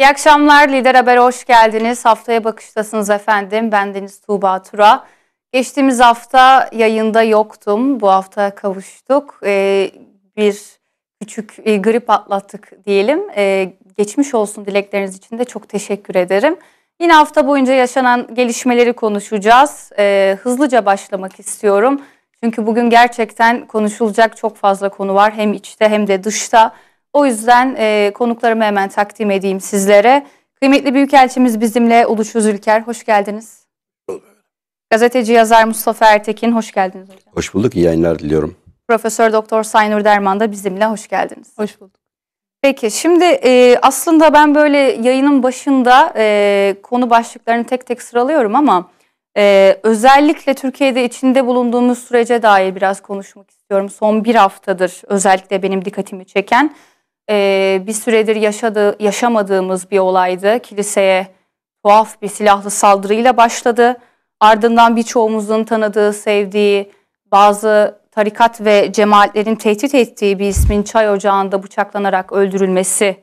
İyi akşamlar. Lider haber hoş geldiniz. Haftaya bakıştasınız efendim. Ben Deniz Tuğba Tura. Geçtiğimiz hafta yayında yoktum. Bu hafta kavuştuk. Ee, bir küçük e, grip atlattık diyelim. Ee, geçmiş olsun dilekleriniz için de çok teşekkür ederim. Yine hafta boyunca yaşanan gelişmeleri konuşacağız. Ee, hızlıca başlamak istiyorum. Çünkü bugün gerçekten konuşulacak çok fazla konu var. Hem içte hem de dışta. O yüzden e, konuklarımı hemen takdim edeyim sizlere. Kıymetli Büyükelçimiz bizimle Uluç Üzülker. Hoş geldiniz. Gazeteci yazar Mustafa Ertekin. Hoş geldiniz hocam. Hoş bulduk. İyi yayınlar diliyorum. Profesör Doktor Saynur Derman da bizimle. Hoş geldiniz. Hoş bulduk. Peki şimdi e, aslında ben böyle yayının başında e, konu başlıklarını tek tek sıralıyorum ama e, özellikle Türkiye'de içinde bulunduğumuz sürece dair biraz konuşmak istiyorum. Son bir haftadır özellikle benim dikkatimi çeken e, bir süredir yaşadı yaşamadığımız bir olaydı. Kiliseye tuhaf bir silahlı saldırıyla başladı. Ardından birçoğumuzun tanıdığı, sevdiği bazı tarikat ve cemaatlerin tehdit ettiği bir ismin çay ocağında bıçaklanarak öldürülmesi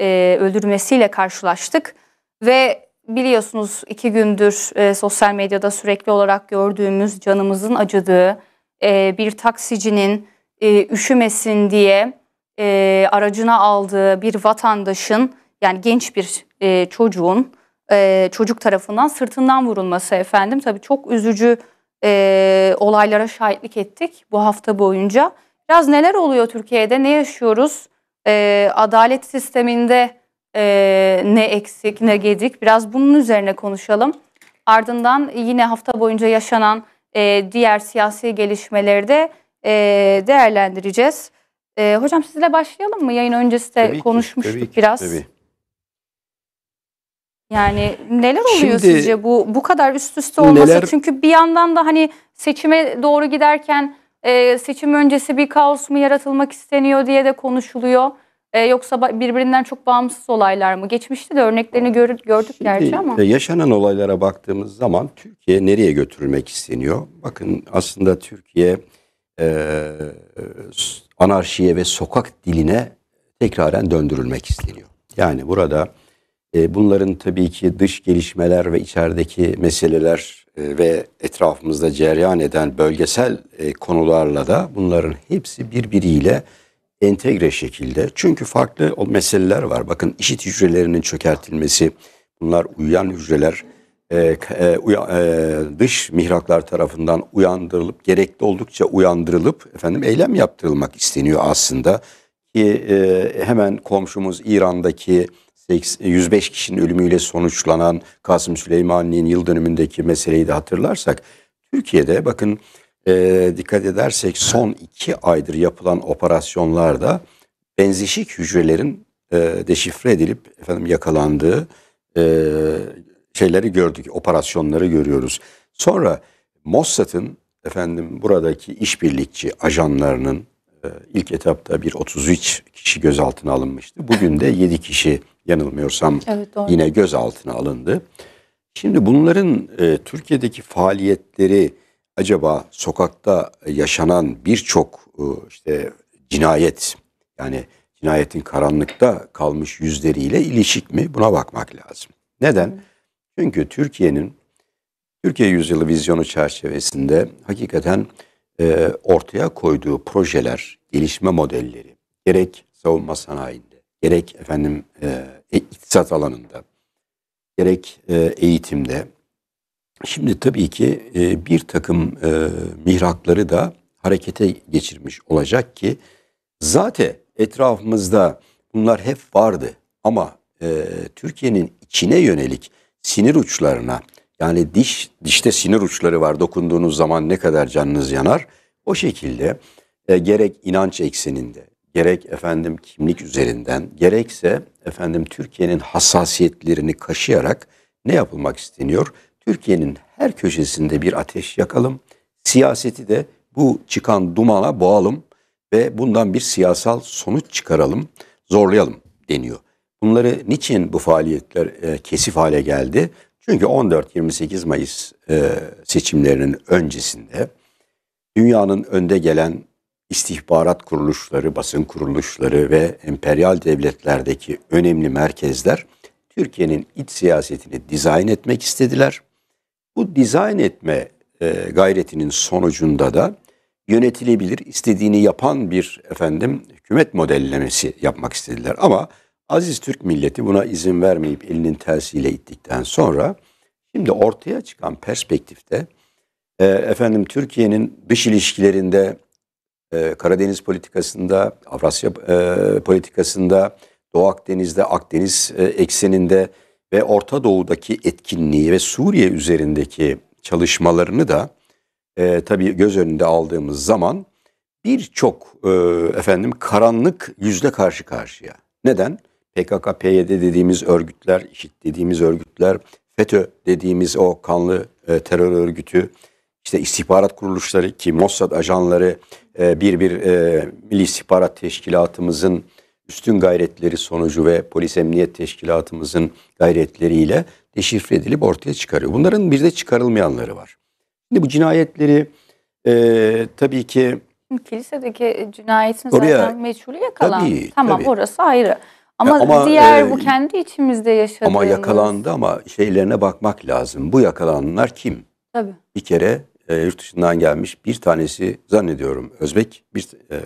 e, öldürülmesiyle karşılaştık. Ve biliyorsunuz iki gündür e, sosyal medyada sürekli olarak gördüğümüz canımızın acıdığı e, bir taksicinin e, üşümesin diye e, aracına aldığı bir vatandaşın yani genç bir e, çocuğun e, çocuk tarafından sırtından vurulması efendim. Tabii çok üzücü e, olaylara şahitlik ettik bu hafta boyunca. Biraz neler oluyor Türkiye'de, ne yaşıyoruz? E, adalet sisteminde e, ne eksik, ne gedik? Biraz bunun üzerine konuşalım. Ardından yine hafta boyunca yaşanan e, diğer siyasi gelişmeleri de e, değerlendireceğiz. E, hocam sizle başlayalım mı? Yayın öncesi de tabii ki, konuşmuştuk tabii ki, biraz. Tabii. Yani neler oluyor Şimdi, sizce bu bu kadar üst üste olması? Neler... Çünkü bir yandan da hani seçime doğru giderken e, seçim öncesi bir kaos mu yaratılmak isteniyor diye de konuşuluyor. E, yoksa birbirinden çok bağımsız olaylar mı? Geçmişte de örneklerini gör, gördük Şimdi, gerçi ama. E, yaşanan olaylara baktığımız zaman Türkiye nereye götürülmek isteniyor? Bakın aslında Türkiye e, anarşiye ve sokak diline tekraren döndürülmek isteniyor. Yani burada e, bunların tabii ki dış gelişmeler ve içerideki meseleler e, ve etrafımızda cereyan eden bölgesel e, konularla da bunların hepsi birbiriyle entegre şekilde. Çünkü farklı o meseleler var. Bakın işit hücrelerinin çökertilmesi, bunlar uyuyan hücreler e, e, uya, e, dış mihraklar tarafından uyandırılıp gerekli oldukça uyandırılıp efendim eylem yaptırılmak isteniyor aslında ki e, hemen komşumuz İran'daki 105 e, kişinin ölümüyle sonuçlanan Kasım Süleymani'nin yıl dönümündeki meseleyi de hatırlarsak Türkiye'de bakın e, dikkat edersek son iki aydır yapılan operasyonlarda benzişik hücrelerin e, deşifre edilip efendim yakalandığı e, şeyleri gördük, operasyonları görüyoruz. Sonra Mossad'ın efendim buradaki işbirlikçi ajanlarının e, ilk etapta bir 33 kişi gözaltına alınmıştı. Bugün de 7 kişi yanılmıyorsam evet, doğru. yine gözaltına alındı. Şimdi bunların e, Türkiye'deki faaliyetleri acaba sokakta yaşanan birçok e, işte cinayet yani cinayetin karanlıkta kalmış yüzleriyle ilişik mi? Buna bakmak lazım. Neden? Çünkü Türkiye'nin Türkiye Yüzyılı Vizyonu çerçevesinde hakikaten e, ortaya koyduğu projeler, gelişme modelleri gerek savunma sanayinde, gerek efendim e, e, iktisat alanında, gerek e, eğitimde. Şimdi tabii ki e, bir takım e, mihrakları da harekete geçirmiş olacak ki zaten etrafımızda bunlar hep vardı ama e, Türkiye'nin içine yönelik sinir uçlarına yani diş dişte sinir uçları var. Dokunduğunuz zaman ne kadar canınız yanar. O şekilde e, gerek inanç ekseninde, gerek efendim kimlik üzerinden, gerekse efendim Türkiye'nin hassasiyetlerini kaşıyarak ne yapılmak isteniyor? Türkiye'nin her köşesinde bir ateş yakalım. Siyaseti de bu çıkan dumana boğalım ve bundan bir siyasal sonuç çıkaralım, zorlayalım deniyor. Bunları niçin bu faaliyetler e, kesif hale geldi? Çünkü 14-28 Mayıs e, seçimlerinin öncesinde dünyanın önde gelen istihbarat kuruluşları, basın kuruluşları ve emperyal devletlerdeki önemli merkezler Türkiye'nin iç siyasetini dizayn etmek istediler. Bu dizayn etme e, gayretinin sonucunda da yönetilebilir, istediğini yapan bir efendim hükümet modellemesi yapmak istediler. Ama Aziz Türk milleti buna izin vermeyip elinin tersiyle ittikten sonra şimdi ortaya çıkan perspektifte e, efendim Türkiye'nin dış ilişkilerinde e, Karadeniz politikasında, Avrasya e, politikasında, Doğu Akdeniz'de, Akdeniz e, ekseninde ve Orta Doğu'daki etkinliği ve Suriye üzerindeki çalışmalarını da e, tabii göz önünde aldığımız zaman birçok e, efendim karanlık yüzle karşı karşıya. Neden? PKK, PYD dediğimiz örgütler, IŞİD dediğimiz örgütler, FETÖ dediğimiz o kanlı e, terör örgütü, işte istihbarat kuruluşları ki Mossad ajanları e, bir bir e, Milli İstihbarat Teşkilatımızın üstün gayretleri sonucu ve polis emniyet teşkilatımızın gayretleriyle deşifre edilip ortaya çıkarıyor. Bunların bir de çıkarılmayanları var. Şimdi bu cinayetleri e, tabii ki... Kilisedeki cinayetin oraya, zaten meçhulü yakalan. Tabii, tamam tabii. orası ayrı. Ama, ya ama diğer e, bu kendi içimizde yaşadığımız. Ama yakalandı ama şeylerine bakmak lazım. Bu yakalananlar kim? Tabii. Bir kere e, yurt dışından gelmiş bir tanesi zannediyorum Özbek bir e,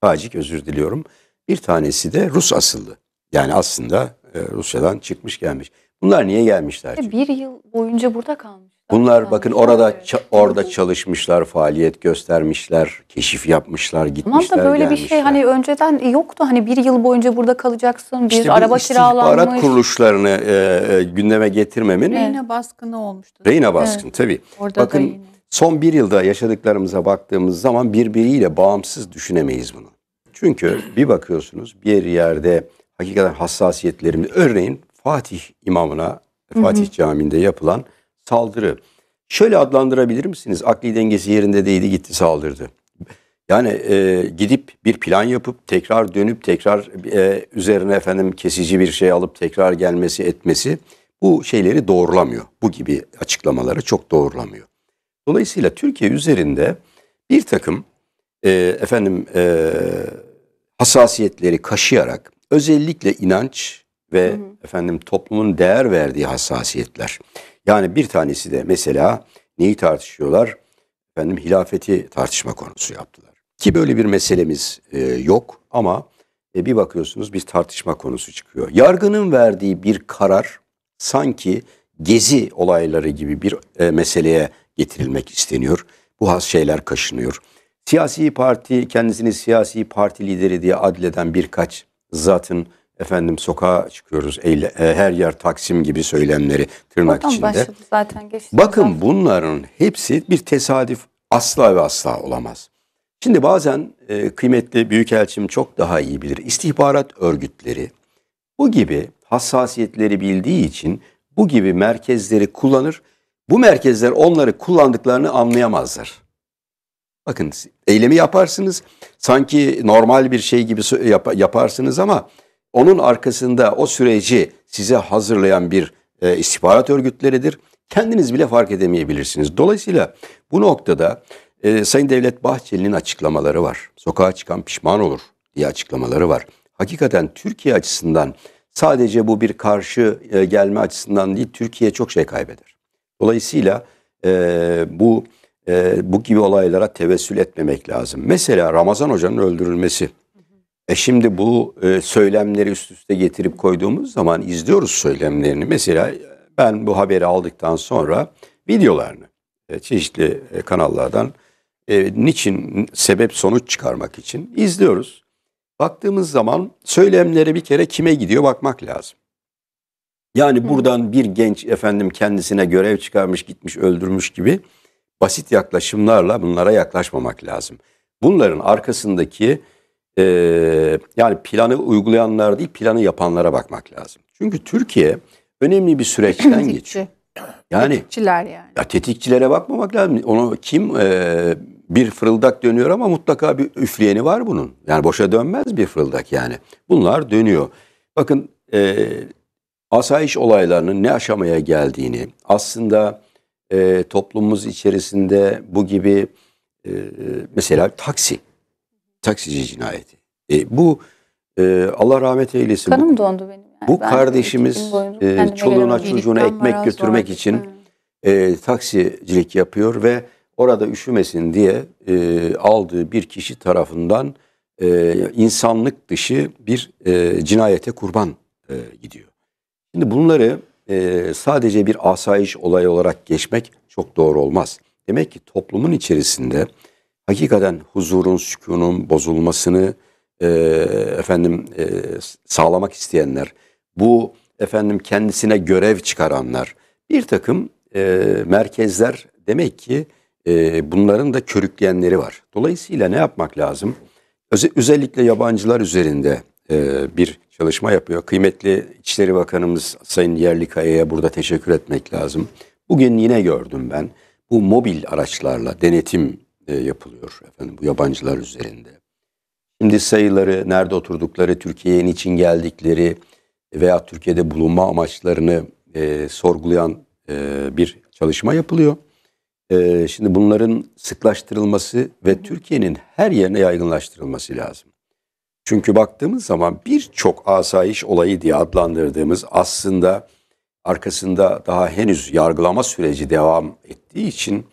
Tacik. özür diliyorum. Bir tanesi de Rus asıllı. Yani aslında e, Rusya'dan çıkmış gelmiş. Bunlar niye gelmişler? Bir yıl boyunca burada kalmış. Bunlar bakın orada orada çalışmışlar, faaliyet göstermişler, keşif yapmışlar, gitmişler, Tamam da böyle bir şey hani önceden yoktu. Hani bir yıl boyunca burada kalacaksın, bir bu araba istihbarat kiralanmış. kuruluşlarını e, e, gündeme getirmemin Reyna baskını olmuştu. Reyna baskın tabii. Orada Bakın son bir yılda yaşadıklarımıza baktığımız zaman birbiriyle bağımsız düşünemeyiz bunu. Çünkü bir bakıyorsunuz bir yerde hakikaten hassasiyetlerimiz. Örneğin Fatih imamına, Fatih Camii'nde yapılan saldırı. Şöyle adlandırabilir misiniz? Akli dengesi yerinde değildi gitti saldırdı. Yani e, gidip bir plan yapıp tekrar dönüp tekrar e, üzerine efendim kesici bir şey alıp tekrar gelmesi etmesi bu şeyleri doğrulamıyor. Bu gibi açıklamaları çok doğrulamıyor. Dolayısıyla Türkiye üzerinde bir takım e, efendim e, hassasiyetleri kaşıyarak özellikle inanç ve hı hı. efendim toplumun değer verdiği hassasiyetler. Yani bir tanesi de mesela neyi tartışıyorlar? Efendim hilafeti tartışma konusu yaptılar. Ki böyle bir meselemiz e, yok ama e, bir bakıyorsunuz bir tartışma konusu çıkıyor. Yargının verdiği bir karar sanki gezi olayları gibi bir e, meseleye getirilmek isteniyor. Bu has şeyler kaşınıyor. Siyasi parti kendisini siyasi parti lideri diye adleden birkaç zatın efendim sokağa çıkıyoruz. Eyle, e, her yer Taksim gibi söylemleri tırnak içinde. zaten geçti. Bakın zaten. bunların hepsi bir tesadüf asla ve asla olamaz. Şimdi bazen e, kıymetli büyükelçim çok daha iyi bilir. İstihbarat örgütleri bu gibi hassasiyetleri bildiği için bu gibi merkezleri kullanır. Bu merkezler onları kullandıklarını anlayamazlar. Bakın eylemi yaparsınız sanki normal bir şey gibi yaparsınız ama onun arkasında o süreci size hazırlayan bir e, istihbarat örgütleridir. Kendiniz bile fark edemeyebilirsiniz. Dolayısıyla bu noktada e, Sayın Devlet Bahçeli'nin açıklamaları var. Sokağa çıkan pişman olur diye açıklamaları var. Hakikaten Türkiye açısından sadece bu bir karşı e, gelme açısından değil Türkiye çok şey kaybeder. Dolayısıyla e, bu e, bu gibi olaylara tevessül etmemek lazım. Mesela Ramazan Hoca'nın öldürülmesi e şimdi bu e, söylemleri üst üste getirip koyduğumuz zaman izliyoruz söylemlerini. Mesela e, ben bu haberi aldıktan sonra videolarını e, çeşitli kanallardan niçin sebep sonuç çıkarmak için izliyoruz. Baktığımız zaman söylemleri bir kere kime gidiyor bakmak lazım. Yani buradan bir genç efendim kendisine görev çıkarmış gitmiş öldürmüş gibi basit yaklaşımlarla bunlara yaklaşmamak lazım. Bunların arkasındaki e, yani planı uygulayanlar değil planı yapanlara bakmak lazım. Çünkü Türkiye önemli bir süreçten geçiyor. Yani, Tetikçiler yani. Ya tetikçilere bakmamak lazım. Onu kim e, bir fırıldak dönüyor ama mutlaka bir üfleyeni var bunun. Yani boşa dönmez bir fırıldak yani. Bunlar dönüyor. Bakın e, asayiş olaylarının ne aşamaya geldiğini aslında e, toplumumuz içerisinde bu gibi e, mesela taksi taksici cinayeti. E, bu e, Allah rahmet eylesin. Kanım bu, dondu benim. Yani. Bu ben kardeşimiz e, çoluğuna çocuğuna ekmek götürmek vardı. için Hı. e, taksicilik yapıyor ve orada üşümesin diye e, aldığı bir kişi tarafından e, insanlık dışı bir e, cinayete kurban e, gidiyor. Şimdi bunları e, sadece bir asayiş olayı olarak geçmek çok doğru olmaz. Demek ki toplumun içerisinde hakikaten huzurun, sükunun bozulmasını e, efendim e, sağlamak isteyenler, bu efendim kendisine görev çıkaranlar, bir takım e, merkezler demek ki e, bunların da körükleyenleri var. Dolayısıyla ne yapmak lazım? Öz özellikle yabancılar üzerinde e, bir çalışma yapıyor. Kıymetli İçişleri Bakanımız Sayın Yerlikaya'ya burada teşekkür etmek lazım. Bugün yine gördüm ben bu mobil araçlarla denetim e, yapılıyor efendim bu yabancılar üzerinde. Şimdi sayıları, nerede oturdukları, Türkiye'ye niçin geldikleri veya Türkiye'de bulunma amaçlarını e, sorgulayan e, bir çalışma yapılıyor. E, şimdi bunların sıklaştırılması ve Türkiye'nin her yerine yaygınlaştırılması lazım. Çünkü baktığımız zaman birçok asayiş olayı diye adlandırdığımız aslında arkasında daha henüz yargılama süreci devam ettiği için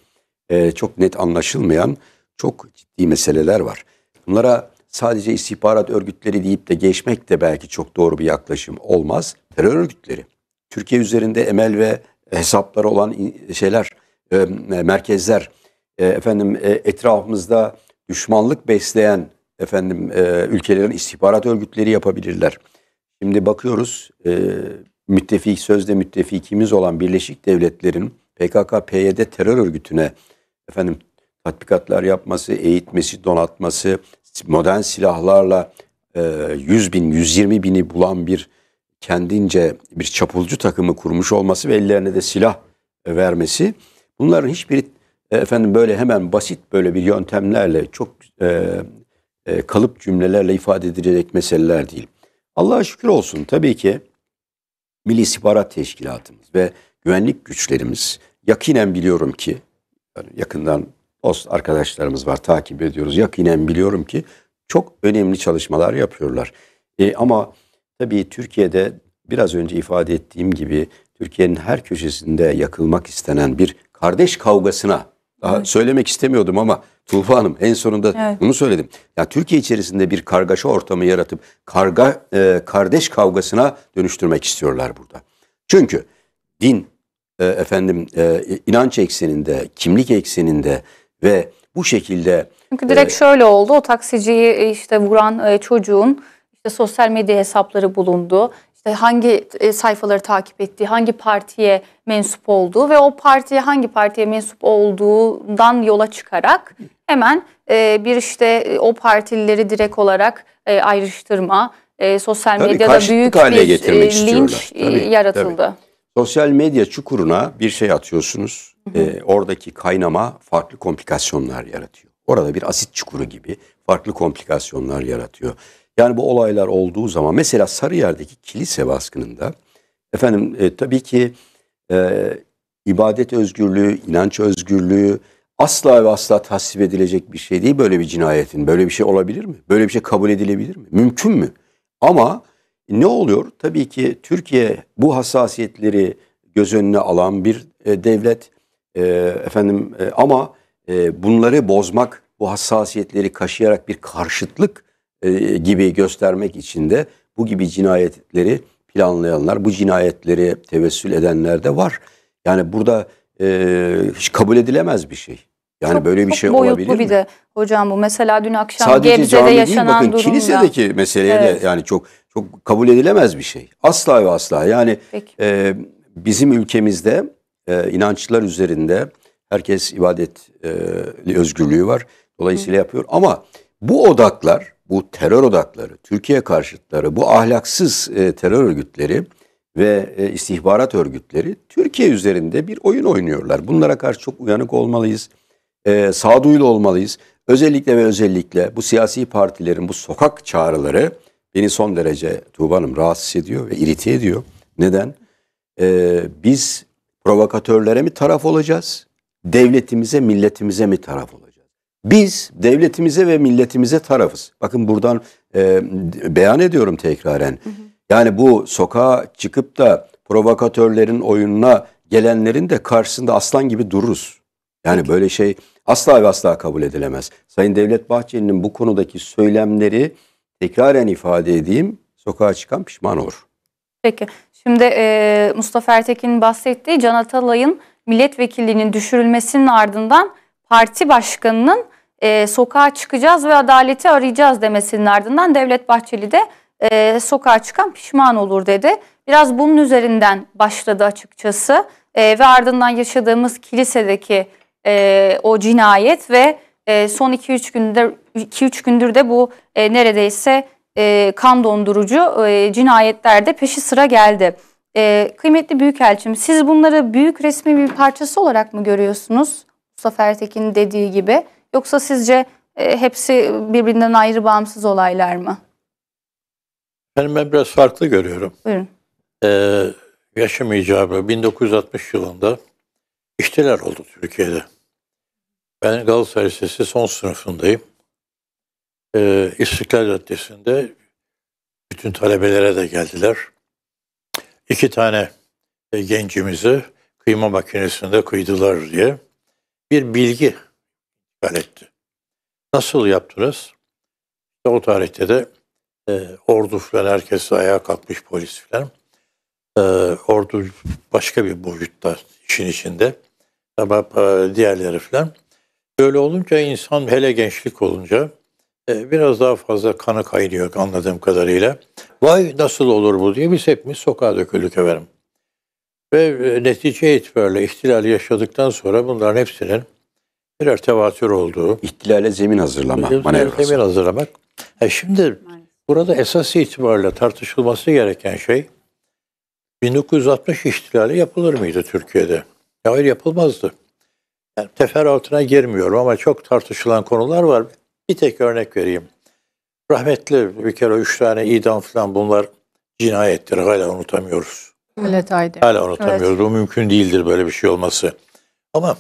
e, çok net anlaşılmayan çok ciddi meseleler var. Bunlara sadece istihbarat örgütleri deyip de geçmek de belki çok doğru bir yaklaşım olmaz. Terör örgütleri, Türkiye üzerinde emel ve hesapları olan şeyler, e, merkezler, e, efendim e, etrafımızda düşmanlık besleyen efendim e, ülkelerin istihbarat örgütleri yapabilirler. Şimdi bakıyoruz e, müttefik sözde müttefikimiz olan Birleşik Devletler'in PKK-PYD terör örgütüne efendim tatbikatlar yapması, eğitmesi, donatması, modern silahlarla 100 e, bin, 120 bini bulan bir kendince bir çapulcu takımı kurmuş olması ve ellerine de silah vermesi. Bunların hiçbiri e, efendim böyle hemen basit böyle bir yöntemlerle çok e, e, kalıp cümlelerle ifade edilecek meseleler değil. Allah'a şükür olsun tabii ki Milli İstihbarat Teşkilatımız ve güvenlik güçlerimiz yakinen biliyorum ki yakından dost arkadaşlarımız var takip ediyoruz. Yakinen biliyorum ki çok önemli çalışmalar yapıyorlar. E, ama tabii Türkiye'de biraz önce ifade ettiğim gibi Türkiye'nin her köşesinde yakılmak istenen bir kardeş kavgasına daha evet. söylemek istemiyordum ama Tuğba Hanım en sonunda evet. bunu söyledim. Ya Türkiye içerisinde bir kargaşa ortamı yaratıp karga e, kardeş kavgasına dönüştürmek istiyorlar burada. Çünkü din e, efendim e, inanç ekseninde, kimlik ekseninde ve bu şekilde... Çünkü direkt e, şöyle oldu. O taksiciyi e, işte vuran e, çocuğun işte sosyal medya hesapları bulundu. İşte hangi e, sayfaları takip ettiği, hangi partiye mensup olduğu ve o partiye hangi partiye mensup olduğundan yola çıkarak hemen e, bir işte e, o partilileri direkt olarak e, ayrıştırma, e, sosyal medyada tabii, büyük bir hale linç tabii, yaratıldı. Tabii. Sosyal medya çukuruna bir şey atıyorsunuz. E, oradaki kaynama farklı komplikasyonlar yaratıyor. Orada bir asit çukuru gibi farklı komplikasyonlar yaratıyor. Yani bu olaylar olduğu zaman mesela Sarıyer'deki kilise baskınında efendim e, tabii ki e, ibadet özgürlüğü, inanç özgürlüğü asla ve asla tasvip edilecek bir şey değil böyle bir cinayetin. Böyle bir şey olabilir mi? Böyle bir şey kabul edilebilir mi? Mümkün mü? Ama ne oluyor? Tabii ki Türkiye bu hassasiyetleri göz önüne alan bir e, devlet. E, efendim e, ama bunları bozmak, bu hassasiyetleri kaşıyarak bir karşıtlık gibi göstermek için de bu gibi cinayetleri planlayanlar, bu cinayetleri tevessül edenler de var. Yani burada hiç kabul edilemez bir şey. Yani çok, böyle bir çok şey olabilir mi? bir de hocam bu. Mesela dün akşam Sadece Gebze'de yaşanan değil, bakın, durumda. Kilisedeki meseleye evet. de yani çok çok kabul edilemez bir şey. Asla ve asla. Yani e, bizim ülkemizde e, inançlar üzerinde herkes ibadet e, özgürlüğü var. Dolayısıyla Hı. yapıyor. Ama bu odaklar, bu terör odakları, Türkiye karşıtları, bu ahlaksız e, terör örgütleri ve e, istihbarat örgütleri Türkiye üzerinde bir oyun oynuyorlar. Bunlara karşı çok uyanık olmalıyız. E, sağduyulu olmalıyız. Özellikle ve özellikle bu siyasi partilerin bu sokak çağrıları beni son derece Tuğba Hanım rahatsız ediyor ve irite ediyor. Neden? Ee, biz provokatörlere mi taraf olacağız? Devletimize, milletimize mi taraf olacağız? Biz devletimize ve milletimize tarafız. Bakın buradan e, beyan ediyorum tekraren. Hı hı. Yani bu sokağa çıkıp da provokatörlerin oyununa gelenlerin de karşısında aslan gibi dururuz. Yani Peki. böyle şey asla ve asla kabul edilemez. Sayın Devlet Bahçeli'nin bu konudaki söylemleri tekraren ifade edeyim sokağa çıkan pişman olur. Peki şimdi e, Mustafa Ertekin bahsettiği Can Atalay'ın milletvekilliğinin düşürülmesinin ardından parti başkanının e, sokağa çıkacağız ve adaleti arayacağız demesinin ardından Devlet Bahçeli de e, sokağa çıkan pişman olur dedi. Biraz bunun üzerinden başladı açıkçası e, ve ardından yaşadığımız kilisedeki e, o cinayet ve ee, son 2-3 gündür gündür de bu e, neredeyse e, kan dondurucu e, cinayetlerde peşi sıra geldi. E, kıymetli Büyükelçim siz bunları büyük resmi bir parçası olarak mı görüyorsunuz? Mustafa Ertekin dediği gibi yoksa sizce e, hepsi birbirinden ayrı bağımsız olaylar mı? Ben ben biraz farklı görüyorum. Buyurun. Ee, yaşım icabı 1960 yılında iştiler oldu Türkiye'de. Ben Galatasaray Lisesi son sınıfındayım. Ee, İstiklal Caddesi'nde bütün talebelere de geldiler. İki tane e, gencimizi kıyma makinesinde kıydılar diye bir bilgi ithal etti. Nasıl yaptınız? İşte o tarihte de e, ordu falan herkes ayağa kalkmış polis falan. E, ordu başka bir boyutta işin içinde. Ama e, diğerleri falan. Böyle olunca insan hele gençlik olunca e, biraz daha fazla kanı kaynıyor anladığım kadarıyla. Vay nasıl olur bu diye biz hepimiz sokağa döküldük efendim. Ve e, netice itibariyle ihtilal yaşadıktan sonra bunların hepsinin birer tevatür olduğu. İhtilale zemin hazırlama manevrası. Zemin hazırlamak. E şimdi burada esas itibariyle tartışılması gereken şey 1960 ihtilali yapılır mıydı Türkiye'de? Hayır yapılmazdı. Yani teferruatına girmiyorum ama çok tartışılan konular var. Bir tek örnek vereyim. Rahmetli bir kere üç tane idam falan bunlar cinayettir. Hala unutamıyoruz. Evet Aydın. Hala unutamıyoruz. Evet. Bu mümkün değildir böyle bir şey olması. Ama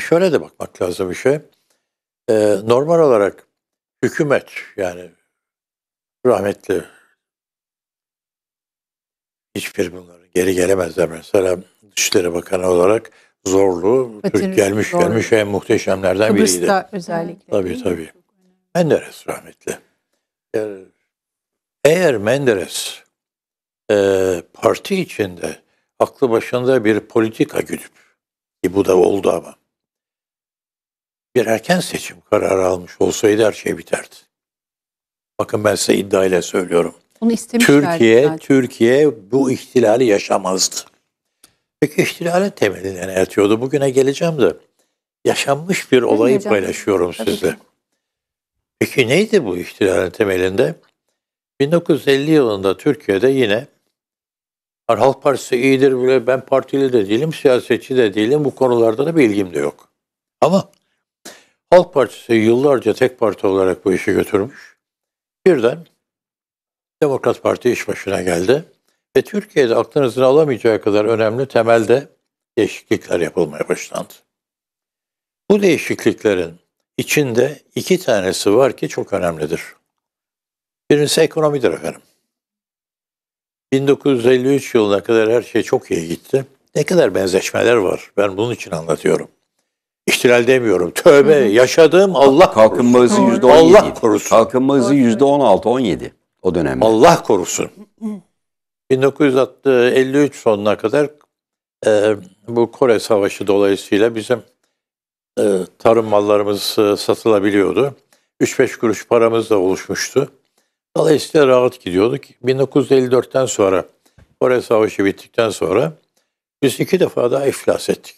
şöyle de bakmak lazım bir şey. Ee, normal olarak hükümet yani rahmetli hiçbir bunların geri gelemezler mesela Dışişleri Bakanı olarak zorlu, Türk gelmiş zorlu. gelmiş en muhteşemlerden Kıbrıs'ta biriydi. Kıbrıs'ta özellikle. Tabii tabii. Menderes rahmetli. Eğer Menderes e, parti içinde aklı başında bir politika güdüp ki bu da oldu ama bir erken seçim kararı almış olsaydı her şey biterdi. Bakın ben size iddiayla söylüyorum. Bunu Türkiye Türkiye bu ihtilali yaşamazdı. Peki ihtilale temellenen ertiyordu. Bugüne geleceğim de yaşanmış bir olayı Hocam. paylaşıyorum Tabii sizle. Ki. Peki neydi bu ihtilalin temelinde? 1950 yılında Türkiye'de yine Halk Partisi iyidir bile ben partili de değilim, siyasetçi de değilim, bu konularda da bilgim de yok. Ama Halk Partisi yıllarca tek parti olarak bu işi götürmüş. Birden Demokrat Parti iş başına geldi. Ve Türkiye'de aklınızın alamayacağı kadar önemli temelde değişiklikler yapılmaya başlandı. Bu değişikliklerin içinde iki tanesi var ki çok önemlidir. Birincisi ekonomidir efendim. 1953 yılına kadar her şey çok iyi gitti. Ne kadar benzeşmeler var. Ben bunun için anlatıyorum. İhtilal demiyorum. Tövbe hı hı. yaşadığım Allah Kalkınma korusun. hızı %17. Allah korusun. Kalkınma hızı %16-17 o dönemde. Allah korusun. 1953 sonuna kadar e, bu Kore Savaşı dolayısıyla bizim e, tarım mallarımız e, satılabiliyordu. 3-5 kuruş paramız da oluşmuştu. Dolayısıyla rahat gidiyorduk. 1954'ten sonra Kore Savaşı bittikten sonra biz iki defa daha iflas ettik.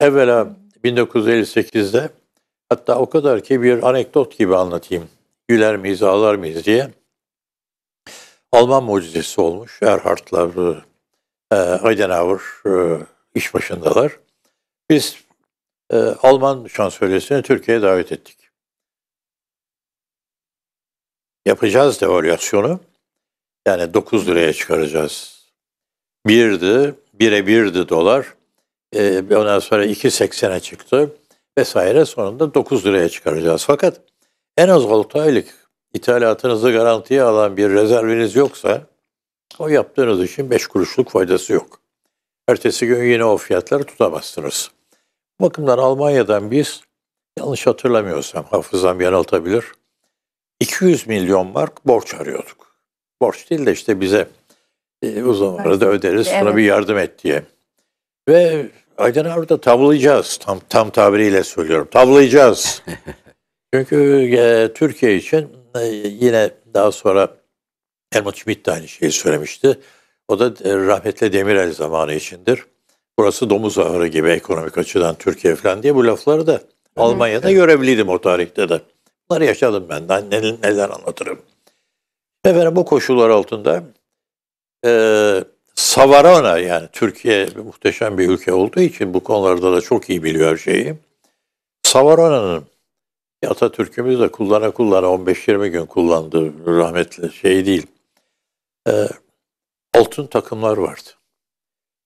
Evvela 1958'de hatta o kadar ki bir anekdot gibi anlatayım. Güler miyiz, ağlar mıyız diye. Alman mucizesi olmuş. Erhard'lar, e, Adenauer e, iş başındalar. Biz e, Alman şansölyesini Türkiye'ye davet ettik. Yapacağız devalüasyonu. Yani 9 liraya çıkaracağız. Birdi, bire birdi dolar. E, ondan sonra 2.80'e çıktı vesaire sonunda 9 liraya çıkaracağız. Fakat en az 6 aylık ithalatınızı garantiye alan bir rezerviniz yoksa o yaptığınız işin 5 kuruşluk faydası yok. Ertesi gün yine o fiyatları tutamazsınız. Bu bakımdan Almanya'dan biz yanlış hatırlamıyorsam hafızam yanıltabilir. 200 milyon mark borç arıyorduk. Borç değil de işte bize e, uzun arada öderiz evet. sonra bir yardım et diye. Ve Aydın Avrupa tavlayacağız. Tam, tam tabiriyle söylüyorum. Tavlayacağız. Çünkü e, Türkiye için ee, yine daha sonra Helmut Schmidt de aynı şeyi söylemişti. O da e, rahmetli Demirel zamanı içindir. Burası domuz ahırı gibi ekonomik açıdan Türkiye falan diye bu lafları da Almanya'da evet. görebiliydim o tarihte de. Bunları yaşadım ben. Ben neler, neler anlatırım. Efendim bu koşullar altında e, Savarona yani Türkiye muhteşem bir ülke olduğu için bu konularda da çok iyi biliyor şeyi. Savarona'nın Atatürk'ümüz de kullana kullana 15-20 gün kullandı rahmetli şey değil. E, altın takımlar vardı.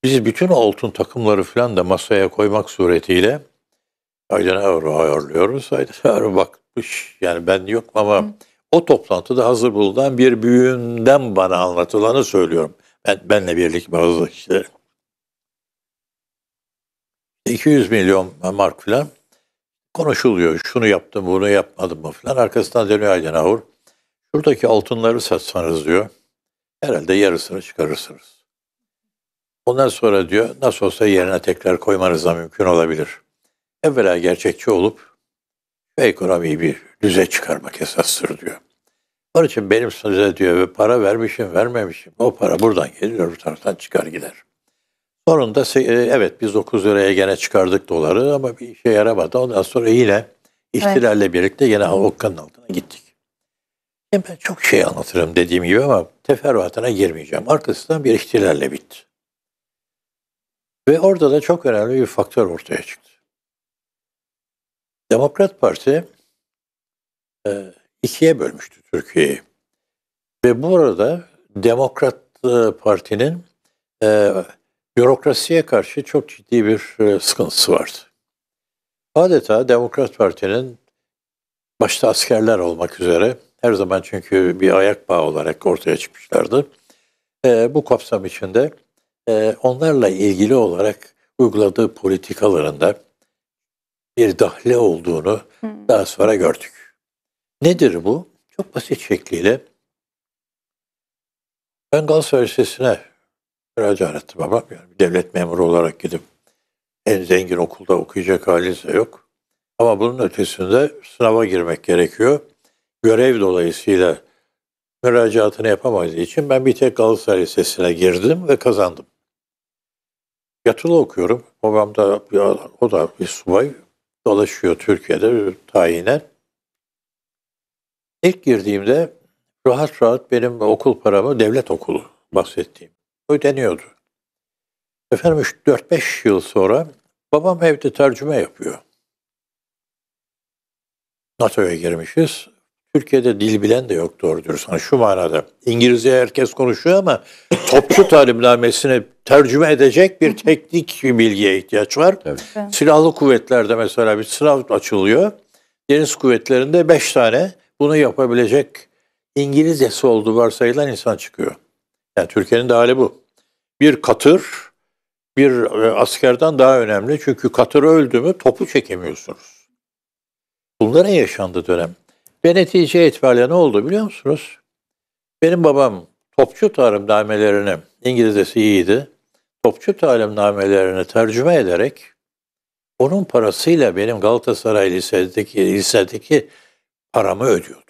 Biz bütün altın takımları falan da masaya koymak suretiyle Aydın Avru ayarlıyoruz. Aydın Avru bakmış yani ben yok ama Hı. o toplantıda hazır bulunan bir büyüğünden bana anlatılanı söylüyorum. Ben, benle birlikte bazı işte 200 milyon mark falan konuşuluyor. Şunu yaptım, bunu yapmadım mı falan. Arkasından dönüyor Adenauer. Şuradaki altınları satsanız diyor. Herhalde yarısını çıkarırsınız. Ondan sonra diyor nasıl olsa yerine tekrar koymanız da mümkün olabilir. Evvela gerçekçi olup ve ekonomiyi bir düze çıkarmak esastır diyor. Onun için benim size diyor ve para vermişim vermemişim o para buradan geliyor, öbür taraftan çıkar gider. Onun da e, evet biz 9 liraya gene çıkardık doları ama bir işe yaramadı. Ondan sonra yine ihtilalle evet. birlikte yine okkanın altına gittik. Yani ben çok şey anlatırım dediğim gibi ama teferruatına girmeyeceğim. Arkasından bir ihtilalle bitti. Ve orada da çok önemli bir faktör ortaya çıktı. Demokrat Parti e, ikiye bölmüştü Türkiye'yi. Ve bu arada Demokrat e, Parti'nin bürokrasiye karşı çok ciddi bir e, sıkıntısı vardı. Adeta Demokrat Parti'nin başta askerler olmak üzere her zaman çünkü bir ayak bağı olarak ortaya çıkmışlardı. E, bu kapsam içinde e, onlarla ilgili olarak uyguladığı politikalarında bir dahle olduğunu hmm. daha sonra gördük. Nedir bu? Çok basit şekliyle Bengal Sözleşmesi'ne Müracaat babam. Yani devlet memuru olarak gidip en zengin okulda okuyacak haliniz de yok. Ama bunun ötesinde sınava girmek gerekiyor. Görev dolayısıyla müracaatını yapamadığı için ben bir tek Galatasaray Lisesi'ne girdim ve kazandım. Yatılı okuyorum. Babam da, o da bir subay. Dolaşıyor Türkiye'de tayinen. İlk girdiğimde rahat rahat benim okul paramı devlet okulu bahsettiğim ödeniyordu. Efendim 4-5 yıl sonra babam evde tercüme yapıyor. NATO'ya girmişiz. Türkiye'de dil bilen de yok doğru diyorsun. Yani şu manada. İngilizce herkes konuşuyor ama topçu talimnamesini tercüme edecek bir teknik bilgiye ihtiyaç var. Evet. Silahlı kuvvetlerde mesela bir sınav açılıyor. Deniz kuvvetlerinde beş tane bunu yapabilecek İngilizcesi olduğu varsayılan insan çıkıyor. Yani Türkiye'nin de hali bu. Bir katır bir e, askerden daha önemli. Çünkü katır öldü mü topu çekemiyorsunuz. Bunların yaşandığı dönem. Ve netice itibariyle ne oldu biliyor musunuz? Benim babam topçu talimnamelerini, İngilizcesi iyiydi, topçu talimnamelerini tercüme ederek onun parasıyla benim Galatasaray Lisedeki, lisedeki paramı ödüyordu.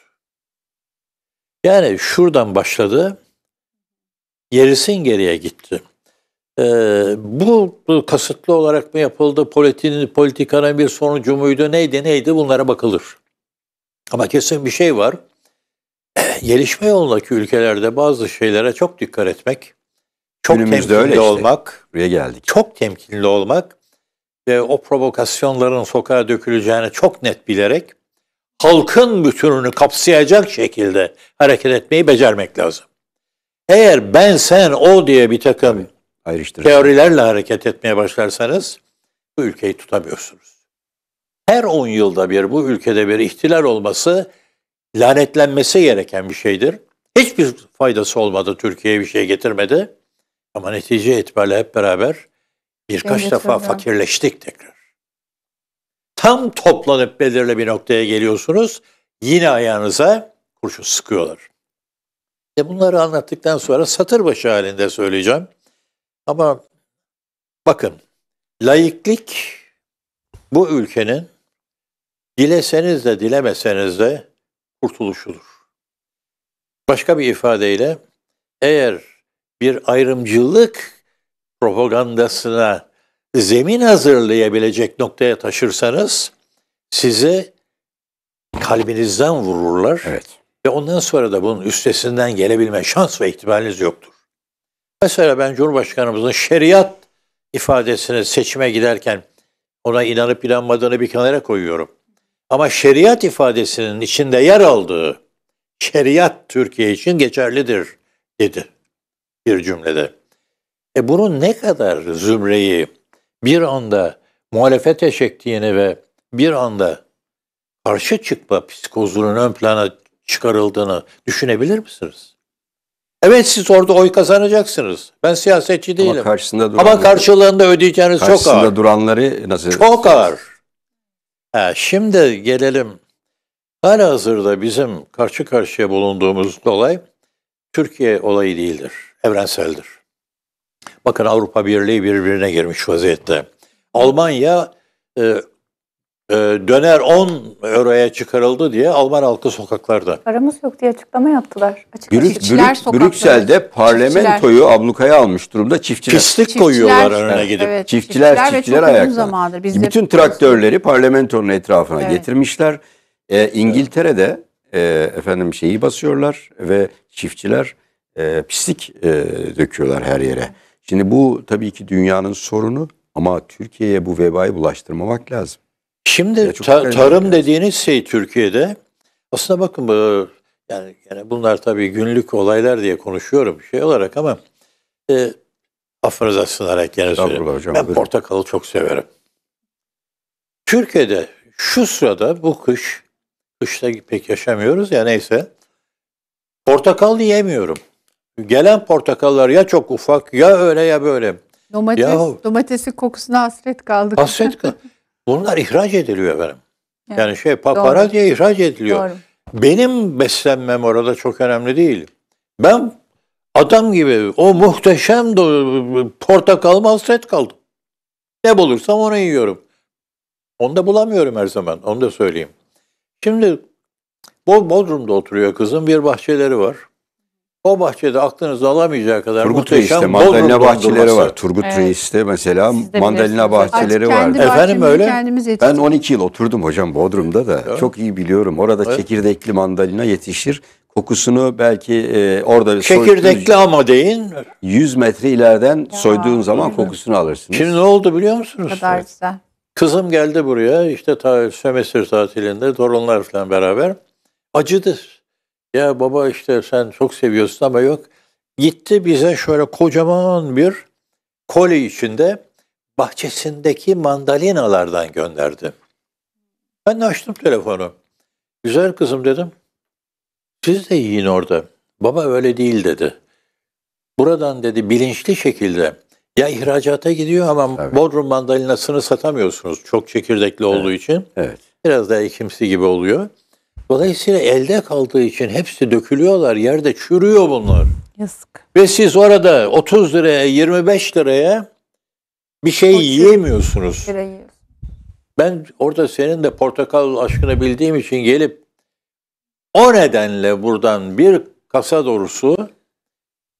Yani şuradan başladı, gerisin geriye gitti. Ee, bu, bu kasıtlı olarak mı yapıldı, politinin, politikanın bir sonucu muydu, neydi neydi bunlara bakılır. Ama kesin bir şey var. Gelişme yolundaki ülkelerde bazı şeylere çok dikkat etmek, çok Günümüzde temkinli öyle işte. olmak, buraya geldik. Çok temkinli olmak ve o provokasyonların sokağa döküleceğini çok net bilerek halkın bütününü kapsayacak şekilde hareket etmeyi becermek lazım. Eğer ben sen o diye bir takım teorilerle hareket etmeye başlarsanız bu ülkeyi tutamıyorsunuz. Her 10 yılda bir bu ülkede bir ihtilal olması lanetlenmesi gereken bir şeydir. Hiçbir faydası olmadı Türkiye'ye bir şey getirmedi. Ama netice itibariyle hep beraber birkaç Devlet defa öyle. fakirleştik tekrar. Tam toplanıp belirli bir noktaya geliyorsunuz. Yine ayağınıza kurşun sıkıyorlar. E bunları anlattıktan sonra satır başı halinde söyleyeceğim. Ama bakın laiklik bu ülkenin dileseniz de dilemeseniz de kurtuluşudur. Başka bir ifadeyle eğer bir ayrımcılık propagandasına zemin hazırlayabilecek noktaya taşırsanız size kalbinizden vururlar. Evet. Ve ondan sonra da bunun üstesinden gelebilme şans ve ihtimaliniz yoktur. Mesela ben Cumhurbaşkanımızın şeriat ifadesini seçime giderken ona inanıp inanmadığını bir kenara koyuyorum. Ama şeriat ifadesinin içinde yer aldığı şeriat Türkiye için geçerlidir dedi bir cümlede. E bunun ne kadar zümreyi bir anda muhalefete çektiğini ve bir anda karşı çıkma psikozunun ön plana çıkarıldığını düşünebilir misiniz? Evet siz orada oy kazanacaksınız. Ben siyasetçi değilim. Ama karşısında duranları, Ama karşılığında ödeyeceğiniz karşısında çok ağır. Karşısında duranları nasıl? Çok ağır. Ha, şimdi gelelim. Hala hazırda bizim karşı karşıya bulunduğumuz olay Türkiye olayı değildir. Evrenseldir. Bakın Avrupa Birliği birbirine girmiş vaziyette. Almanya e, ee, döner 10 euroya çıkarıldı diye Alman halkı sokaklarda. Paramız yok diye açıklama yaptılar. Açık Brük, Brük, Brüksel'de parlamentoyu çiftçiler. ablukaya almış durumda çiftçiler. Pislik çiftçiler, koyuyorlar önüne gidip. Evet, çiftçiler, çiftçiler, çiftçiler ayakta. Bütün traktörleri parlamentonun etrafına evet. getirmişler. E, İngiltere'de e, efendim şeyi basıyorlar ve çiftçiler e, pislik e, döküyorlar her yere. Şimdi bu tabii ki dünyanın sorunu ama Türkiye'ye bu vebayı bulaştırmamak lazım. Şimdi ta, tarım dediğiniz şey Türkiye'de aslında bakın bu yani, yani bunlar tabii günlük olaylar diye konuşuyorum şey olarak ama e, affınıza sınarak yani söyleyeyim. Hocam, ben buyurun. portakalı çok severim. Türkiye'de şu sırada bu kış, kışta pek yaşamıyoruz ya neyse, portakal yiyemiyorum. Gelen portakallar ya çok ufak ya öyle ya böyle. Domates, Yahu, domatesin kokusuna hasret kaldık. Hasret kaldık. Bunlar ihraç ediliyor efendim. Evet. Yani şey papara diye ihraç ediliyor. Doğru. Benim beslenmem orada çok önemli değil. Ben adam gibi o muhteşem portakal hasret kaldım. Ne bulursam onu yiyorum. Onu da bulamıyorum her zaman. Onu da söyleyeyim. Şimdi Bodrum'da oturuyor kızım. Bir bahçeleri var. O bahçede aklınızı alamayacağı kadar Turgut Reis'te mandalina bahçeleri var. Turgut evet. Reis'te mesela mandalina bahçeleri var. Efendim öyle. Ben 12 yıl oturdum hocam Bodrum'da da. Evet. Çok iyi biliyorum. Orada evet. çekirdekli mandalina yetişir. Kokusunu belki e, orada çekirdekli ama deyin. 100 metre ileriden ya, soyduğun zaman öyle. kokusunu alırsınız. Şimdi ne oldu biliyor musunuz? kadar Kızım geldi buraya işte ta sömestr tatilinde torunlar falan beraber. Acıdır ya baba işte sen çok seviyorsun ama yok. Gitti bize şöyle kocaman bir koli içinde bahçesindeki mandalinalardan gönderdi. Ben de açtım telefonu. Güzel kızım dedim. Siz de yiyin orada. Baba öyle değil dedi. Buradan dedi bilinçli şekilde ya ihracata gidiyor ama Tabii. Bodrum mandalinasını satamıyorsunuz çok çekirdekli evet. olduğu için. Evet. Biraz daha ekimsi gibi oluyor. Dolayısıyla elde kaldığı için hepsi dökülüyorlar. Yerde çürüyor bunlar. Yazık. Ve siz orada 30 liraya, 25 liraya bir şey yiyemiyorsunuz. Ben orada senin de portakal aşkını bildiğim için gelip o nedenle buradan bir kasa doğrusu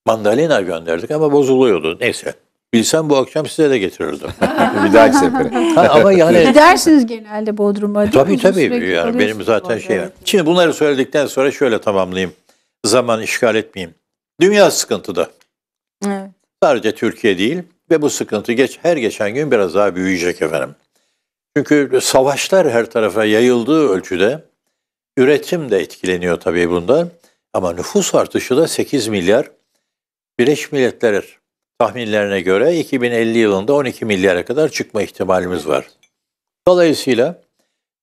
mandalina gönderdik ama bozuluyordu. Neyse. Bilsem bu akşam size de getirirdim. bir dahaki sefere. ama yani Gidersiniz genelde Bodrum'a. değil mi? tabii Uzun tabii sürekli yani benim zaten şey. Şimdi bunları söyledikten sonra şöyle tamamlayayım. Zaman işgal etmeyeyim. Dünya sıkıntıda. Evet. Sadece Türkiye değil ve bu sıkıntı geç her geçen gün biraz daha büyüyecek efendim. Çünkü savaşlar her tarafa yayıldığı ölçüde üretim de etkileniyor tabii bundan. Ama nüfus artışı da 8 milyar Birleşmiş Milletler tahminlerine göre 2050 yılında 12 milyara kadar çıkma ihtimalimiz var. Dolayısıyla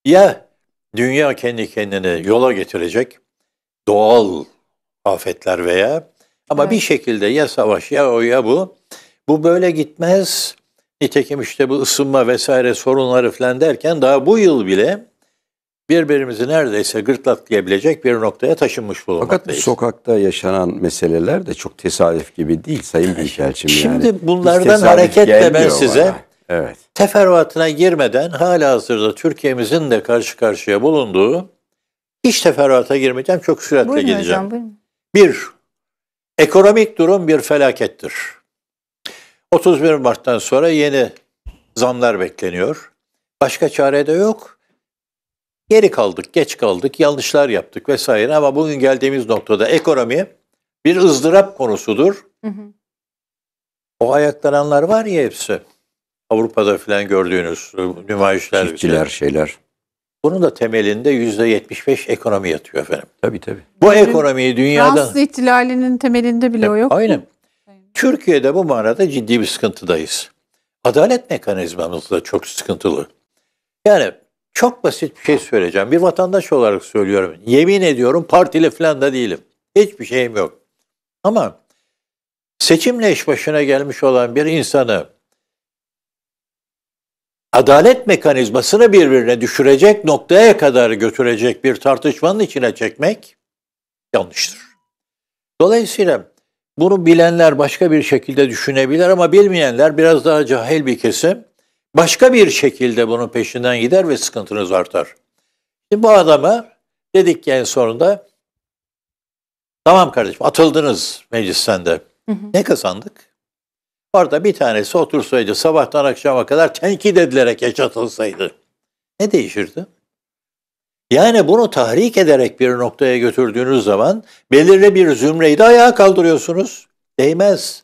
ya dünya kendi kendine yola getirecek doğal afetler veya ama evet. bir şekilde ya savaş ya o ya bu. Bu böyle gitmez. Nitekim işte bu ısınma vesaire sorunları falan derken daha bu yıl bile birbirimizi neredeyse gırtlaklayabilecek bir noktaya taşınmış bulunmaktayız. Fakat sokakta yaşanan meseleler de çok tesadüf gibi değil Sayın Büyükelçim. Şimdi yani. bunlardan hareketle ben size bana. evet. teferruatına girmeden hala hazırda Türkiye'mizin de karşı karşıya bulunduğu hiç teferruata girmeyeceğim çok süratle buyurun gideceğim. Hocam, Bir, ekonomik durum bir felakettir. 31 Mart'tan sonra yeni zamlar bekleniyor. Başka çare de yok. Geri kaldık, geç kaldık, yanlışlar yaptık vesaire ama bugün geldiğimiz noktada ekonomi bir ızdırap konusudur. Hı hı. O ayaklananlar var ya hepsi. Avrupa'da falan gördüğünüz e, nümayişler. Çiftçiler, şeyler. Bunun da temelinde yüzde yetmiş beş ekonomi yatıyor efendim. Tabii tabii. Bu Bizim ekonomiyi dünyada... Fransız ihtilalinin temelinde bile o yok. Aynen. Türkiye'de bu manada ciddi bir sıkıntıdayız. Adalet mekanizmamız da çok sıkıntılı. Yani çok basit bir şey söyleyeceğim. Bir vatandaş olarak söylüyorum. Yemin ediyorum partili falan da değilim. Hiçbir şeyim yok. Ama seçimle iş başına gelmiş olan bir insanı adalet mekanizmasını birbirine düşürecek noktaya kadar götürecek bir tartışmanın içine çekmek yanlıştır. Dolayısıyla bunu bilenler başka bir şekilde düşünebilir ama bilmeyenler biraz daha cahil bir kesim başka bir şekilde bunun peşinden gider ve sıkıntınız artar. Şimdi bu adama dedik ki en sonunda tamam kardeşim atıldınız meclisten de. Hı hı. Ne kazandık? Orada bir tanesi otursaydı sabahtan akşama kadar tenkit edilerek yaşatılsaydı. Ne değişirdi? Yani bunu tahrik ederek bir noktaya götürdüğünüz zaman belirli bir zümreyi de ayağa kaldırıyorsunuz. Değmez.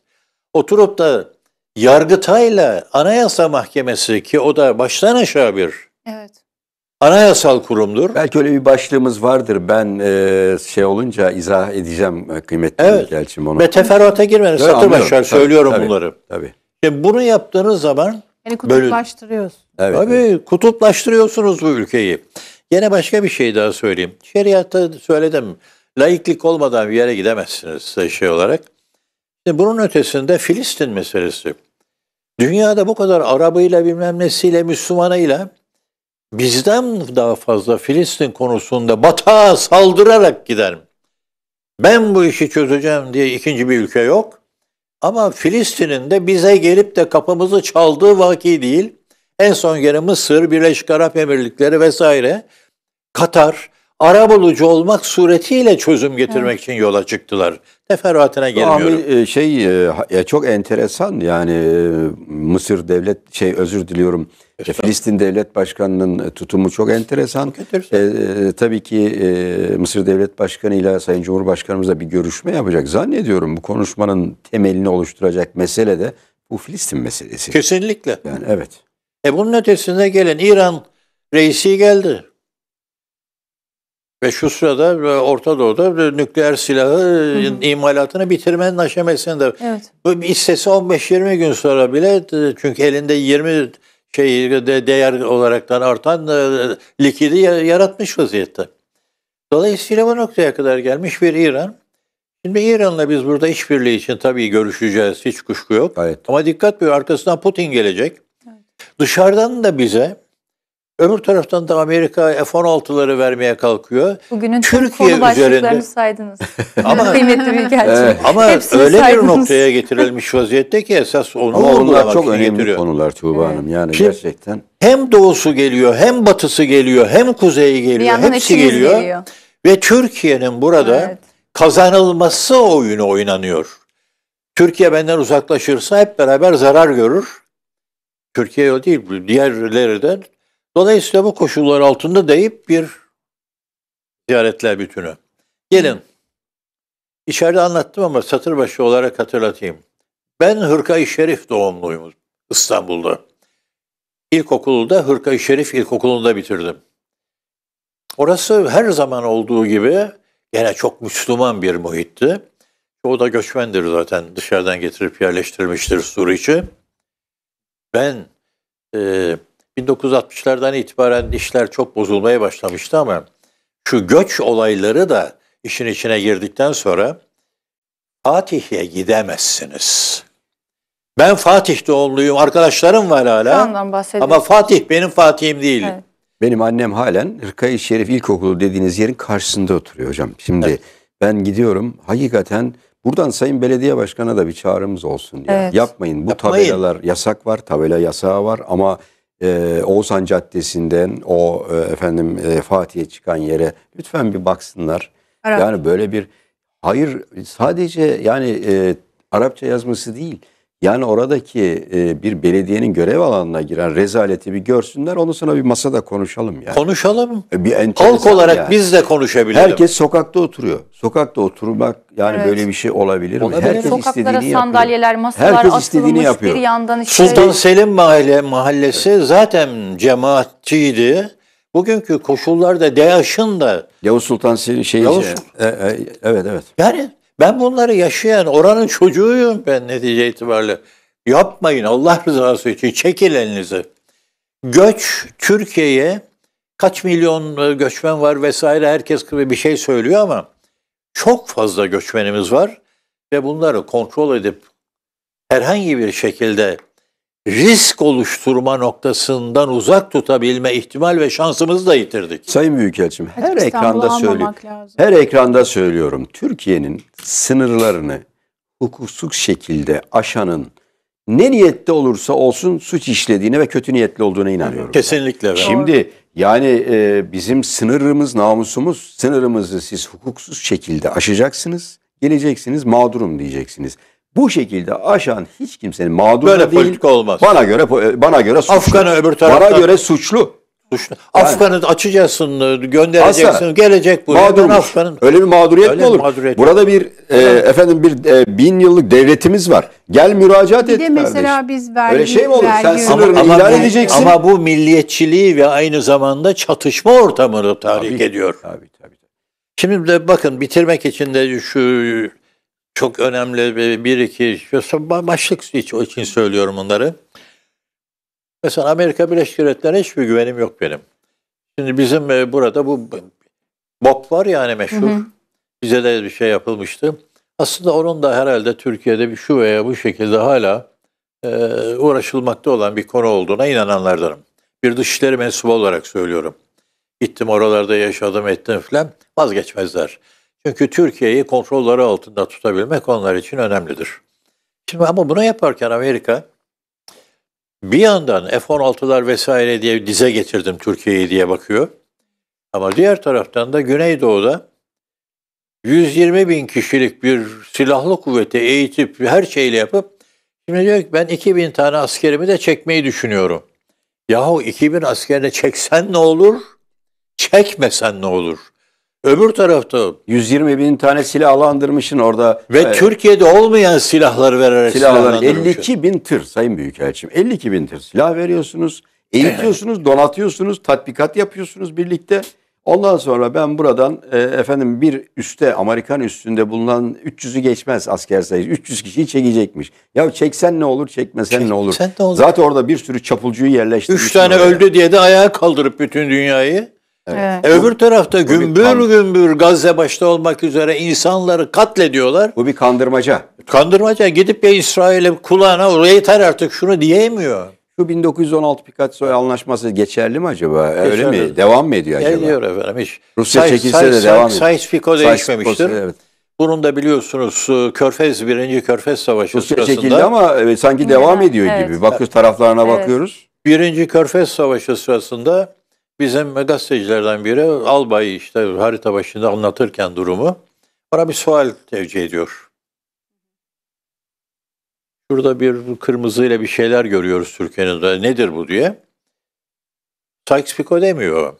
Oturup da Yargıtay'la Anayasa Mahkemesi ki o da baştan aşağı bir evet. anayasal kurumdur. Belki öyle bir başlığımız vardır. Ben e, şey olunca izah edeceğim e, kıymetli evet. elçim onu. Ve teferruata girmeniz satır başlar söylüyorum tabii, bunları. Tabii. Şimdi bunu yaptığınız zaman yani kutuplaştırıyoruz. Evet, tabii evet. kutuplaştırıyorsunuz bu ülkeyi. Yine başka bir şey daha söyleyeyim. Şeriatta söyledim. Laiklik olmadan bir yere gidemezsiniz şey olarak. Şimdi bunun ötesinde Filistin meselesi. Dünyada bu kadar Arabıyla bilmem nesiyle Müslümanıyla bizden daha fazla Filistin konusunda batağa saldırarak giden ben bu işi çözeceğim diye ikinci bir ülke yok. Ama Filistin'in de bize gelip de kapımızı çaldığı vaki değil. En son gene Mısır, Birleşik Arap Emirlikleri vesaire, Katar arabulucu olmak suretiyle çözüm getirmek evet. için yola çıktılar. Teferruatına girmiyorum. E, şey e, çok enteresan yani e, Mısır devlet şey özür diliyorum. Filistin devlet başkanının tutumu çok enteresan. E, tabii ki e, Mısır devlet başkanı ile Sayın Cumhurbaşkanımızla bir görüşme yapacak. Zannediyorum bu konuşmanın temelini oluşturacak mesele de bu Filistin meselesi. Kesinlikle. Yani evet. E bunun ötesinde gelen İran reisi geldi. Ve şu sırada e, Orta Doğu'da e, nükleer silahı e, hı hı. imalatını bitirmenin aşamasında. Evet. Bu istese 15-20 gün sonra bile çünkü elinde 20 şey de değer olaraktan artan likidi yaratmış vaziyette. Dolayısıyla bu noktaya kadar gelmiş bir İran. Şimdi İran'la biz burada işbirliği için tabii görüşeceğiz. Hiç kuşku yok. Evet. Ama dikkat bir arkasından Putin gelecek. Evet. Dışarıdan da bize Öbür taraftan da Amerika F-16'ları vermeye kalkıyor. Bugünün Türkiye konu üzerinde saydınız. ama kıymetli bir gerçek. Ama Hepsini öyle saydınız. bir noktaya getirilmiş vaziyette ki esas onu ama onlar çok önemli getiriyor. konular Tuğba Hanım yani Şimdi, gerçekten. Hem doğusu geliyor, hem batısı geliyor, hem kuzeyi geliyor, hepsi geliyor. geliyor. Ve Türkiye'nin burada evet. kazanılması oyunu oynanıyor. Türkiye benden uzaklaşırsa hep beraber zarar görür. Türkiye değil, diğerleri de Dolayısıyla bu koşullar altında deyip bir ziyaretler bütünü. Gelin. İçeride anlattım ama satır başı olarak hatırlatayım. Ben Hırkayı Şerif doğumluyum İstanbul'da. İlkokulda Hırkayı Şerif İlkokulu'nda bitirdim. Orası her zaman olduğu gibi gene çok Müslüman bir muhitti. O da göçmendir zaten dışarıdan getirip yerleştirmiştir Suriçi. Ben e, 1960'lardan itibaren işler çok bozulmaya başlamıştı ama şu göç olayları da işin içine girdikten sonra Fatih'e gidemezsiniz. Ben Fatih doğumluyum. Arkadaşlarım var hala. Ama Fatih benim Fatih'im değil. Evet. Benim annem halen Hırkayı Şerif İlkokulu dediğiniz yerin karşısında oturuyor hocam. Şimdi evet. ben gidiyorum. Hakikaten buradan Sayın Belediye Başkanı'na da bir çağrımız olsun. Ya. Evet. Yapmayın. Bu Yapmayın. tabelalar yasak var. Tabela yasağı var ama e, Oğuzhan Caddesi'nden o e, efendim e, Fatih'e çıkan yere lütfen bir baksınlar. Arap. Yani böyle bir hayır sadece yani e, Arapça yazması değil yani oradaki e, bir belediyenin görev alanına giren rezaleti bir görsünler. Onu sonra bir masada konuşalım yani. Konuşalım. E, bir Halk olarak yani. biz de konuşabiliriz. Herkes sokakta oturuyor. Sokakta oturmak yani evet. böyle bir şey olabilir Olabilir. Herkes Sokaklara istediğini sandalyeler, yapıyor. masalar Herkes istediğini yapıyor. bir yandan işte. Sultan Selim Mahalle mahallesi evet. zaten cemaatçiydi. Bugünkü koşullarda DAEŞ'ın da Yavuz Sultan Selim şeyi Yavuz, e, e, evet evet. Yani ben bunları yaşayan oranın çocuğuyum ben netice itibariyle. Yapmayın Allah rızası için çekin elinizi. Göç Türkiye'ye kaç milyon e, göçmen var vesaire herkes bir şey söylüyor ama çok fazla göçmenimiz var ve bunları kontrol edip herhangi bir şekilde risk oluşturma noktasından uzak tutabilme ihtimal ve şansımızı da yitirdik. Sayın Büyükelçim her ekranda söylüyorum. Her ekranda söylüyorum. Türkiye'nin sınırlarını hukuksuz şekilde aşanın ne niyette olursa olsun suç işlediğine ve kötü niyetli olduğuna inanıyorum. Kesinlikle. Ben. Şimdi yani e, bizim sınırımız namusumuz sınırımızı siz hukuksuz şekilde aşacaksınız. Geleceksiniz mağdurum diyeceksiniz. Bu şekilde aşan hiç kimsenin mağdur Böyle değil. politika olmaz. Bana göre e, bana göre suçlu. Afgan'ı öbür taraftan. Bana göre suçlu. Suçlu. Yani, Afgan'ı açacaksın, e, göndereceksin, asla, gelecek buraya. Mağdurmuş. Afgan'ın, öyle bir mağduriyet öyle mi olur? Mağduriyet Burada bir e, efendim bir e, bin yıllık devletimiz var. Gel müracaat bir et de kardeş. mesela biz vergi Öyle şey mi olur? Sen sınırını ama, ilan edeceksin. Ama bu milliyetçiliği ve aynı zamanda çatışma ortamını tahrik tabii, ediyor. Tabii tabii. Şimdi de bakın bitirmek için de şu çok önemli bir iki başlık için söylüyorum bunları. Mesela Amerika Birleşik Devletleri'ne hiçbir güvenim yok benim. Şimdi bizim e, burada bu Bok var yani meşhur. Hı hı. Bize de bir şey yapılmıştı. Aslında onun da herhalde Türkiye'de bir şu veya bu şekilde hala e, uğraşılmakta olan bir konu olduğuna inananlardanım. Bir dışişleri mensubu olarak söylüyorum. Gittim oralarda yaşadım ettim filan vazgeçmezler. Çünkü Türkiye'yi kontrolleri altında tutabilmek onlar için önemlidir. Şimdi ama bunu yaparken Amerika bir yandan F-16'lar vesaire diye dize getirdim Türkiye'yi diye bakıyor. Ama diğer taraftan da Güneydoğu'da 120 bin kişilik bir silahlı kuvveti eğitip her şeyle yapıp şimdi diyor ki ben 2000 tane askerimi de çekmeyi düşünüyorum. Yahu 2000 askerini çeksen ne olur? Çekmesen ne olur? Öbür tarafta 120 bin tane silah alandırmışın orada. Ve e, Türkiye'de olmayan silahları vererek silahlar 52 bin tır Sayın Büyükelçim. 52 bin tır silah veriyorsunuz, eğitiyorsunuz, donatıyorsunuz, tatbikat yapıyorsunuz birlikte. Ondan sonra ben buradan e, efendim bir üste Amerikan üstünde bulunan 300'ü geçmez asker sayısı. 300 kişiyi çekecekmiş. Ya çeksen ne olur, çekmesen Çek, ne, olur? ne olur? Zaten orada bir sürü çapulcuyu yerleştirmiş. Üç tane oraya. öldü diye de ayağa kaldırıp bütün dünyayı. Evet. Öbür tarafta gümbür gümbür Gazze başta olmak üzere insanları katlediyorlar. Bu bir kandırmaca. Kandırmaca gidip ya İsrail'e kulağına oraya yeter artık şunu diyemiyor. Şu 1916 Picasso anlaşması geçerli mi acaba? Geçerli. Öyle mi? Devam mı ediyor acaba? Geliyor efendim. Hiç. Rusya Say, çekilse Say, de devam ediyor. Sykes-Picot değişmemiştir. Evet. Bunun da biliyorsunuz e, Körfez birinci Körfez Savaşı Rusya sırasında. Rusya çekildi ama evet, sanki devam ediyor evet. gibi. Bakıyoruz taraflarına evet. bakıyoruz. Birinci Körfez Savaşı sırasında bizim gazetecilerden biri albay işte harita başında anlatırken durumu bana bir sual tevcih ediyor. Şurada bir kırmızıyla bir şeyler görüyoruz Türkiye'nin de nedir bu diye. Sykes-Picot demiyor.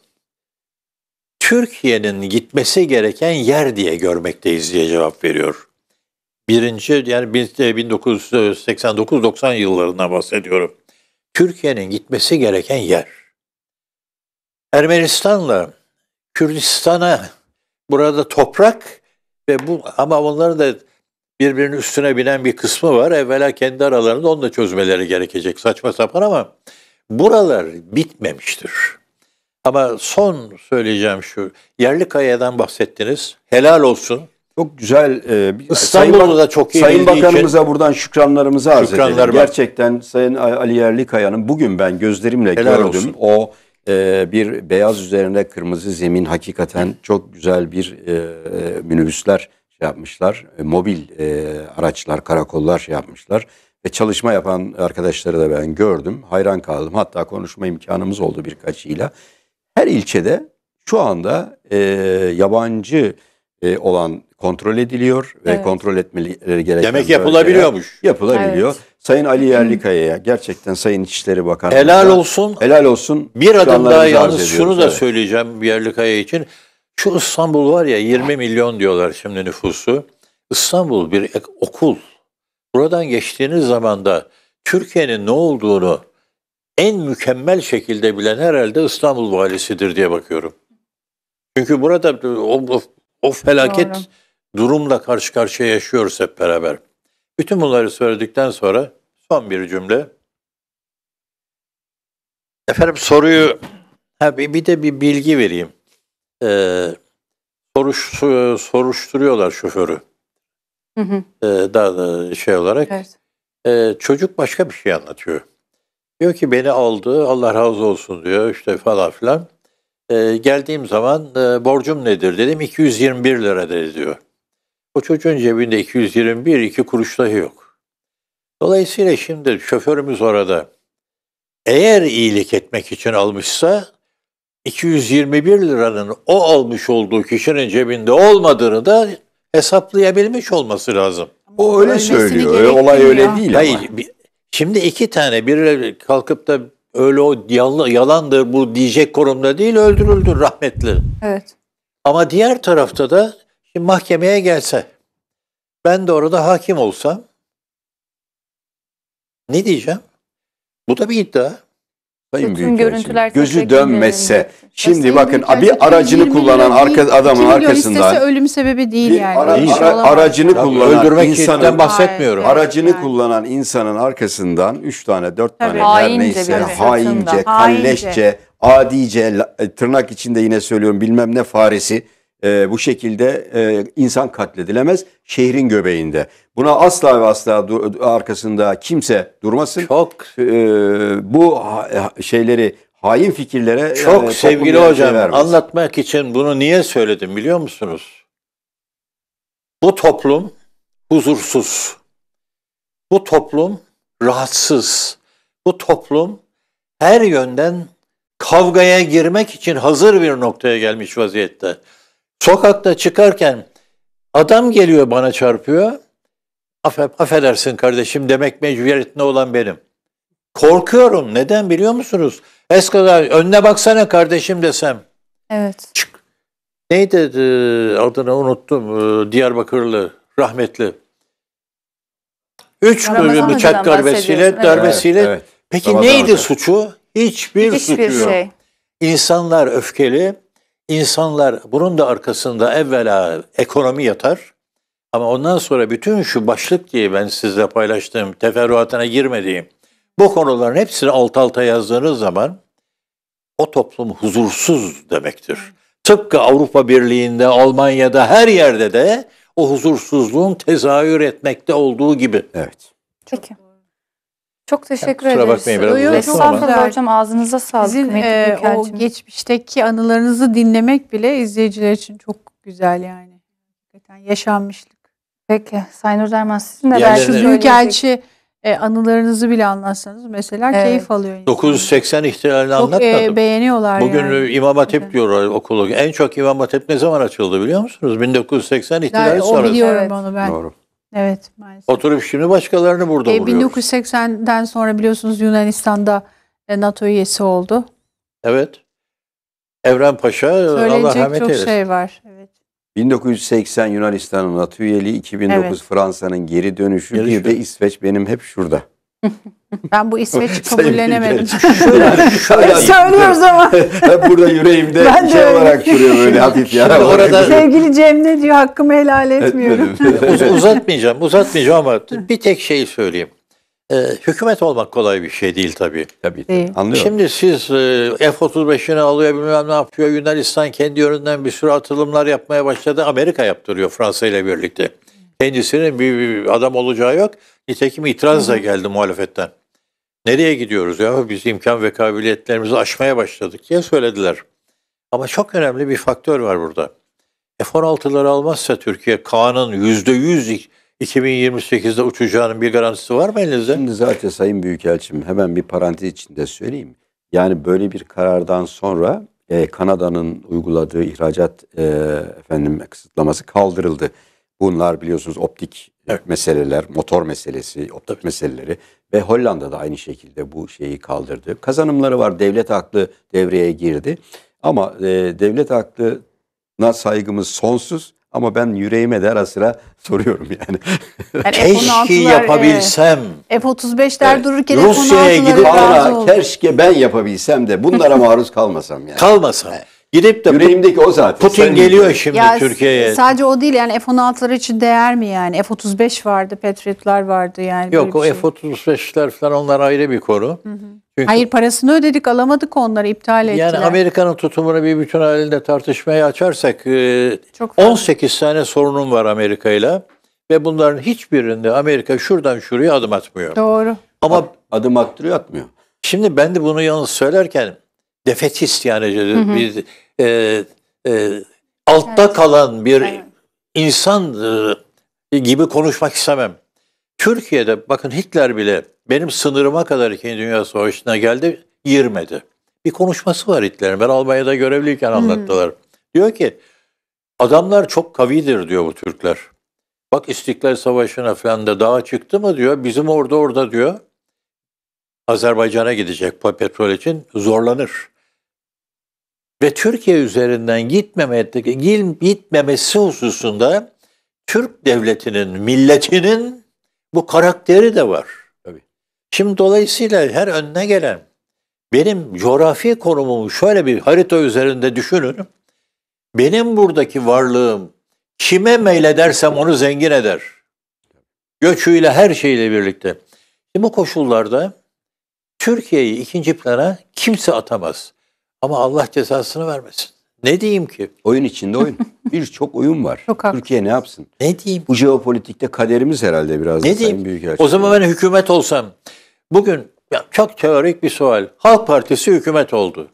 Türkiye'nin gitmesi gereken yer diye görmekteyiz diye cevap veriyor. Birinci yani 1989-90 e, yıllarına bahsediyorum. Türkiye'nin gitmesi gereken yer. Ermenistan'la Kürdistan'a burada toprak ve bu ama onların da birbirinin üstüne binen bir kısmı var. Evvela kendi aralarında onu da çözmeleri gerekecek. Saçma sapan ama buralar bitmemiştir. Ama son söyleyeceğim şu. Yerli kayadan bahsettiniz. Helal olsun. Çok güzel. E, İstanbul'u da çok iyi Sayın Bakanımıza için, buradan şükranlarımızı arz edelim. Gerçekten Sayın Ali Yerlikaya'nın bugün ben gözlerimle Helal gördüm. Olsun. O ee, bir beyaz üzerine kırmızı zemin hakikaten çok güzel bir e, e, minibüsler şey yapmışlar. E, mobil araçlar, karakollar şey yapmışlar. Ve çalışma yapan arkadaşları da ben gördüm. Hayran kaldım. Hatta konuşma imkanımız oldu birkaçıyla. Her ilçede şu anda yabancı olan kontrol ediliyor ve evet. kontrol etmeleri gereken Demek yapılabiliyormuş. Yapılabiliyor. Evet. Sayın Ali Yerlikaya'ya gerçekten Sayın İçişleri Bakanı. Helal olsun. Helal olsun. Bir adım daha yalnız şunu da evet. söyleyeceğim Yerlikaya için. Şu İstanbul var ya 20 milyon diyorlar şimdi nüfusu. İstanbul bir okul. Buradan geçtiğiniz zaman da Türkiye'nin ne olduğunu en mükemmel şekilde bilen herhalde İstanbul valisidir diye bakıyorum. Çünkü burada o, o, o felaket Doğru durumla karşı karşıya yaşıyoruz hep beraber. Bütün bunları söyledikten sonra son bir cümle. Efendim soruyu ha, bir de bir bilgi vereyim. Ee, soruş, soruşturuyorlar şoförü. Hı hı. Ee, daha da şey olarak. Evet. Ee, çocuk başka bir şey anlatıyor. Diyor ki beni aldı Allah razı olsun diyor işte falan filan. Ee, geldiğim zaman e, borcum nedir dedim 221 lira dedi diyor. O çocuğun cebinde 221 iki kuruş dahi yok. Dolayısıyla şimdi şoförümüz orada eğer iyilik etmek için almışsa 221 liranın o almış olduğu kişinin cebinde olmadığını da hesaplayabilmiş olması lazım. O öyle söylüyor. Öyle, olay öyle ya. değil Hayır, ama. Şimdi iki tane biri kalkıp da öyle o yalandır bu diyecek konumda değil öldürüldü rahmetli. Evet. Ama diğer tarafta da Şimdi mahkemeye gelse, ben de orada hakim olsam, ne diyeceğim? Bu da bir iddia. Sayın Bütün görüntüler gözü dönmezse. Şimdi bakın bir aracını kullanan arka, adamın arkasından ölüm sebebi değil bir yani. Ara, aracını ya şey kullanan öldürmek insanın bahsetmiyorum. Hayır, aracını evet. kullanan insanın arkasından üç tane dört tane her neyse haince, haince kalleşçe, adice tırnak içinde yine söylüyorum bilmem ne faresi e, bu şekilde e, insan katledilemez şehrin göbeğinde. Buna asla ve asla dur, arkasında kimse durmasın. Çok e, bu şeyleri hain fikirlere çok e, sevgili hocam şey anlatmak için bunu niye söyledim biliyor musunuz? Bu toplum huzursuz. Bu toplum rahatsız. Bu toplum her yönden kavgaya girmek için hazır bir noktaya gelmiş vaziyette. Sokakta çıkarken adam geliyor bana çarpıyor. affedersin kardeşim demek mecburiyetinde olan benim. Korkuyorum. Neden biliyor musunuz? Eskiden önüne baksana kardeşim desem. Evet. Çık. Neydi adını unuttum. Ee, Diyarbakırlı, rahmetli. Üç bölüm bıçak darbesiyle, darbesiyle. Evet, evet. Peki Ramazan neydi hocam. suçu? Hiçbir, Hiçbir suçu yok. Şey. İnsanlar öfkeli İnsanlar bunun da arkasında evvela ekonomi yatar. Ama ondan sonra bütün şu başlık diye ben sizle paylaştığım, teferruatına girmediğim bu konuların hepsini alt alta yazdığınız zaman o toplum huzursuz demektir. Tıpkı Avrupa Birliği'nde, Almanya'da her yerde de o huzursuzluğun tezahür etmekte olduğu gibi. Evet. Peki. Çok teşekkür yani, ederiz. Kusura bakmayın biraz Estağfurullah hocam ağzınıza sağlık. Sizin e, o geçmişteki anılarınızı dinlemek bile izleyiciler için çok güzel yani. Hakikaten yaşanmışlık. Peki Sayın Özerman sizin de şu Büyükelçi e, anılarınızı bile anlatsanız mesela evet. keyif alıyor. Insan. 980 ihtilalini anlatmadım. Çok e, beğeniyorlar. Bugün yani. İmam Hatip evet. diyorlar okulu. En çok İmam Hatip ne zaman açıldı biliyor musunuz? 1980 ihtilali sonrası. O biliyorum evet. onu ben. Doğru. Evet maalesef. Oturup şimdi başkalarını burada e, 1980'den sonra biliyorsunuz Yunanistan'da e, NATO üyesi oldu. Evet. Evren Paşa Söyleyecek Allah rahmet eylesin. çok şey var. Evet. 1980 Yunanistan'ın NATO üyeliği, 2009 Evet. Fransa'nın geri dönüşü, Geri bir de dönüşü. İsveç benim hep şurada. Ben bu İsveç'i kabullenemedim. şöyle, şöyle söylüyoruz ama. Ben burada yüreğimde ben şey öyle. olarak duruyor böyle hafif yara orada... Sevgili Cem ne diyor hakkımı helal etmiyorum. uzatmayacağım, uzatmayacağım ama bir tek şeyi söyleyeyim. Ee, hükümet olmak kolay bir şey değil tabii. Tabii. Değil. Anlıyorum. Şimdi siz e, F-35'ini alıyor bilmem ne yapıyor. Yunanistan kendi yönünden bir sürü atılımlar yapmaya başladı. Amerika yaptırıyor Fransa ile birlikte. Kendisinin bir, bir adam olacağı yok. Nitekim itirazla geldi muhalefetten. Nereye gidiyoruz ya? Biz imkan ve kabiliyetlerimizi aşmaya başladık diye söylediler. Ama çok önemli bir faktör var burada. F-16'ları almazsa Türkiye Kaan'ın %100 2028'de uçacağının bir garantisi var mı elinizde? Şimdi zaten Sayın Büyükelçim hemen bir parantez içinde söyleyeyim. Yani böyle bir karardan sonra e, Kanada'nın uyguladığı ihracat e, efendim kısıtlaması kaldırıldı. Bunlar biliyorsunuz optik evet. meseleler, motor meselesi, optik Tabii. meseleleri ve Hollanda da aynı şekilde bu şeyi kaldırdı. Kazanımları var. Devlet haklı devreye girdi. Ama e, devlet haklına saygımız sonsuz. Ama ben yüreğime de ara sıra soruyorum yani. yani keşke yapabilsem. E, F-35'ler evet. dururken Rusya'ya gidip bana keşke ben yapabilsem de bunlara maruz kalmasam yani. Kalmasam. Evet. Gidip de yüreğimdeki o zaten. Putin Sen geliyor mi? şimdi ya Türkiye'ye. Sadece o değil yani F-16'lar için değer mi yani? F-35 vardı, Patriot'lar vardı yani. Yok o şey. F-35'ler falan onlar ayrı bir konu. Çünkü, Hayır parasını ödedik alamadık onları iptal ettiler. Yani Amerika'nın tutumunu bir bütün halinde tartışmaya açarsak e, Çok 18 tane sorunum var Amerika ile ve bunların hiçbirinde Amerika şuradan şuraya adım atmıyor. Doğru. Ama adım attırıyor atmıyor. Şimdi ben de bunu yalnız söylerken defetist yani hı hı. bir e, e, altta evet. kalan bir evet. insan e, gibi konuşmak istemem. Türkiye'de bakın Hitler bile benim sınırıma kadar İkinci Dünya Savaşı'na geldi, girmedi. Bir konuşması var Hitler'in. Ben Almanya'da görevliyken anlattılar. Hı. Diyor ki adamlar çok kavidir diyor bu Türkler. Bak İstiklal Savaşı'na falan da dağa çıktı mı diyor. Bizim orada orada diyor. Azerbaycan'a gidecek petrol için zorlanır. Ve Türkiye üzerinden gitmemesi, gitmemesi hususunda Türk devletinin, milletinin bu karakteri de var. Tabii. Şimdi dolayısıyla her önüne gelen benim coğrafi konumumu şöyle bir harita üzerinde düşünün. Benim buradaki varlığım kime meyledersem onu zengin eder. Göçüyle her şeyle birlikte. Şimdi bu koşullarda Türkiye'yi ikinci plana kimse atamaz. Ama Allah cezasını vermesin. Ne diyeyim ki? Oyun içinde oyun. Birçok oyun var. Çok Türkiye ne yapsın? Ne diyeyim? Bu jeopolitikte kaderimiz herhalde biraz. Ne diyeyim? Büyükelçin. O zaman ben hükümet olsam. Bugün ya çok teorik bir sual. Halk Partisi hükümet oldu.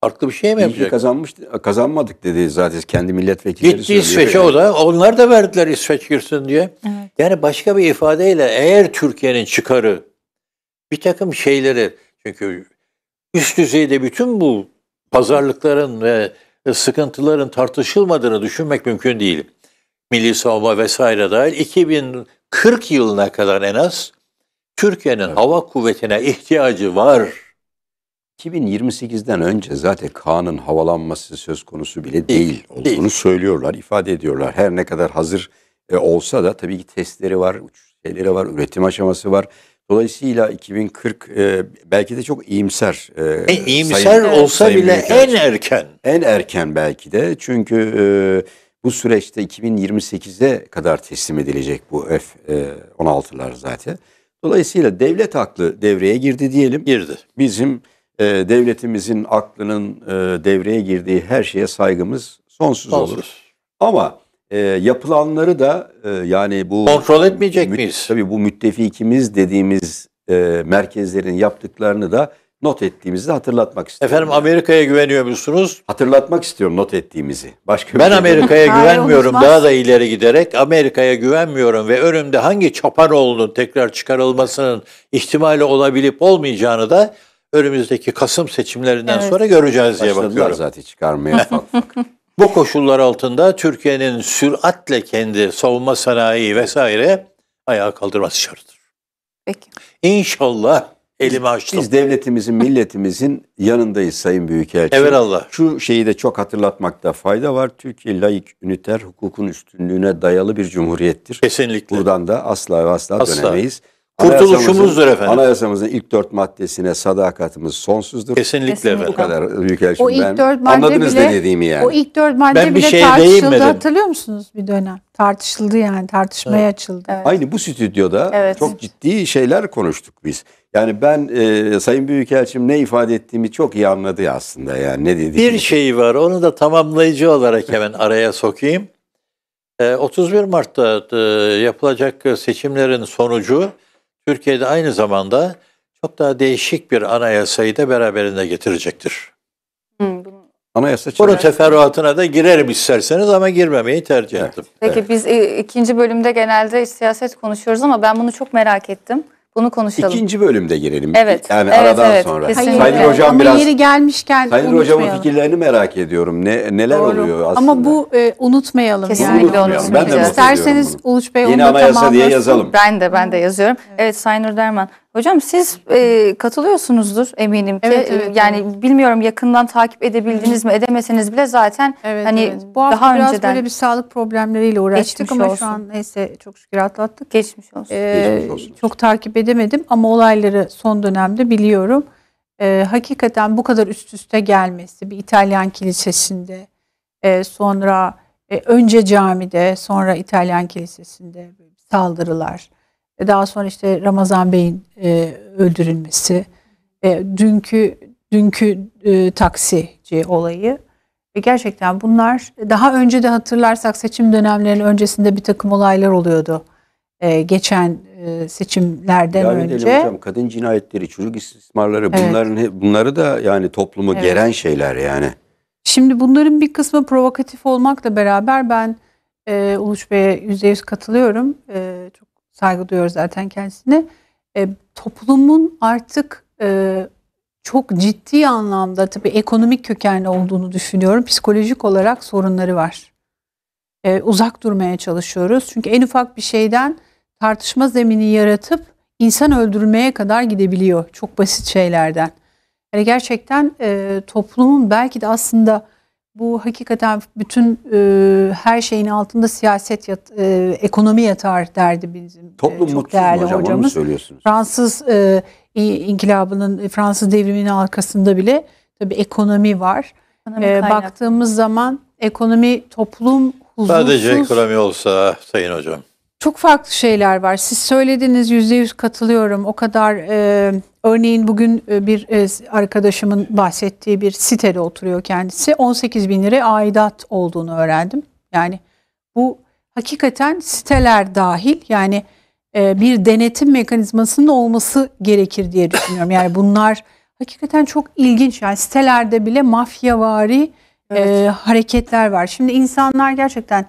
Farklı bir şey mi yapacak? Kazanmış, kazanmadık dedi zaten kendi milletvekilleri. Gitti İsveç'e o da. Onlar da verdiler İsveç girsin diye. Evet. Yani başka bir ifadeyle eğer Türkiye'nin çıkarı bir takım şeyleri çünkü üst düzeyde bütün bu pazarlıkların ve sıkıntıların tartışılmadığını düşünmek mümkün değil. Milli savunma vesaire dahil 2040 yılına kadar en az Türkiye'nin evet. hava kuvvetine ihtiyacı var. 2028'den önce zaten Kaan'ın havalanması söz konusu bile değil, değil olduğunu değil. söylüyorlar, ifade ediyorlar. Her ne kadar hazır e, olsa da tabii ki testleri var, uçuş var, üretim aşaması var. Dolayısıyla 2040 e, belki de çok iyimser. E, e, iyimser sayın, olsa sayın bile en erken. En erken belki de çünkü e, bu süreçte 2028'e kadar teslim edilecek bu F-16'lar e, zaten. Dolayısıyla devlet aklı devreye girdi diyelim. Girdi. Bizim e, devletimizin aklının e, devreye girdiği her şeye saygımız sonsuz, sonsuz. olur. Ama e, yapılanları da e, yani bu kontrol etmeyecek müt, miyiz? Tabii bu müttefikimiz dediğimiz e, merkezlerin yaptıklarını da not ettiğimizi hatırlatmak istiyorum. Efendim Amerika'ya güveniyor musunuz? Hatırlatmak istiyorum not ettiğimizi. Başka ben şey Amerika'ya güvenmiyorum daha da ileri giderek. Amerika'ya güvenmiyorum ve önümde hangi Çaparoğlu'nun tekrar çıkarılmasının ihtimali olabilip olmayacağını da önümüzdeki Kasım seçimlerinden evet. sonra göreceğiz diye Başladılar bakıyorum. zaten çıkarmaya. Bu koşullar altında Türkiye'nin süratle kendi savunma sanayi vesaire ayağa kaldırması şarttır. Peki. İnşallah elimi açtım. Biz devletimizin, milletimizin yanındayız Sayın Büyükelçi. Evet Allah. Şu şeyi de çok hatırlatmakta fayda var. Türkiye laik, üniter, hukukun üstünlüğüne dayalı bir cumhuriyettir. Kesinlikle. Buradan da asla ve asla, asla. dönemeyiz. Kurtuluşumuzdur efendim. Anayasamızın ilk dört maddesine sadakatimiz sonsuzdur. Kesinlikle, Kesinlikle. efendim. Bu kadar büyük O ilk dört madde anladınız bile, ne dediğimi yani. O ilk dört madde ben bir bile şeye tartışıldı değinmedim. hatırlıyor musunuz bir dönem? Tartışıldı yani tartışmaya evet. açıldı. Evet. Aynı bu stüdyoda evet. çok ciddi şeyler konuştuk biz. Yani ben e, Sayın Büyükelçim ne ifade ettiğimi çok iyi anladı aslında yani ne dediğimi. Bir şey var onu da tamamlayıcı olarak hemen araya sokayım. E, 31 Mart'ta e, yapılacak seçimlerin sonucu Türkiye'de aynı zamanda çok daha değişik bir anayasayı da beraberinde getirecektir. Hı, bunu Anayasa Bunun teferruatına da girerim isterseniz ama girmemeyi tercih ettim. Peki evet. biz e, ikinci bölümde genelde siyaset konuşuyoruz ama ben bunu çok merak ettim. Bunu konuşalım. İkinci bölümde girelim. Evet. Yani evet, aradan evet, sonra. Kesinlikle. Sayın hocam ama biraz yeri gelmişken Sayın hocamın fikirlerini merak ediyorum. Ne neler Doğru. oluyor aslında? Ama bu e, unutmayalım. Kesinlikle yani. unutmayalım. Ben de İsterseniz Uluç Bey onu da anayasa diye yazalım. Ben de ben de yazıyorum. Evet, evet Sayın Nur Hocam siz e, katılıyorsunuzdur eminim ki. Evet, yani evet. bilmiyorum yakından takip edebildiniz mi edemeseniz bile zaten evet, hani evet. Bu daha biraz önceden böyle bir sağlık problemleriyle uğraştık ama olsun. şu an neyse çok şükür atlattık. Geçmiş olsun. Ee, Geçmiş olsun. Çok takip edemedim ama olayları son dönemde biliyorum. Ee, hakikaten bu kadar üst üste gelmesi bir İtalyan kilisesinde e, sonra e, önce camide sonra İtalyan kilisesinde saldırılar e, daha sonra işte Ramazan Bey'in e, öldürülmesi, e, dünkü dünkü e, taksici olayı. Ve gerçekten bunlar e, daha önce de hatırlarsak seçim dönemlerinin öncesinde bir takım olaylar oluyordu. E, geçen e, seçimlerden yani önce. Hocam, kadın cinayetleri, çocuk istismarları evet. bunların bunları da yani toplumu evet. geren şeyler yani. Şimdi bunların bir kısmı provokatif olmakla beraber ben e, Uluç Bey'e yüzde yüz katılıyorum. E, çok saygı duyuyoruz zaten kendisine. E, toplumun artık e, çok ciddi anlamda tabii ekonomik kökenli olduğunu düşünüyorum. Psikolojik olarak sorunları var. E, uzak durmaya çalışıyoruz. Çünkü en ufak bir şeyden tartışma zemini yaratıp insan öldürmeye kadar gidebiliyor. Çok basit şeylerden. Yani gerçekten e, toplumun belki de aslında bu hakikaten bütün e, her şeyin altında siyaset yat, e, ekonomi yatar derdi bizim e, Toplum e, çok değerli hocam, hocamız. Onu söylüyorsunuz? Fransız e, inkılabının e, Fransız devriminin arkasında bile tabii ekonomi var. e, baktığımız zaman ekonomi toplum huzursuz. Sadece ekonomi olsa sayın hocam çok farklı şeyler var. Siz söylediniz yüzde yüz katılıyorum. O kadar e, örneğin bugün e, bir e, arkadaşımın bahsettiği bir sitede oturuyor kendisi. 18 bin lira aidat olduğunu öğrendim. Yani bu hakikaten siteler dahil yani e, bir denetim mekanizmasının olması gerekir diye düşünüyorum. Yani bunlar hakikaten çok ilginç. Yani sitelerde bile mafyavari e, evet. e, hareketler var. Şimdi insanlar gerçekten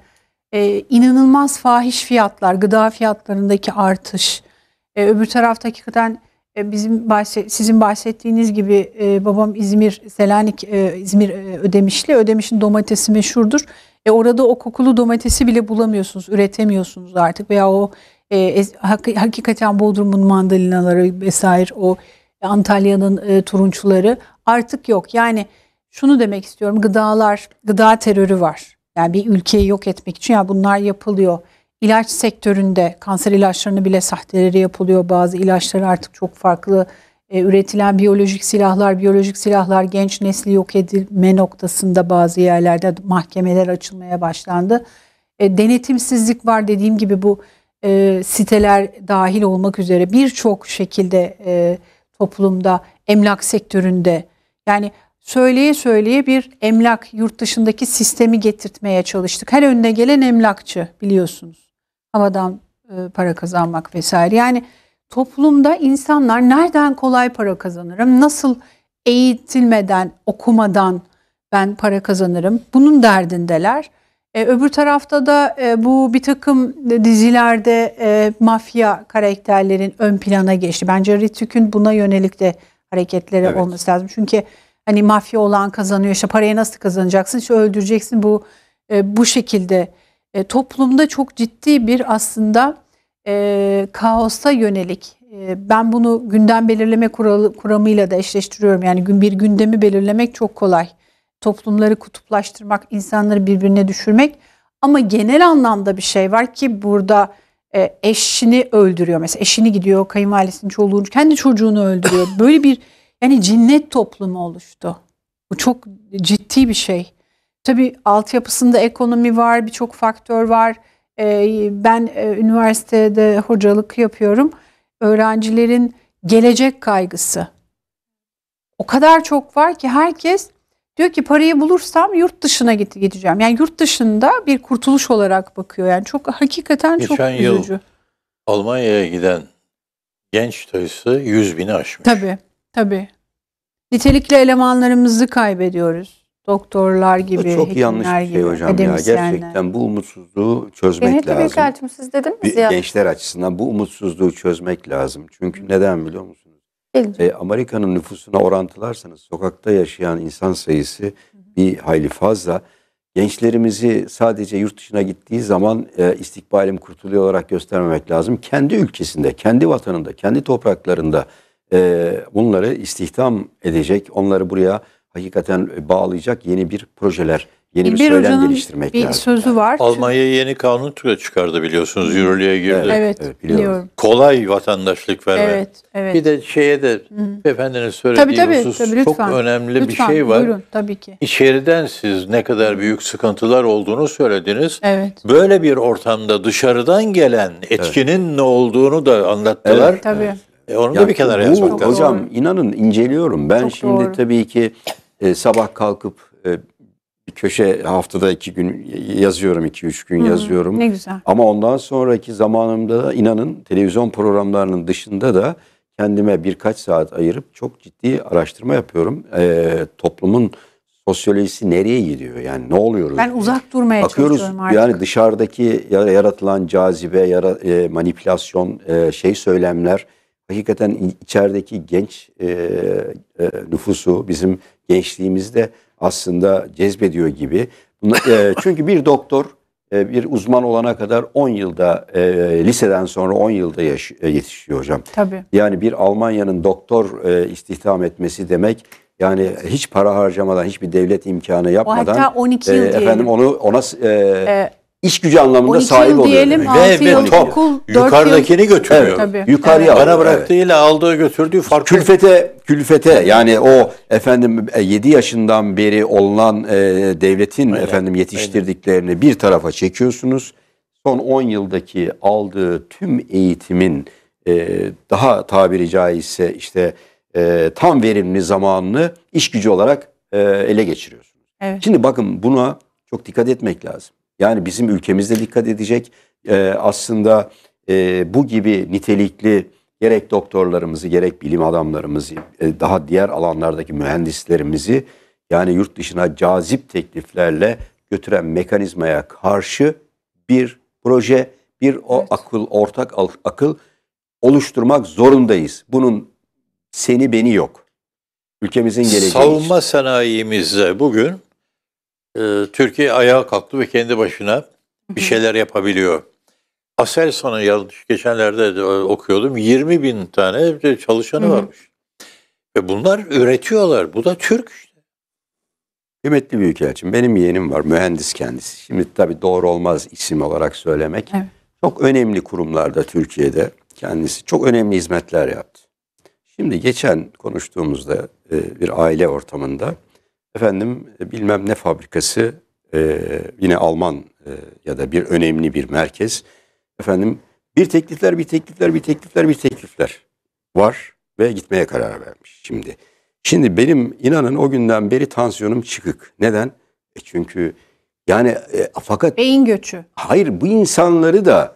e, inanılmaz fahiş fiyatlar, gıda fiyatlarındaki artış, e, öbür tarafta hakikaten e, bizim bahset, sizin bahsettiğiniz gibi e, babam İzmir, Selanik, e, İzmir e, Ödemişli, Ödemiş'in domatesi meşhurdur. E, orada o kokulu domatesi bile bulamıyorsunuz, üretemiyorsunuz artık veya o e, hakikaten Bodrum'un mandalinaları vesaire o Antalya'nın e, turunçları artık yok. Yani şunu demek istiyorum gıdalar, gıda terörü var. Yani bir ülkeyi yok etmek için ya yani bunlar yapılıyor. İlaç sektöründe kanser ilaçlarını bile sahteleri yapılıyor. Bazı ilaçlar artık çok farklı e, üretilen biyolojik silahlar, biyolojik silahlar genç nesli yok edilme noktasında bazı yerlerde mahkemeler açılmaya başlandı. E, denetimsizlik var dediğim gibi bu e, siteler dahil olmak üzere birçok şekilde e, toplumda, emlak sektöründe yani söyleye söyleye bir emlak, yurt dışındaki sistemi getirtmeye çalıştık. Her önüne gelen emlakçı biliyorsunuz. Havadan e, para kazanmak vesaire. Yani toplumda insanlar nereden kolay para kazanırım, nasıl eğitilmeden, okumadan ben para kazanırım. Bunun derdindeler. E, öbür tarafta da e, bu bir takım dizilerde e, mafya karakterlerin ön plana geçti. Bence Ritük'ün buna yönelik de hareketleri evet. olması lazım. Çünkü Hani mafya olan kazanıyor işte parayı nasıl kazanacaksın işte öldüreceksin bu e, bu şekilde. E, toplumda çok ciddi bir aslında e, kaosa yönelik e, ben bunu gündem belirleme kuralı, kuramıyla da eşleştiriyorum. Yani gün bir gündemi belirlemek çok kolay. Toplumları kutuplaştırmak, insanları birbirine düşürmek ama genel anlamda bir şey var ki burada e, eşini öldürüyor. Mesela eşini gidiyor, kayınvalidesini, çoluğunu, kendi çocuğunu öldürüyor. Böyle bir yani cinnet toplumu oluştu. Bu çok ciddi bir şey. Tabii altyapısında ekonomi var, birçok faktör var. Ee, ben e, üniversitede hocalık yapıyorum. Öğrencilerin gelecek kaygısı. O kadar çok var ki herkes diyor ki parayı bulursam yurt dışına gideceğim. Yani yurt dışında bir kurtuluş olarak bakıyor. Yani çok hakikaten Geçen çok üzücü. Yıl Almanya'ya giden genç sayısı 100 bini aşmış. Tabii. Tabii. Nitelikli elemanlarımızı kaybediyoruz. Doktorlar gibi, çok yanlış bir şey hocam ya. Gerçekten bu umutsuzluğu çözmek Kıymetli lazım. Büyükelçim siz dediniz bir, ya. Gençler açısından bu umutsuzluğu çözmek lazım. Çünkü neden biliyor musunuz? E, Amerika'nın nüfusuna orantılarsanız sokakta yaşayan insan sayısı hı. bir hayli fazla. Gençlerimizi sadece yurt dışına gittiği zaman e, istikbalim kurtuluyor olarak göstermemek lazım. Kendi ülkesinde, kendi vatanında, kendi topraklarında e, bunları istihdam edecek, onları buraya hakikaten bağlayacak yeni bir projeler, yeni bir, bir söylem geliştirmek bir lazım. Bir sözü var. Almanya yeni kanun türü çıkardı biliyorsunuz, yürürlüğe girdi. Evet, evet, biliyorum. biliyorum. Kolay vatandaşlık verme. Evet, evet. Bir de şeye de Hı. efendinin söylediği tabii, tabii, husus tabii, çok önemli lütfen, bir şey var. Buyurun, tabii ki. İçeriden siz ne kadar büyük sıkıntılar olduğunu söylediniz. Evet. Böyle bir ortamda dışarıdan gelen etkinin evet. ne olduğunu da anlattılar. Evet, tabii. E onu da bir kenara yazmak lazım. Hocam inanın inceliyorum. Ben Çok şimdi doğru. tabii ki e, sabah kalkıp e, bir köşe haftada iki gün yazıyorum, iki üç gün Hı, yazıyorum. Ne güzel. Ama ondan sonraki zamanımda da inanın televizyon programlarının dışında da kendime birkaç saat ayırıp çok ciddi araştırma yapıyorum. E, toplumun sosyolojisi nereye gidiyor? Yani ne oluyoruz? Ben uzak durmaya Bakıyoruz, çalışıyorum artık. Yani dışarıdaki yaratılan cazibe, yara, e, manipülasyon, e, şey söylemler hakikaten içerideki genç e, e, nüfusu bizim gençliğimizde aslında cezbediyor gibi. Bunlar, e, çünkü bir doktor e, bir uzman olana kadar 10 yılda e, liseden sonra 10 yılda yaş, e, yetişiyor hocam. Tabii. Yani bir Almanya'nın doktor e, istihdam etmesi demek yani hiç para harcamadan, hiçbir devlet imkanı yapmadan o hatta 12 yıl e, efendim onu ona e, ee, iş gücü anlamında sahip oluyor. Diyelim, demek. 6 ve, ve top okul, yukarıdakini yıl... götürüyor. Evet, tabii. Yukarıya evet. bana bıraktığıyla evet. aldığı götürdüğü fark külfete külfete yani o efendim 7 e, yaşından beri olan e, devletin Aynen. efendim yetiştirdiklerini Aynen. bir tarafa çekiyorsunuz. Son 10 yıldaki aldığı tüm eğitimin e, daha tabiri caizse işte e, tam verimli zamanını iş gücü olarak e, ele geçiriyorsunuz. Evet. Şimdi bakın buna çok dikkat etmek lazım. Yani bizim ülkemizde dikkat edecek. E, aslında e, bu gibi nitelikli gerek doktorlarımızı gerek bilim adamlarımızı e, daha diğer alanlardaki mühendislerimizi yani yurt dışına cazip tekliflerle götüren mekanizmaya karşı bir proje, bir o evet. akıl, ortak akıl oluşturmak zorundayız. Bunun seni beni yok. Ülkemizin geleceği. Savunma sanayimizde bugün e, Türkiye ayağa kalktı ve kendi başına bir şeyler yapabiliyor. Aselsan'ın yazmış, geçenlerde de okuyordum, 20 bin tane çalışanı varmış. Ve bunlar üretiyorlar. Bu da Türk işte. Kıymetli Büyükelçim, benim yeğenim var, mühendis kendisi. Şimdi tabii doğru olmaz isim olarak söylemek. Evet. Çok önemli kurumlarda Türkiye'de kendisi çok önemli hizmetler yaptı. Şimdi geçen konuştuğumuzda e, bir aile ortamında efendim bilmem ne fabrikası e, yine Alman e, ya da bir önemli bir merkez efendim bir teklifler bir teklifler bir teklifler bir teklifler var ve gitmeye karar vermiş şimdi. Şimdi benim inanın o günden beri tansiyonum çıkık. Neden? E çünkü yani e, fakat beyin göçü. Hayır bu insanları da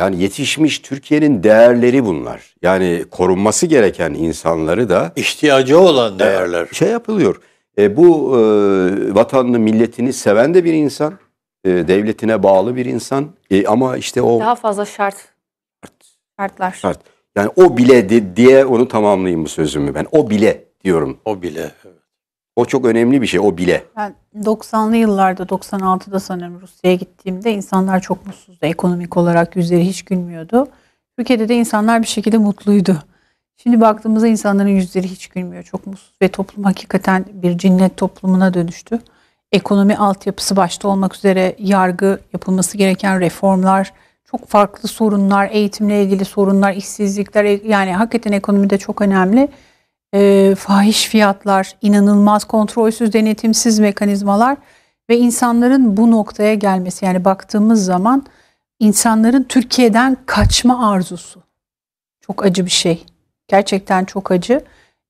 yani yetişmiş Türkiye'nin değerleri bunlar. Yani korunması gereken insanları da ihtiyacı olan e, değerler. Şey yapılıyor. E, bu e, vatanını, milletini seven de bir insan, e, devletine bağlı bir insan e, ama işte o... Daha fazla şart. Şart. Şartlar. Şart. Yani o bile de, diye onu tamamlayayım bu sözümü ben. O bile diyorum. O bile. O çok önemli bir şey o bile. Ben 90'lı yıllarda 96'da sanırım Rusya'ya gittiğimde insanlar çok mutsuzdu. Ekonomik olarak yüzleri hiç gülmüyordu. Türkiye'de de insanlar bir şekilde mutluydu. Şimdi baktığımızda insanların yüzleri hiç gülmüyor. Çok mutsuz ve toplum hakikaten bir cinnet toplumuna dönüştü. Ekonomi altyapısı başta olmak üzere yargı yapılması gereken reformlar, çok farklı sorunlar, eğitimle ilgili sorunlar, işsizlikler e, yani hakikaten ekonomide çok önemli. E, fahiş fiyatlar, inanılmaz kontrolsüz, denetimsiz mekanizmalar ve insanların bu noktaya gelmesi yani baktığımız zaman insanların Türkiye'den kaçma arzusu. Çok acı bir şey. Gerçekten çok acı.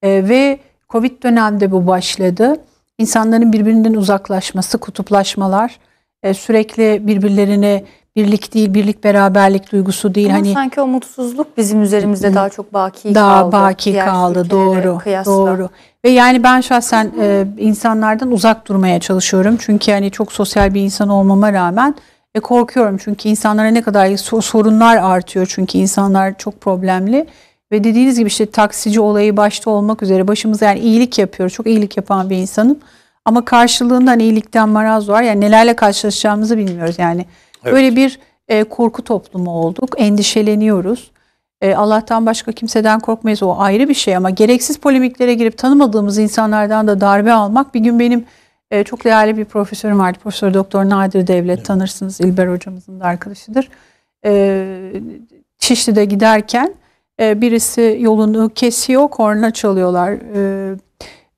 E, ve Covid dönemde bu başladı. İnsanların birbirinden uzaklaşması, kutuplaşmalar, e, sürekli birbirlerine birlik değil, birlik beraberlik duygusu değil. Ama hani sanki o mutsuzluk bizim üzerimizde daha çok baki daha kaldı. Daha baki kaldı, doğru, kıyasla. doğru. Ve yani ben şahsen e, insanlardan uzak durmaya çalışıyorum. Çünkü hani çok sosyal bir insan olmama rağmen e, korkuyorum. Çünkü insanlara ne kadar sorunlar artıyor. Çünkü insanlar çok problemli. Ve dediğiniz gibi işte taksici olayı başta olmak üzere başımıza yani iyilik yapıyor Çok iyilik yapan bir insanım. Ama karşılığında hani iyilikten maraz var. Yani nelerle karşılaşacağımızı bilmiyoruz yani. Evet. Böyle bir e, korku toplumu olduk. Endişeleniyoruz. E, Allah'tan başka kimseden korkmayız. O ayrı bir şey ama gereksiz polemiklere girip tanımadığımız insanlardan da darbe almak bir gün benim e, çok değerli bir profesörüm vardı. Profesör Doktor Nadir Devlet evet. tanırsınız. İlber hocamızın da arkadaşıdır. E, Çişli'de giderken ee, birisi yolunu kesiyor, korna çalıyorlar. E,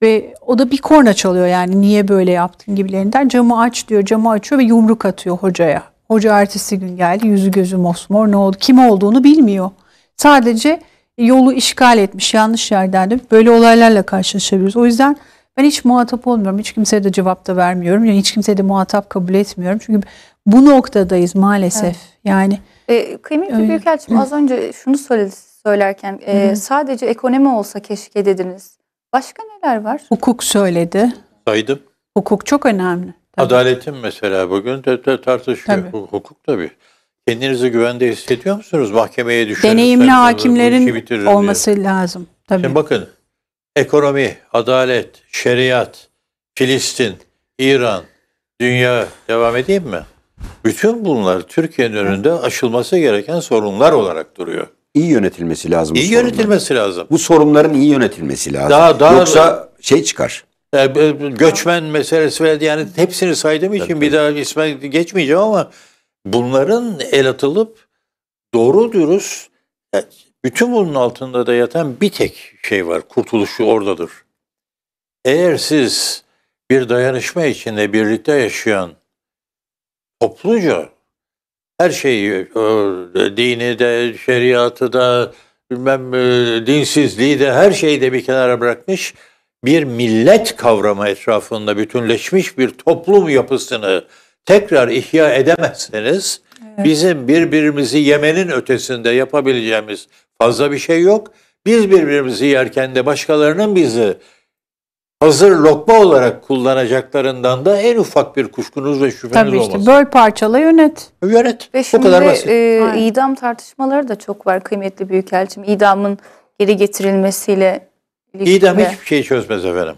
ve o da bir korna çalıyor yani niye böyle yaptın gibilerinden. Camı aç diyor, camı açıyor ve yumruk atıyor hocaya. Hoca ertesi gün geldi, yüzü gözü mosmor ne oldu, kim olduğunu bilmiyor. Sadece yolu işgal etmiş, yanlış yerden de böyle olaylarla karşılaşabiliriz. O yüzden ben hiç muhatap olmuyorum, hiç kimseye de cevap da vermiyorum. Yani hiç kimseye de muhatap kabul etmiyorum. Çünkü bu noktadayız maalesef. Evet. Yani e, kıymetli büyükelçim az önce şunu söyledi söylerken e, sadece ekonomi olsa keşke dediniz. Başka neler var? Hukuk söyledi. Saydım. Hukuk çok önemli. Tabii. Adaletin mesela bugün de, de tartışılıyor. Tabii. Hukuk, hukuk tabii. Kendinizi güvende hissediyor musunuz? Mahkemeye düşüyorsunuz. Deneyimli hakimlerin olması diye. lazım. Tabii. Şimdi bakın ekonomi, adalet, şeriat, Filistin, İran, dünya devam edeyim mi? Bütün bunlar Türkiye'nin önünde aşılması gereken sorunlar olarak duruyor iyi yönetilmesi lazım. İyi yönetilmesi lazım. Bu sorunların iyi yönetilmesi lazım. Daha, daha Yoksa şey çıkar. E, e göçmen meselesi ve yani hepsini saydığım için evet, bir daha ismen geçmeyeceğim ama bunların el atılıp doğru dürüst e, bütün bunun altında da yatan bir tek şey var. Kurtuluşu oradadır. Eğer siz bir dayanışma içinde birlikte yaşayan topluca her şeyi e, e, dini de şeriatı da bilmem e, dinsizliği de her şeyi de bir kenara bırakmış bir millet kavramı etrafında bütünleşmiş bir toplum yapısını tekrar ihya edemezseniz evet. bizim birbirimizi yemenin ötesinde yapabileceğimiz fazla bir şey yok. Biz birbirimizi yerken de başkalarının bizi hazır lokma olarak kullanacaklarından da en ufak bir kuşkunuz ve şüpheniz Tabii işte olmasın. böl parçala yönet. Yönet. Ve Bu şimdi kadar basit. E, idam tartışmaları da çok var kıymetli büyükelçim. İdamın geri getirilmesiyle ilgili. İdam hiçbir şey çözmez efendim.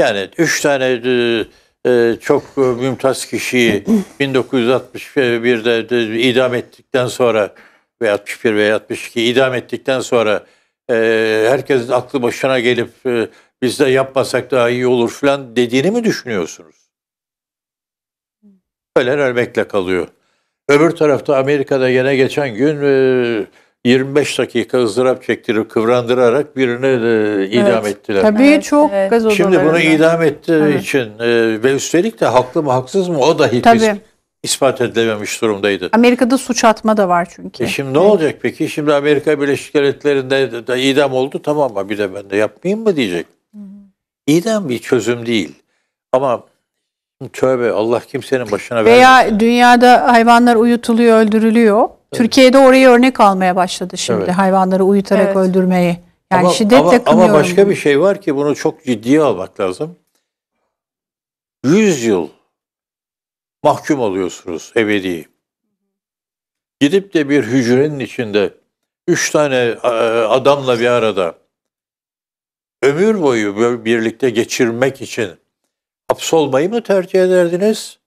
Yani üç tane e, e çok mümtaz kişiyi 1961'de de, idam ettikten sonra ve 61 ve 62 idam ettikten sonra e, herkes aklı başına gelip e, biz de yapmasak daha iyi olur falan dediğini mi düşünüyorsunuz? Ölen ölmekle kalıyor. Öbür tarafta Amerika'da yine geçen gün 25 e, dakika ızdırap çektirip kıvrandırarak birini de idam evet. ettiler. Tabii evet, çok evet. gazoz Şimdi bunu idam ettiği evet. için e, ve üstelik de haklı mı haksız mı o dahi Tabii. ispat edilememiş durumdaydı. Amerika'da suç atma da var çünkü. E şimdi ne olacak peki? Şimdi Amerika Birleşik Devletleri'nde de idam oldu tamam mı bir de ben de yapmayayım mı diyecek idam bir çözüm değil. Ama tövbe Allah kimsenin başına Veya vermesin. dünyada hayvanlar uyutuluyor, öldürülüyor. Evet. Türkiye'de orayı örnek almaya başladı şimdi evet. hayvanları uyutarak evet. öldürmeyi. Yani ama, şiddetle ama, kınıyorum. Ama başka bir şey var ki bunu çok ciddiye almak lazım. 100 yıl mahkum oluyorsunuz ebedi. Gidip de bir hücrenin içinde üç tane e, adamla bir arada ömür boyu birlikte geçirmek için hapsolmayı mı tercih ederdiniz?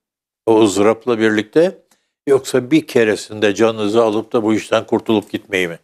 O ızdırapla birlikte yoksa bir keresinde canınızı alıp da bu işten kurtulup gitmeyi mi?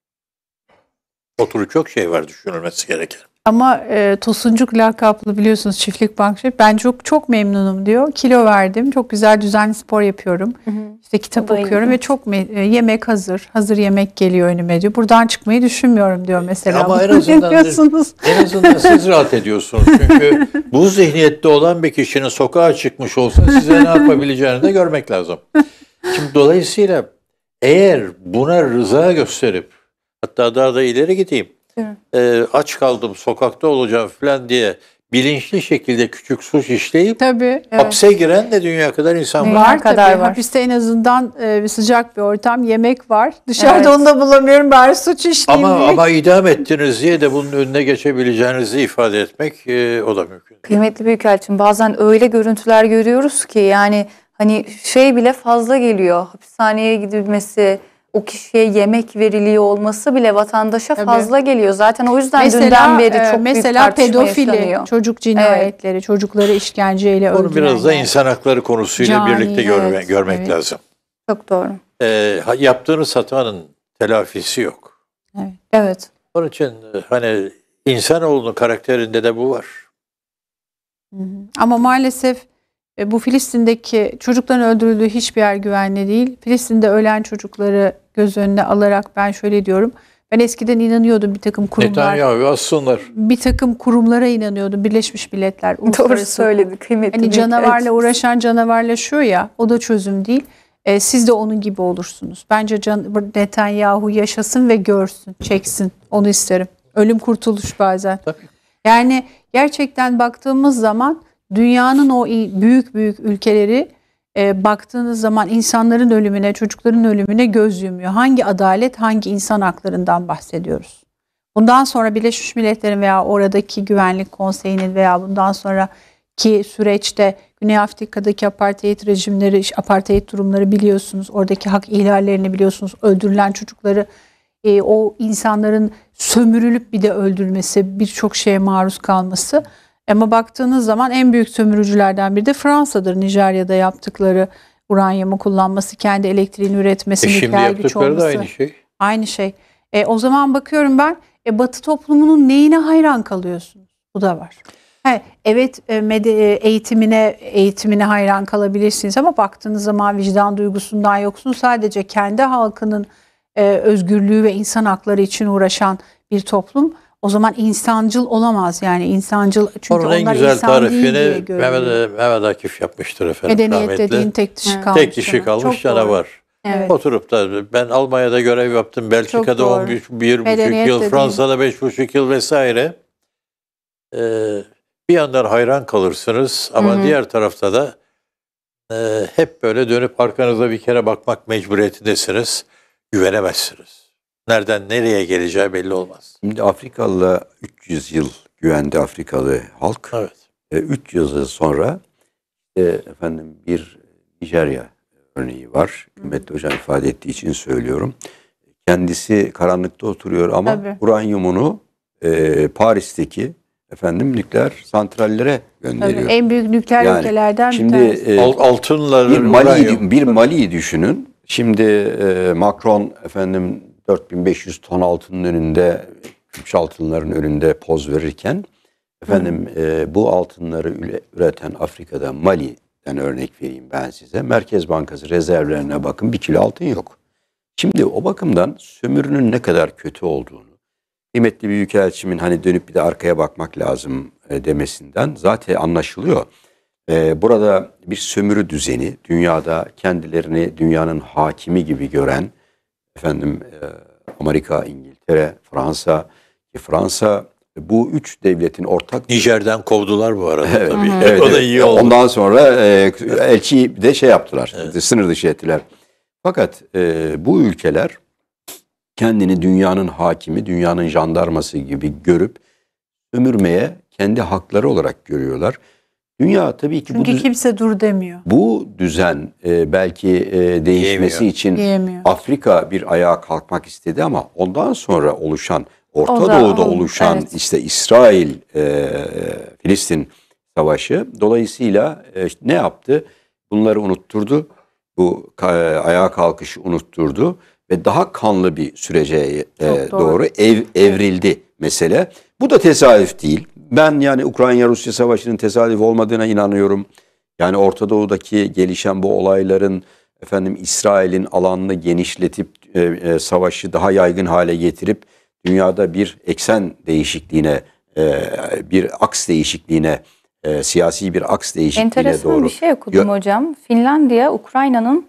Oturu çok şey var düşünülmesi gereken. Ama e, Tosuncuk lakaplı biliyorsunuz çiftlik bankçı. Ben çok çok memnunum diyor. Kilo verdim. Çok güzel düzenli spor yapıyorum. Hı hı. İşte kitap Bayıldım. okuyorum ve çok me- e, yemek hazır. Hazır yemek geliyor önüme diyor. Buradan çıkmayı düşünmüyorum diyor mesela. Ama en azından, en azından siz rahat ediyorsunuz. Çünkü bu zihniyette olan bir kişinin sokağa çıkmış olsa size ne yapabileceğini de görmek lazım. Şimdi dolayısıyla eğer buna rıza gösterip hatta daha da ileri gideyim e, aç kaldım sokakta olacağım falan diye bilinçli şekilde küçük suç işleyip tabii, evet. hapse giren de dünya kadar insan var. Var kadar tabii, var. Hapiste en azından e, sıcak bir ortam, yemek var. Dışarıda evet. onu da bulamıyorum bari suç işleyeyim. Ama, diye. ama idam ettiniz diye de bunun önüne geçebileceğinizi ifade etmek e, o da mümkün. Kıymetli Büyükelçin bazen öyle görüntüler görüyoruz ki yani hani şey bile fazla geliyor. Hapishaneye gidilmesi, o kişiye yemek veriliyor olması bile vatandaşa Tabii. fazla geliyor. Zaten o yüzden mesela, dünden beri e, çok e, mesela büyük pedofili, yaşanıyor. çocuk cinayetleri, evet. çocukları işkenceyle öldürenler. Bunu biraz da insan hakları konusuyla Cani, birlikte görme, evet, görmek evet. lazım. Çok doğru. Ee, yaptığınız hatanın telafisi yok. Evet. evet. Onun için e, hani insanoğlunun karakterinde de bu var. Ama maalesef bu Filistin'deki çocukların öldürüldüğü hiçbir yer güvenli değil. Filistin'de ölen çocukları göz önüne alarak ben şöyle diyorum. Ben eskiden inanıyordum bir takım kurumlar. Netanyahu asınlar. Bir takım kurumlara inanıyordum. Birleşmiş Milletler. Doğru söyledi kıymetli. Hani şey. canavarla uğraşan canavarlaşıyor ya o da çözüm değil. E, siz de onun gibi olursunuz. Bence can, Netanyahu yaşasın ve görsün, çeksin. Onu isterim. Ölüm kurtuluş bazen. Tabii. Yani gerçekten baktığımız zaman dünyanın o büyük büyük ülkeleri e, baktığınız zaman insanların ölümüne, çocukların ölümüne göz yumuyor. Hangi adalet, hangi insan haklarından bahsediyoruz? Bundan sonra Birleşmiş Milletler'in veya oradaki Güvenlik Konseyi'nin veya bundan sonra ki süreçte Güney Afrika'daki apartheid rejimleri, apartheid durumları biliyorsunuz. Oradaki hak ihlallerini biliyorsunuz. Öldürülen çocukları, e, o insanların sömürülüp bir de öldürülmesi, birçok şeye maruz kalması. Ama baktığınız zaman en büyük sömürücülerden biri de Fransa'dır. Nijerya'da yaptıkları uranyumu kullanması, kendi elektriğini üretmesi, e nükleer güç olması. da aynı şey. Aynı şey. E, o zaman bakıyorum ben e, Batı toplumunun neyine hayran kalıyorsunuz? Bu da var. He, evet e, e, eğitimine eğitimine hayran kalabilirsiniz ama baktığınız zaman vicdan duygusundan yoksun. Sadece kendi halkının e, özgürlüğü ve insan hakları için uğraşan bir toplum. O zaman insancıl olamaz yani insancıl çünkü Onun onlar en güzel insan tarifini Mehmet, Mehmet Akif yapmıştır efendim. Medeniyet rahmetli. dediğin tek dişi evet. kalmış. Tek kişi kalmış Çok canavar. Evet. Oturup da ben Almanya'da görev yaptım, Belçika'da on bir, bir buçuk yıl, Fransa'da beş buçuk yıl vesaire. Ee, bir yandan hayran kalırsınız ama Hı-hı. diğer tarafta da e, hep böyle dönüp arkanıza bir kere bakmak mecburiyetindesiniz. Güvenemezsiniz nereden nereye geleceği belli olmaz. Şimdi Afrikalı 300 yıl güvendi Afrikalı halk. Evet. E, 300 yıl sonra e, efendim bir Nijerya örneği var. Hümetli Hocam ifade ettiği için söylüyorum. Kendisi karanlıkta oturuyor ama Tabii. uranyumunu e, Paris'teki efendim nükleer santrallere gönderiyor. Tabii, en büyük nükleer yani, ülkelerden şimdi, bir tanesi. E, altınları bir Mali, uranyum. bir Mali düşünün. Şimdi e, Macron efendim 4500 ton altının önünde, küpç altınların önünde poz verirken efendim e, bu altınları üreten Afrika'da Mali'den örnek vereyim ben size. Merkez Bankası rezervlerine bakın bir kilo altın yok. Şimdi o bakımdan sömürünün ne kadar kötü olduğunu, kıymetli bir yükelçimin hani dönüp bir de arkaya bakmak lazım e, demesinden zaten anlaşılıyor. E, burada bir sömürü düzeni, dünyada kendilerini dünyanın hakimi gibi gören, efendim e, Amerika, İngiltere, Fransa. Fransa bu üç devletin ortak... Nijer'den kovdular bu arada tabii. Evet, o da iyi oldu. Ondan sonra e, elçi de şey yaptılar, evet. sınır dışı ettiler. Fakat e, bu ülkeler kendini dünyanın hakimi, dünyanın jandarması gibi görüp ömürmeye kendi hakları olarak görüyorlar. Dünya tabii ki Çünkü bu düzen, kimse dur demiyor. Bu düzen e, belki e, değişmesi Diyemiyor. için Diyemiyor. Afrika bir ayağa kalkmak istedi ama ondan sonra oluşan Orta da, Doğu'da o, oluşan evet. işte İsrail e, Filistin savaşı dolayısıyla e, ne yaptı? Bunları unutturdu. Bu e, ayağa kalkışı unutturdu ve daha kanlı bir sürece e, doğru. doğru ev, evrildi mesele. Bu da tesadüf değil ben yani Ukrayna-Rusya savaşının tesadüf olmadığına inanıyorum. Yani Orta Doğu'daki gelişen bu olayların efendim İsrail'in alanını genişletip e, e, savaşı daha yaygın hale getirip dünyada bir eksen değişikliğine, e, bir aks değişikliğine, e, siyasi bir aks değişikliğine Enteresan doğru. Enteresan bir şey okudum Yo- hocam. Finlandiya Ukrayna'nın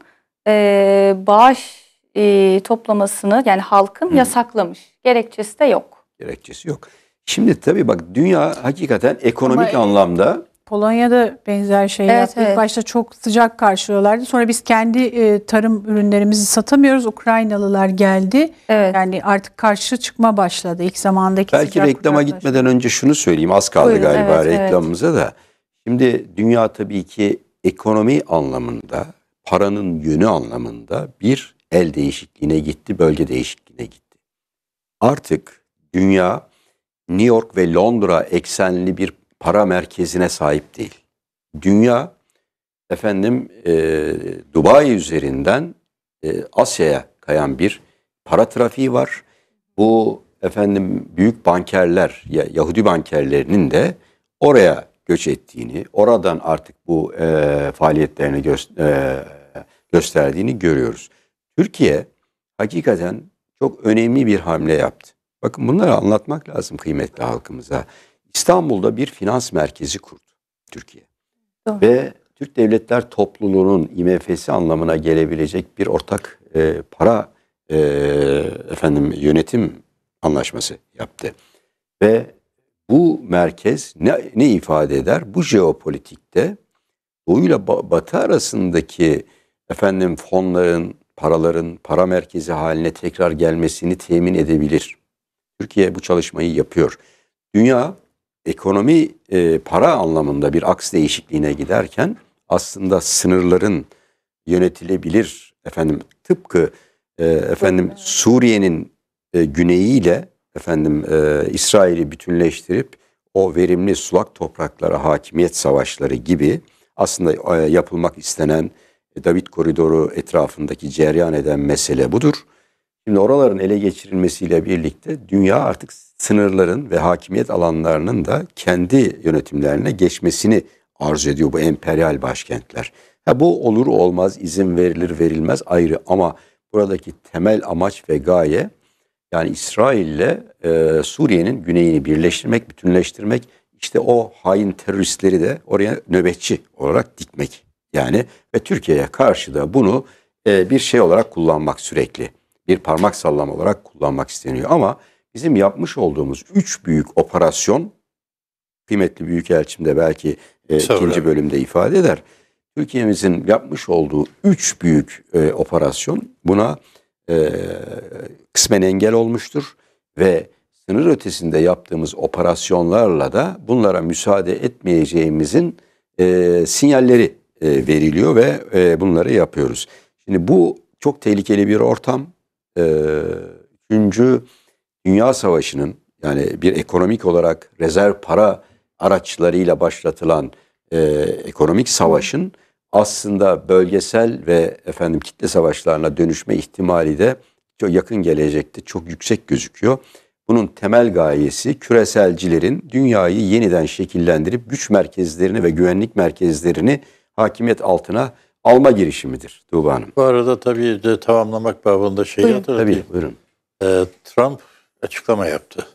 e, bağış e, toplamasını yani halkın Hı. yasaklamış. Gerekçesi de yok. Gerekçesi yok. Şimdi tabii bak dünya hakikaten ekonomik Ama e, anlamda Polonya'da benzer şey evet, yaptı. Evet. başta çok sıcak karşılıyorlardı. Sonra biz kendi e, tarım ürünlerimizi satamıyoruz. Ukraynalılar geldi. Evet. Yani artık karşı çıkma başladı ilk zamandaki Belki reklama gitmeden önce şunu söyleyeyim. Az kaldı Buyurun, galiba evet, reklamımıza evet. da. Şimdi dünya tabii ki ekonomi anlamında, paranın yönü anlamında bir el değişikliğine gitti, bölge değişikliğine gitti. Artık dünya New York ve Londra eksenli bir para merkezine sahip değil. Dünya efendim e, Dubai üzerinden e, Asya'ya kayan bir para trafiği var. Bu efendim büyük bankerler ya Yahudi bankerlerinin de oraya göç ettiğini, oradan artık bu e, faaliyetlerini gö- e, gösterdiğini görüyoruz. Türkiye hakikaten çok önemli bir hamle yaptı. Bakın bunları anlatmak lazım kıymetli halkımıza. İstanbul'da bir finans merkezi kurdu Türkiye. Doğru. Ve Türk Devletler Topluluğu'nun IMF'si anlamına gelebilecek bir ortak e, para e, efendim yönetim anlaşması yaptı. Ve bu merkez ne, ne ifade eder? Bu jeopolitikte Doğu ile Batı arasındaki efendim fonların, paraların para merkezi haline tekrar gelmesini temin edebilir. Türkiye bu çalışmayı yapıyor. Dünya ekonomi e, para anlamında bir aks değişikliğine giderken aslında sınırların yönetilebilir efendim tıpkı e, efendim Suriye'nin e, güneyiyle efendim e, İsrail'i bütünleştirip o verimli sulak topraklara hakimiyet savaşları gibi aslında e, yapılmak istenen e, David Koridoru etrafındaki cereyan eden mesele budur. Şimdi oraların ele geçirilmesiyle birlikte dünya artık sınırların ve hakimiyet alanlarının da kendi yönetimlerine geçmesini arzu ediyor bu emperyal başkentler. Ha, bu olur olmaz izin verilir verilmez ayrı ama buradaki temel amaç ve gaye yani İsrail ile e, Suriye'nin güneyini birleştirmek, bütünleştirmek işte o hain teröristleri de oraya nöbetçi olarak dikmek. Yani ve Türkiye'ye karşı da bunu e, bir şey olarak kullanmak sürekli bir parmak sallama olarak kullanmak isteniyor. Ama bizim yapmış olduğumuz üç büyük operasyon kıymetli büyükelçim de belki e, ikinci bölümde ifade eder. Türkiye'mizin yapmış olduğu üç büyük e, operasyon buna e, kısmen engel olmuştur ve sınır ötesinde yaptığımız operasyonlarla da bunlara müsaade etmeyeceğimizin e, sinyalleri e, veriliyor ve e, bunları yapıyoruz. Şimdi bu çok tehlikeli bir ortam. Ee, üçüncü Dünya Savaşı'nın yani bir ekonomik olarak rezerv para araçlarıyla başlatılan e, ekonomik savaşın aslında bölgesel ve efendim kitle savaşlarına dönüşme ihtimali de çok yakın gelecekte çok yüksek gözüküyor. Bunun temel gayesi küreselcilerin dünyayı yeniden şekillendirip güç merkezlerini ve güvenlik merkezlerini hakimiyet altına alma girişimidir Tuğba Hanım. Bu arada tabii de tamamlamak babında şey buyurun. hatırlatayım. Tabii buyurun. Ee, Trump açıklama yaptı.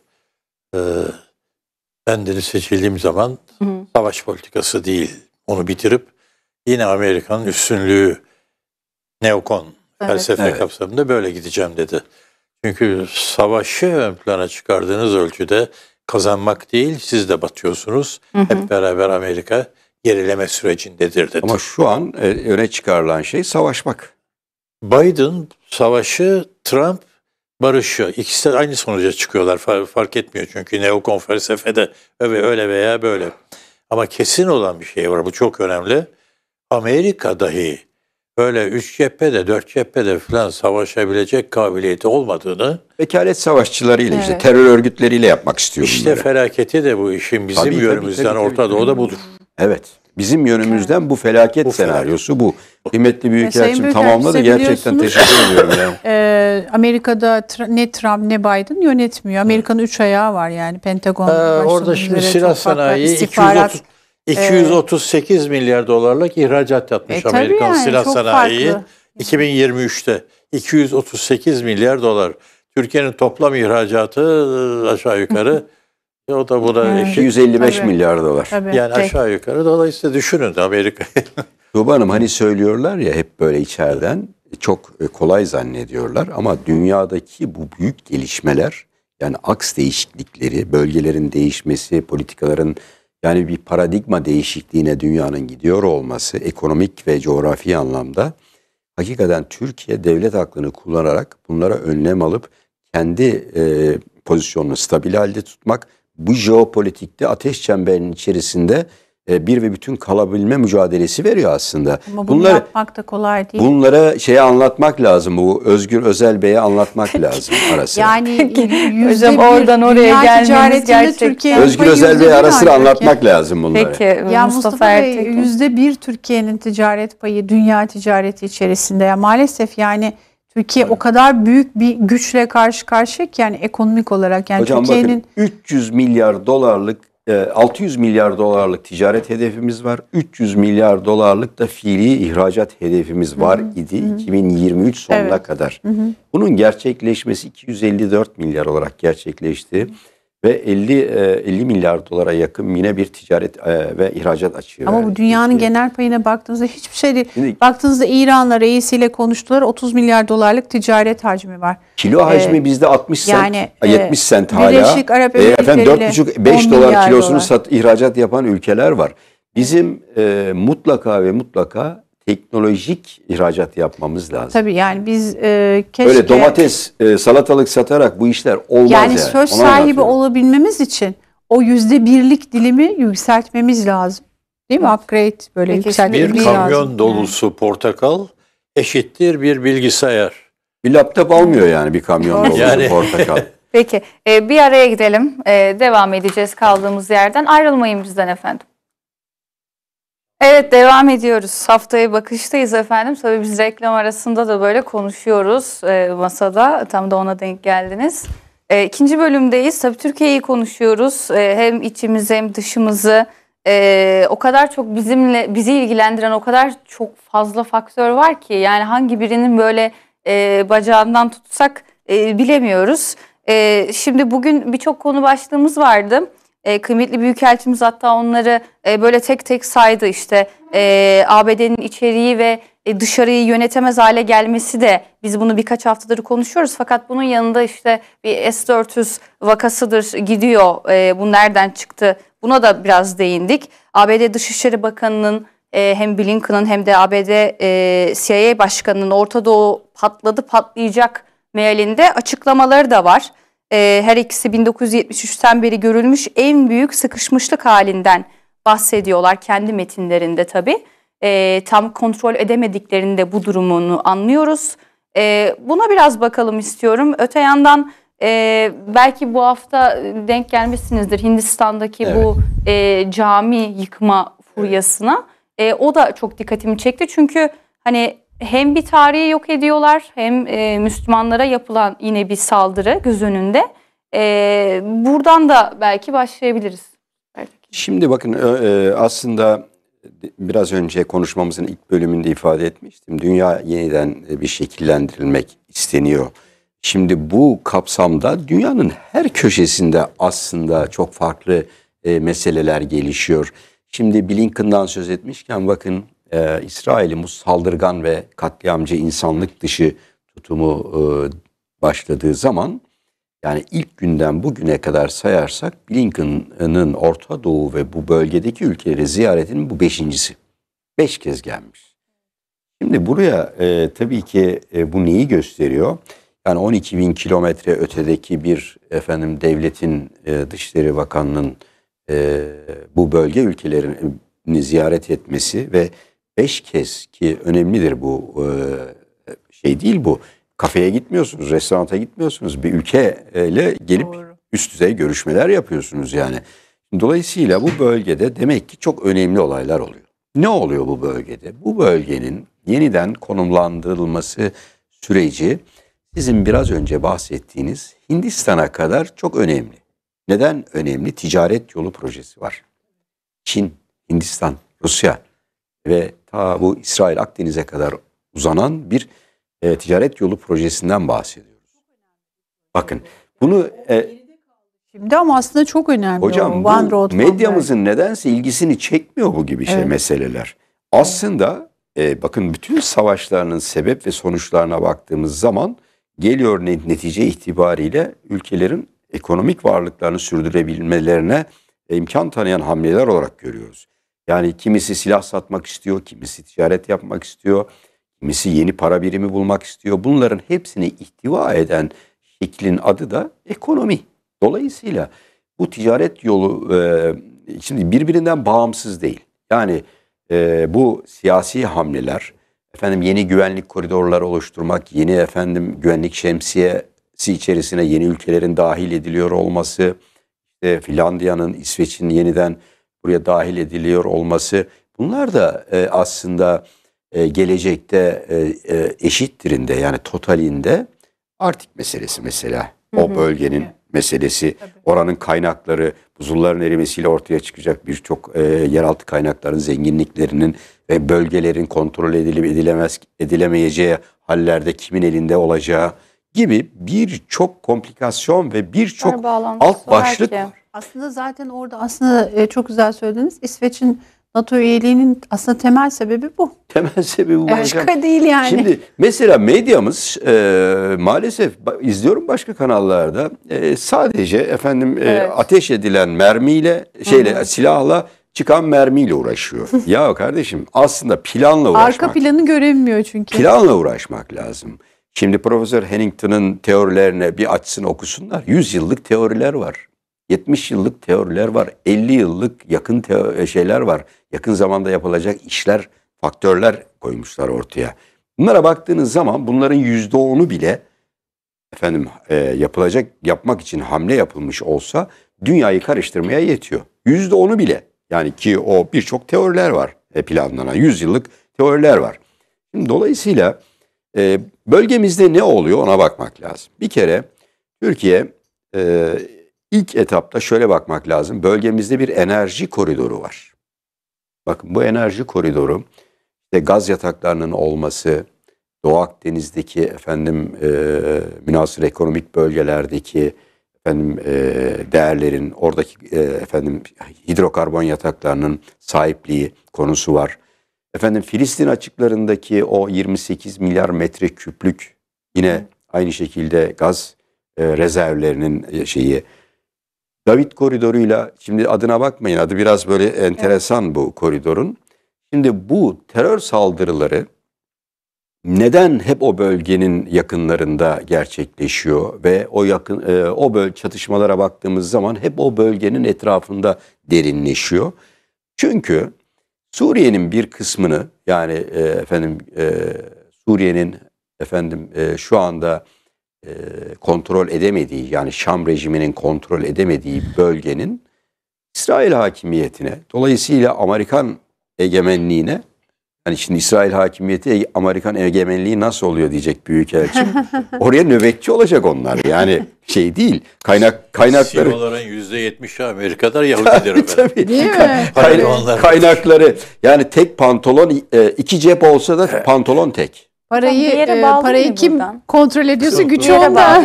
Ee, ben dedi seçildiğim zaman Hı. savaş politikası değil onu bitirip yine Amerika'nın üstünlüğü neokon evet. felsefe evet. kapsamında böyle gideceğim dedi. Çünkü savaşı ön plana çıkardığınız ölçüde kazanmak değil siz de batıyorsunuz. Hı hı. Hep beraber Amerika gerileme sürecindedir dedi. Ama şu an e, öne çıkarılan şey savaşmak. Biden savaşı, Trump barışı. İkisi de aynı sonuca çıkıyorlar. Fark etmiyor çünkü neokon felsefede öyle veya böyle. Ama kesin olan bir şey var. Bu çok önemli. Amerika dahi böyle üç cephede, dört cephede falan savaşabilecek kabiliyeti olmadığını... Vekalet savaşçılarıyla evet. işte terör örgütleriyle yapmak istiyor İşte bunları. felaketi de bu işin bizim tabii, yönümüzden tabii, tabii, Orta Doğu'da budur. Evet. Bizim yönümüzden bu felaket senaryosu felaket. bu. Kıymetli Büyükelçim tamamladı. Gerçekten teşekkür ediyorum. Yani. e, Amerika'da ne Trump ne Biden yönetmiyor. Amerika'nın evet. üç ayağı var yani. Pentagon. Ee, orada şimdi silah sanayi 230, 238 ee, milyar dolarlık ihracat yapmış e, Amerikan yani, silah sanayi. Farklı. 2023'te 238 milyar dolar. Türkiye'nin toplam ihracatı aşağı yukarı E o da bu da eşit. 155 Tabii. milyar dolar. Tabii. Yani Peki. aşağı yukarı. Dolayısıyla düşünün Amerika. Tuğba Hanım hani söylüyorlar ya hep böyle içeriden çok e, kolay zannediyorlar ama dünyadaki bu büyük gelişmeler yani aks değişiklikleri, bölgelerin değişmesi, politikaların yani bir paradigma değişikliğine dünyanın gidiyor olması ekonomik ve coğrafi anlamda hakikaten Türkiye devlet aklını kullanarak bunlara önlem alıp kendi e, pozisyonunu stabil halde tutmak bu jeopolitikte ateş çemberinin içerisinde e, bir ve bütün kalabilme mücadelesi veriyor aslında. Ama bunu Bunları, yapmak da kolay değil. Bunlara şeyi anlatmak lazım. Bu Özgür Özel Bey'e anlatmak lazım arası. yani hocam oradan oraya gelmemiz gerçekten. Özgür Özel Bey arasını anlatmak Türkiye. lazım bunları. Peki ya e, Mustafa, Mustafa Bey yüzde bir Türkiye'nin ticaret payı dünya ticareti içerisinde. Ya maalesef yani Türkiye Aynen. o kadar büyük bir güçle karşı karşıya ki yani ekonomik olarak yani Hocam Türkiye'nin bakın, 300 milyar dolarlık 600 e, milyar dolarlık ticaret hedefimiz var. 300 milyar dolarlık da fiili ihracat hedefimiz var hı hı. idi hı hı. 2023 sonuna evet. kadar. Hı hı. Bunun gerçekleşmesi 254 milyar olarak gerçekleşti. Hı hı ve 50 50 e, milyar dolara yakın yine bir ticaret e, ve ihracat açıyor. Ama bu dünyanın yani. genel payına baktığınızda hiçbir şey değil. Şimdi, baktığınızda İran'la reisiyle konuştular 30 milyar dolarlık ticaret hacmi var. Kilo ee, hacmi bizde 60 yani, sent, 70 e, sent e, hala. Birleşik Arap Emirlikleri e, 4,5-5 dolar kilosunu dolar. sat ihracat yapan ülkeler var. Bizim e, mutlaka ve mutlaka teknolojik ihracat yapmamız lazım. Tabii yani biz e, keşke... Öyle domates, e, salatalık satarak bu işler olmaz yani. Yani söz sahibi olabilmemiz için o yüzde birlik dilimi yükseltmemiz lazım. Değil mi? Upgrade böyle yükseltmemiz lazım. Bir kamyon dolusu portakal eşittir bir bilgisayar. Bir laptop almıyor yani bir kamyon dolusu yani. portakal. Peki e, bir araya gidelim. E, devam edeceğiz kaldığımız yerden. Ayrılmayın bizden efendim. Evet devam ediyoruz. Haftaya bakıştayız efendim. Tabii biz reklam arasında da böyle konuşuyoruz e, masada. Tam da ona denk geldiniz. E, ikinci bölümdeyiz. Tabii Türkiye'yi konuşuyoruz. E, hem içimizi hem dışımızı. E, o kadar çok bizimle bizi ilgilendiren o kadar çok fazla faktör var ki. Yani hangi birinin böyle e, bacağından tutsak e, bilemiyoruz. E, şimdi bugün birçok konu başlığımız vardı. E, kıymetli Büyükelçimiz hatta onları e, böyle tek tek saydı işte e, ABD'nin içeriği ve e, dışarıyı yönetemez hale gelmesi de biz bunu birkaç haftadır konuşuyoruz. Fakat bunun yanında işte bir S-400 vakasıdır gidiyor e, bu nereden çıktı buna da biraz değindik. ABD Dışişleri Bakanı'nın e, hem Blinken'ın hem de ABD e, CIA Başkanı'nın Orta Doğu patladı patlayacak mealinde açıklamaları da var. Ee, her ikisi 1973'ten beri görülmüş en büyük sıkışmışlık halinden bahsediyorlar kendi metinlerinde tabi. Ee, tam kontrol edemediklerinde bu durumunu anlıyoruz. Ee, buna biraz bakalım istiyorum. Öte yandan e, belki bu hafta denk gelmişsinizdir Hindistan'daki evet. bu e, cami yıkma furyasına. Evet. E, o da çok dikkatimi çekti çünkü hani hem bir tarihi yok ediyorlar hem e, Müslümanlara yapılan yine bir saldırı göz önünde. E, buradan da belki başlayabiliriz. Şimdi bakın e, aslında biraz önce konuşmamızın ilk bölümünde ifade etmiştim. Dünya yeniden e, bir şekillendirilmek isteniyor. Şimdi bu kapsamda dünyanın her köşesinde aslında çok farklı e, meseleler gelişiyor. Şimdi Blinken'dan söz etmişken bakın e, İsrail'in bu saldırgan ve katliamcı insanlık dışı tutumu e, başladığı zaman yani ilk günden bugüne kadar sayarsak Blinken'ın Orta Doğu ve bu bölgedeki ülkeleri ziyaretinin bu beşincisi. Beş kez gelmiş. Şimdi buraya e, tabii ki e, bu neyi gösteriyor? Yani 12 bin kilometre ötedeki bir efendim devletin e, Dışişleri Bakanı'nın e, bu bölge ülkelerini ziyaret etmesi ve beş kez ki önemlidir bu e, şey değil bu. Kafeye gitmiyorsunuz, restoranta gitmiyorsunuz. Bir ülkeyle gelip Doğru. üst düzey görüşmeler yapıyorsunuz yani. Dolayısıyla bu bölgede demek ki çok önemli olaylar oluyor. Ne oluyor bu bölgede? Bu bölgenin yeniden konumlandırılması süreci sizin biraz önce bahsettiğiniz Hindistan'a kadar çok önemli. Neden önemli? Ticaret yolu projesi var. Çin, Hindistan, Rusya ve ta bu İsrail Akdeniz'e kadar uzanan bir e, ticaret yolu projesinden bahsediyoruz. Bakın bunu... E, Şimdi ama aslında çok önemli. Hocam o, One bu Road medyamızın Company. nedense ilgisini çekmiyor bu gibi şey evet. meseleler. Aslında e, bakın bütün savaşlarının sebep ve sonuçlarına baktığımız zaman geliyor netice itibariyle ülkelerin ekonomik varlıklarını sürdürebilmelerine e, imkan tanıyan hamleler olarak görüyoruz. Yani kimisi silah satmak istiyor, kimisi ticaret yapmak istiyor, kimisi yeni para birimi bulmak istiyor. Bunların hepsini ihtiva eden şeklin adı da ekonomi. Dolayısıyla bu ticaret yolu e, şimdi birbirinden bağımsız değil. Yani e, bu siyasi hamleler, efendim yeni güvenlik koridorları oluşturmak, yeni efendim güvenlik şemsiyesi içerisine yeni ülkelerin dahil ediliyor olması, işte Finlandiya'nın, İsveç'in yeniden buraya dahil ediliyor olması bunlar da e, aslında e, gelecekte e, e, eşittirinde yani totalinde Artık meselesi mesela o bölgenin meselesi oranın kaynakları buzulların erimesiyle ortaya çıkacak birçok e, yeraltı kaynakların zenginliklerinin ve bölgelerin kontrol edilip edilemez edilemeyeceği hallerde kimin elinde olacağı gibi birçok komplikasyon ve birçok alt başlık var. Aslında zaten orada aslında e, çok güzel söylediniz. İsveç'in NATO üyeliğinin aslında temel sebebi bu. Temel sebebi bu. Başka hocam. değil yani. Şimdi mesela medyamız e, maalesef izliyorum başka kanallarda e, sadece efendim e, evet. ateş edilen mermiyle şeyle Hı-hı. silahla çıkan mermiyle uğraşıyor. ya kardeşim aslında planla uğraşmak. Arka planı göremiyor çünkü. Planla uğraşmak lazım. Şimdi Profesör Hennington'ın teorilerine bir açsın okusunlar. Yüzyıllık teoriler var. 70 yıllık teoriler var. 50 yıllık yakın e, şeyler var. Yakın zamanda yapılacak işler, faktörler koymuşlar ortaya. Bunlara baktığınız zaman bunların %10'u bile efendim e, yapılacak yapmak için hamle yapılmış olsa dünyayı karıştırmaya yetiyor. %10'u bile. Yani ki o birçok teoriler var e, planlanan. 100 yıllık teoriler var. Şimdi dolayısıyla e, bölgemizde ne oluyor ona bakmak lazım. Bir kere Türkiye e, ilk etapta şöyle bakmak lazım. Bölgemizde bir enerji koridoru var. Bakın bu enerji koridoru işte gaz yataklarının olması, Doğu Akdeniz'deki efendim e, münasır ekonomik bölgelerdeki efendim e, değerlerin oradaki e, efendim hidrokarbon yataklarının sahipliği konusu var. Efendim Filistin açıklarındaki o 28 milyar metre küplük yine aynı şekilde gaz e, rezervlerinin e, şeyi David koridoruyla şimdi adına bakmayın adı biraz böyle enteresan evet. bu koridorun. Şimdi bu terör saldırıları neden hep o bölgenin yakınlarında gerçekleşiyor ve o yakın e, o böl çatışmalara baktığımız zaman hep o bölgenin etrafında derinleşiyor. Çünkü Suriye'nin bir kısmını yani e, efendim e, Suriye'nin efendim e, şu anda e, kontrol edemediği yani Şam rejiminin kontrol edemediği bölgenin İsrail hakimiyetine dolayısıyla Amerikan egemenliğine hani şimdi İsrail hakimiyeti Amerikan egemenliği nasıl oluyor diyecek büyük elçim. Oraya nöbetçi olacak onlar. Yani şey değil. Kaynak kaynakları. CEO'ların %70'i Amerika'da Yahudiler. Tabii, tabii. Değil mi? Kaynak, kaynakları. Yani tek pantolon e, iki cep olsa da pantolon tek. Parayı e, parayı kim buradan? kontrol ediyorsa Yok, gücü yere onda.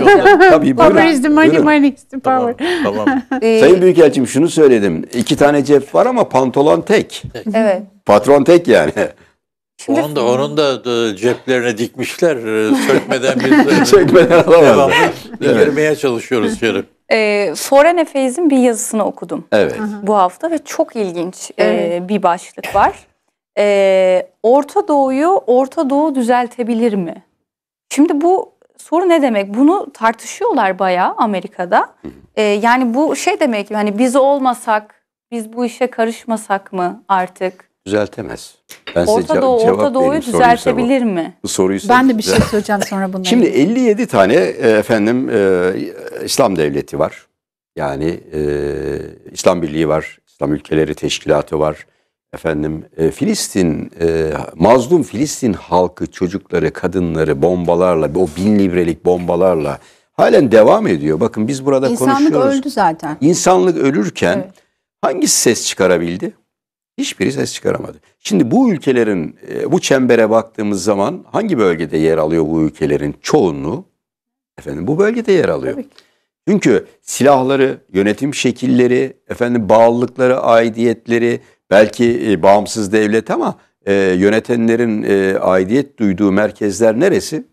Tabii buyurun. Power is the money, Buyurun. money is the power. Tamam. tamam. E, Sayın Büyükelçim şunu söyledim. İki tane cep var ama pantolon tek. Evet. Patron tek yani. Şimdi Onun da, onun da ceplerine dikmişler e, sökmeden bir sökmeden Çekmeden alamaz. girmeye çalışıyoruz içeri. e, Foreign Affairs'in bir yazısını okudum Evet. bu hafta ve çok ilginç e, bir başlık var e, Orta Doğu'yu Orta Doğu düzeltebilir mi? Şimdi bu soru ne demek? Bunu tartışıyorlar bayağı Amerika'da. E, yani bu şey demek hani biz olmasak, biz bu işe karışmasak mı artık? Düzeltemez. Ben Orta size Doğu, cevap Orta Doğu'yu düzeltebilir mi? Bu soruyu ben de bir şey söyleyeceğim sonra bunları. Şimdi 57 tane e, efendim e, İslam devleti var. Yani e, İslam Birliği var, İslam Ülkeleri Teşkilatı var efendim e, Filistin e, mazlum Filistin halkı çocukları kadınları bombalarla o bin librelik bombalarla halen devam ediyor. Bakın biz burada İnsanlık konuşuyoruz. İnsanlık öldü zaten. İnsanlık ölürken evet. hangisi ses çıkarabildi? Hiçbiri ses çıkaramadı. Şimdi bu ülkelerin e, bu çembere baktığımız zaman hangi bölgede yer alıyor bu ülkelerin çoğunluğu? Efendim bu bölgede yer alıyor. Tabii ki. Çünkü silahları, yönetim şekilleri, efendim bağlılıkları, aidiyetleri, Belki e, bağımsız devlet ama e, yönetenlerin e, aidiyet duyduğu merkezler neresi?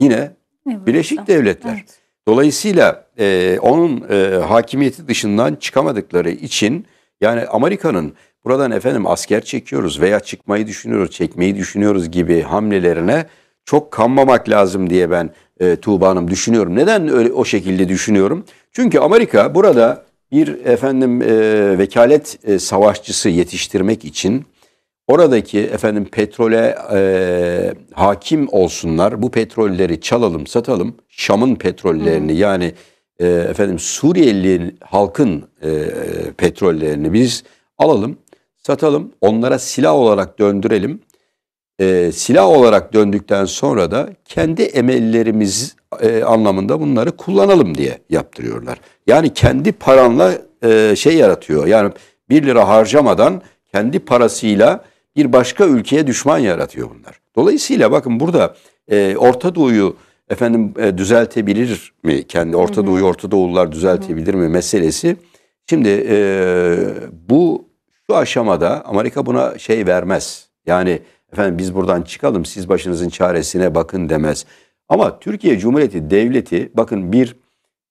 Yine evet, Birleşik Devletler. Evet. Dolayısıyla e, onun e, hakimiyeti dışından çıkamadıkları için yani Amerika'nın buradan efendim asker çekiyoruz veya çıkmayı düşünüyoruz, çekmeyi düşünüyoruz gibi hamlelerine çok kanmamak lazım diye ben e, Tuğba Hanım düşünüyorum. Neden öyle o şekilde düşünüyorum? Çünkü Amerika burada bir efendim e, vekalet e, savaşçısı yetiştirmek için oradaki efendim petrole e, hakim olsunlar. Bu petrolleri çalalım, satalım. Şam'ın petrollerini Hı. yani e, efendim Suriyeli halkın e, petrollerini biz alalım, satalım. Onlara silah olarak döndürelim e, silah olarak döndükten sonra da kendi emellerimiz e, anlamında bunları kullanalım diye yaptırıyorlar. Yani kendi paranla e, şey yaratıyor. Yani bir lira harcamadan kendi parasıyla bir başka ülkeye düşman yaratıyor bunlar. Dolayısıyla bakın burada e, Orta Doğu'yu efendim e, düzeltebilir mi kendi Orta Doğu'yu Orta Doğulular düzeltebilir mi meselesi. Şimdi e, bu şu aşamada Amerika buna şey vermez. Yani Efendim biz buradan çıkalım siz başınızın çaresine bakın demez. Ama Türkiye Cumhuriyeti Devleti bakın bir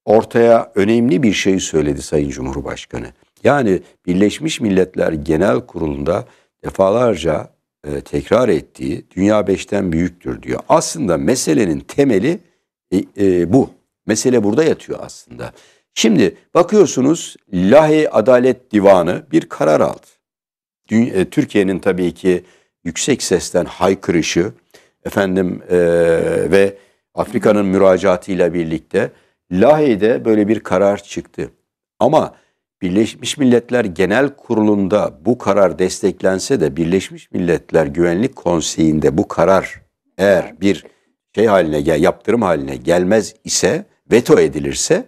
ortaya önemli bir şey söyledi Sayın Cumhurbaşkanı. Yani Birleşmiş Milletler Genel Kurulu'nda defalarca e, tekrar ettiği dünya beşten büyüktür diyor. Aslında meselenin temeli e, e, bu. Mesele burada yatıyor aslında. Şimdi bakıyorsunuz Lahey Adalet Divanı bir karar aldı. E, Türkiye'nin tabii ki yüksek sesten haykırışı efendim e, ve Afrika'nın müracaatıyla birlikte Lahey'de böyle bir karar çıktı. Ama Birleşmiş Milletler Genel Kurulu'nda bu karar desteklense de Birleşmiş Milletler Güvenlik Konseyi'nde bu karar eğer bir şey haline gel yaptırım haline gelmez ise veto edilirse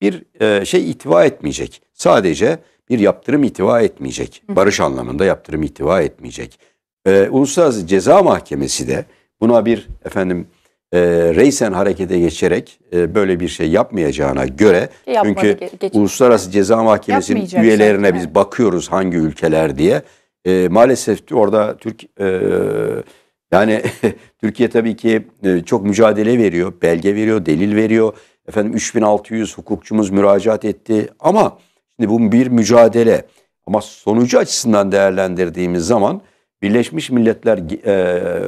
bir e, şey itiva etmeyecek. Sadece bir yaptırım itiva etmeyecek. Barış anlamında yaptırım itiva etmeyecek e, Uluslararası Ceza Mahkemesi de buna bir efendim e, reysen harekete geçerek e, böyle bir şey yapmayacağına göre e, Yapmadı, çünkü geçin. Uluslararası Ceza Mahkemesi'nin şey üyelerine yani. biz bakıyoruz hangi ülkeler diye. E, maalesef orada Türk e, yani Türkiye tabii ki e, çok mücadele veriyor, belge veriyor, delil veriyor. Efendim 3600 hukukçumuz müracaat etti ama şimdi bu bir mücadele. Ama sonucu açısından değerlendirdiğimiz zaman Birleşmiş Milletler e,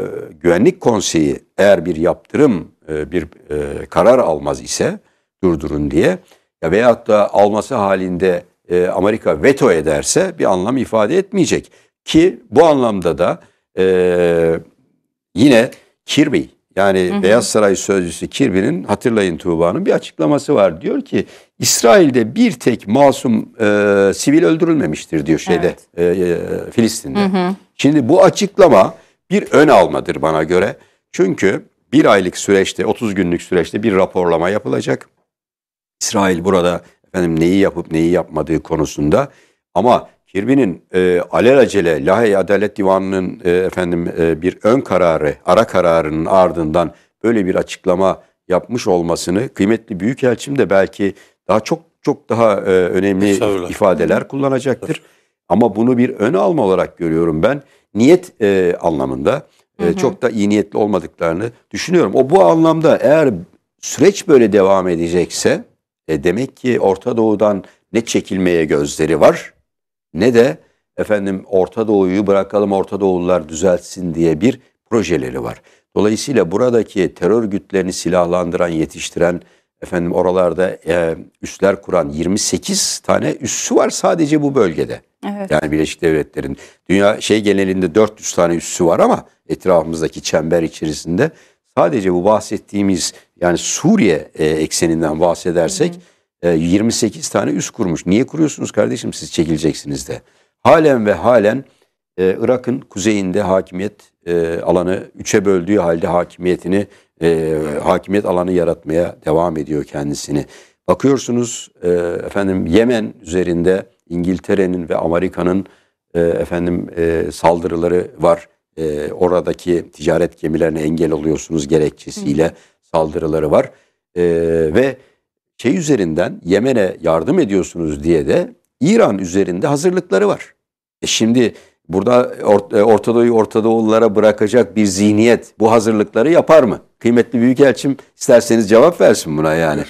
Güvenlik Konseyi eğer bir yaptırım, e, bir e, karar almaz ise durdurun diye ya veyahut da alması halinde e, Amerika veto ederse bir anlam ifade etmeyecek. Ki bu anlamda da e, yine Kirby yani hı hı. Beyaz Saray Sözcüsü Kirby'nin hatırlayın Tuğba'nın bir açıklaması var. Diyor ki İsrail'de bir tek masum e, sivil öldürülmemiştir diyor şeyde evet. e, e, Filistin'de. Hı hı. Şimdi bu açıklama bir ön almadır bana göre. Çünkü bir aylık süreçte 30 günlük süreçte bir raporlama yapılacak. İsrail burada efendim neyi yapıp neyi yapmadığı konusunda ama Kirbin'in e, alelacele Lahey Adalet Divanı'nın e, efendim e, bir ön kararı, ara kararının ardından böyle bir açıklama yapmış olmasını kıymetli büyükelçim de belki daha çok çok daha e, önemli ifadeler kullanacaktır. Ama bunu bir ön alma olarak görüyorum ben. Niyet e, anlamında e, çok da iyi niyetli olmadıklarını düşünüyorum. O bu anlamda eğer süreç böyle devam edecekse e, demek ki Orta Doğu'dan ne çekilmeye gözleri var ne de efendim Orta Doğu'yu bırakalım Orta Doğulular düzeltsin diye bir projeleri var. Dolayısıyla buradaki terör örgütlerini silahlandıran, yetiştiren efendim oralarda e, üsler kuran 28 tane üssü var sadece bu bölgede. Evet. Yani Birleşik Devletler'in dünya şey genelinde 400 tane üssü var ama etrafımızdaki çember içerisinde sadece bu bahsettiğimiz yani Suriye e, ekseninden bahsedersek hı hı. E, 28 tane üs kurmuş. Niye kuruyorsunuz kardeşim siz çekileceksiniz de. Halen ve halen e, Irak'ın kuzeyinde hakimiyet e, alanı üçe böldüğü halde hakimiyetini e, hakimiyet alanı yaratmaya devam ediyor kendisini. Bakıyorsunuz e, efendim Yemen üzerinde İngiltere'nin ve Amerika'nın e, efendim e, saldırıları var. E, oradaki ticaret gemilerine engel oluyorsunuz gerekçesiyle Hı. saldırıları var. E, ve şey üzerinden Yemen'e yardım ediyorsunuz diye de İran üzerinde hazırlıkları var. E şimdi burada Ortadoğu'yu Ortadoğullara bırakacak bir zihniyet bu hazırlıkları yapar mı? Kıymetli Büyükelçim isterseniz cevap versin buna yani.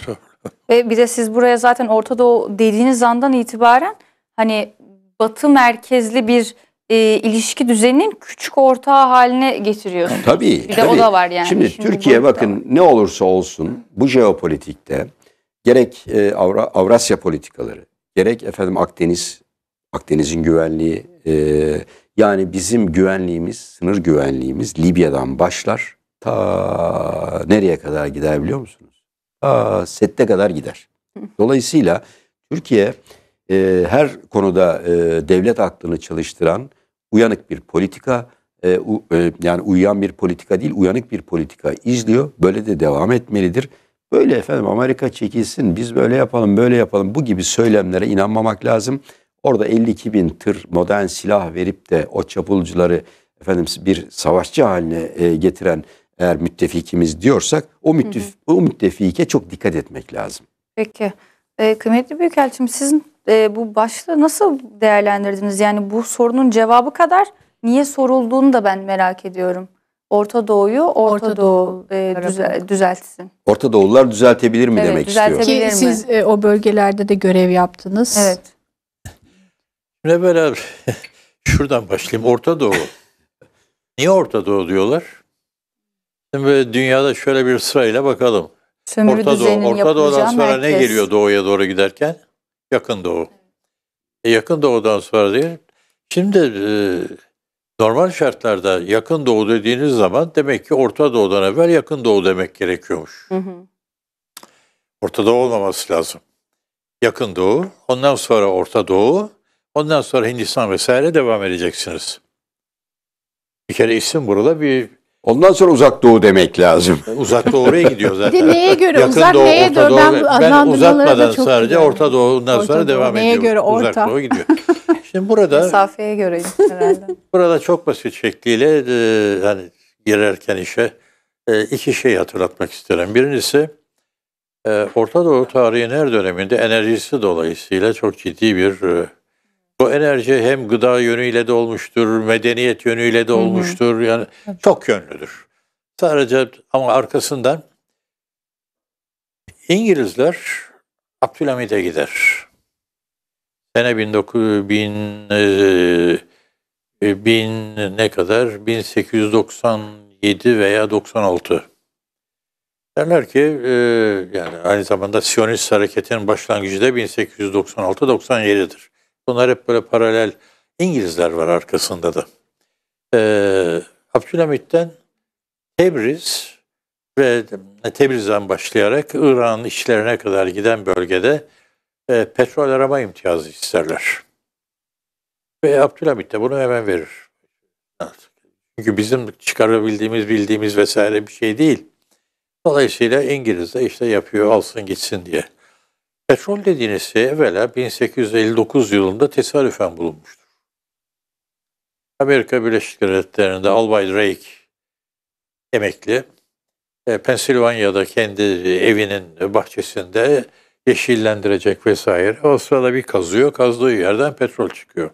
Ve bir de siz buraya zaten Orta Doğu dediğiniz andan itibaren hani batı merkezli bir e, ilişki düzeninin küçük ortağı haline getiriyorsunuz. Tabii. Bir tabii. de o da var yani. Şimdi, Şimdi Türkiye bakın ne olursa olsun bu jeopolitikte gerek e, Avra, Avrasya politikaları, gerek efendim Akdeniz, Akdeniz'in güvenliği, e, yani bizim güvenliğimiz, sınır güvenliğimiz Libya'dan başlar ta nereye kadar gider biliyor musunuz? Ta sette kadar gider. Dolayısıyla Türkiye e, her konuda e, devlet aklını çalıştıran uyanık bir politika, e, u, e, yani uyuyan bir politika değil, uyanık bir politika izliyor. Böyle de devam etmelidir. Böyle efendim Amerika çekilsin, biz böyle yapalım, böyle yapalım bu gibi söylemlere inanmamak lazım. Orada 52 bin tır modern silah verip de o çapulcuları efendim bir savaşçı haline e, getiren eğer müttefikimiz diyorsak o, müttef hı hı. o müttefike çok dikkat etmek lazım. Peki. Ee, kıymetli Büyükelçim sizin e, bu başlığı nasıl değerlendirdiniz? Yani bu sorunun cevabı kadar niye sorulduğunu da ben merak ediyorum. Orta Doğu'yu Orta, Orta Doğu, Doğu e, düzeltsin. Orta Doğulular düzeltebilir mi evet, demek istiyor? Ki siz e, o bölgelerde de görev yaptınız. Evet. Ne beraber şuradan başlayayım. Orta Doğu. niye Orta Doğu diyorlar? Şimdi dünyada şöyle bir sırayla bakalım. Sömürü Orta Doğu. Orta Doğu'dan sonra herkes... ne geliyor doğuya doğru giderken? Yakın Doğu. E, yakın Doğu'dan sonra değil. Şimdi e, normal şartlarda yakın Doğu dediğiniz zaman demek ki Orta Doğu'dan evvel yakın Doğu demek gerekiyormuş. Hı hı. Orta Doğu olmaması lazım. Yakın Doğu, ondan sonra Orta Doğu, ondan sonra Hindistan vesaire devam edeceksiniz. Bir kere isim burada bir Ondan sonra uzak doğu demek lazım. uzak doğu oraya gidiyor zaten. Bir de neye göre Yakın uzak, doğu, neye orta doğu, ben ben uzatmadan çok sadece biliyorum. orta doğudan Orta sonra Doğu, devam neye ediyor. göre orta? Uzak doğu gidiyor. Şimdi burada Mesafeye göre herhalde. Burada çok basit şekliyle e, hani girerken işe e, iki şey hatırlatmak isterim. Birincisi e, Orta Doğu tarihin her döneminde enerjisi dolayısıyla çok ciddi bir e, bu enerji hem gıda yönüyle de olmuştur, medeniyet yönüyle de olmuştur. Yani çok yönlüdür. Sadece ama arkasından İngilizler Abdülhamit'e gider. Sene 1900 e, e, bin, ne kadar? 1897 veya 96. Derler ki e, yani aynı zamanda Siyonist hareketin başlangıcı da 1896-97'dir. Bunlar hep böyle paralel İngilizler var arkasında da. Ee, Abdülhamit'ten Tebriz ve Tebriz'den başlayarak İran'ın içlerine kadar giden bölgede e, petrol arama imtiyazı isterler. Ve Abdülhamit de bunu hemen verir. Çünkü bizim çıkarabildiğimiz, bildiğimiz vesaire bir şey değil. Dolayısıyla İngiliz de işte yapıyor, alsın gitsin diye. Petrol dediğiniz şey evvela 1859 yılında tesadüfen bulunmuştur. Amerika Birleşik Devletleri'nde Albay Drake emekli, e, Pensilvanya'da kendi evinin bahçesinde yeşillendirecek vesaire. O sırada bir kazıyor, kazdığı yerden petrol çıkıyor.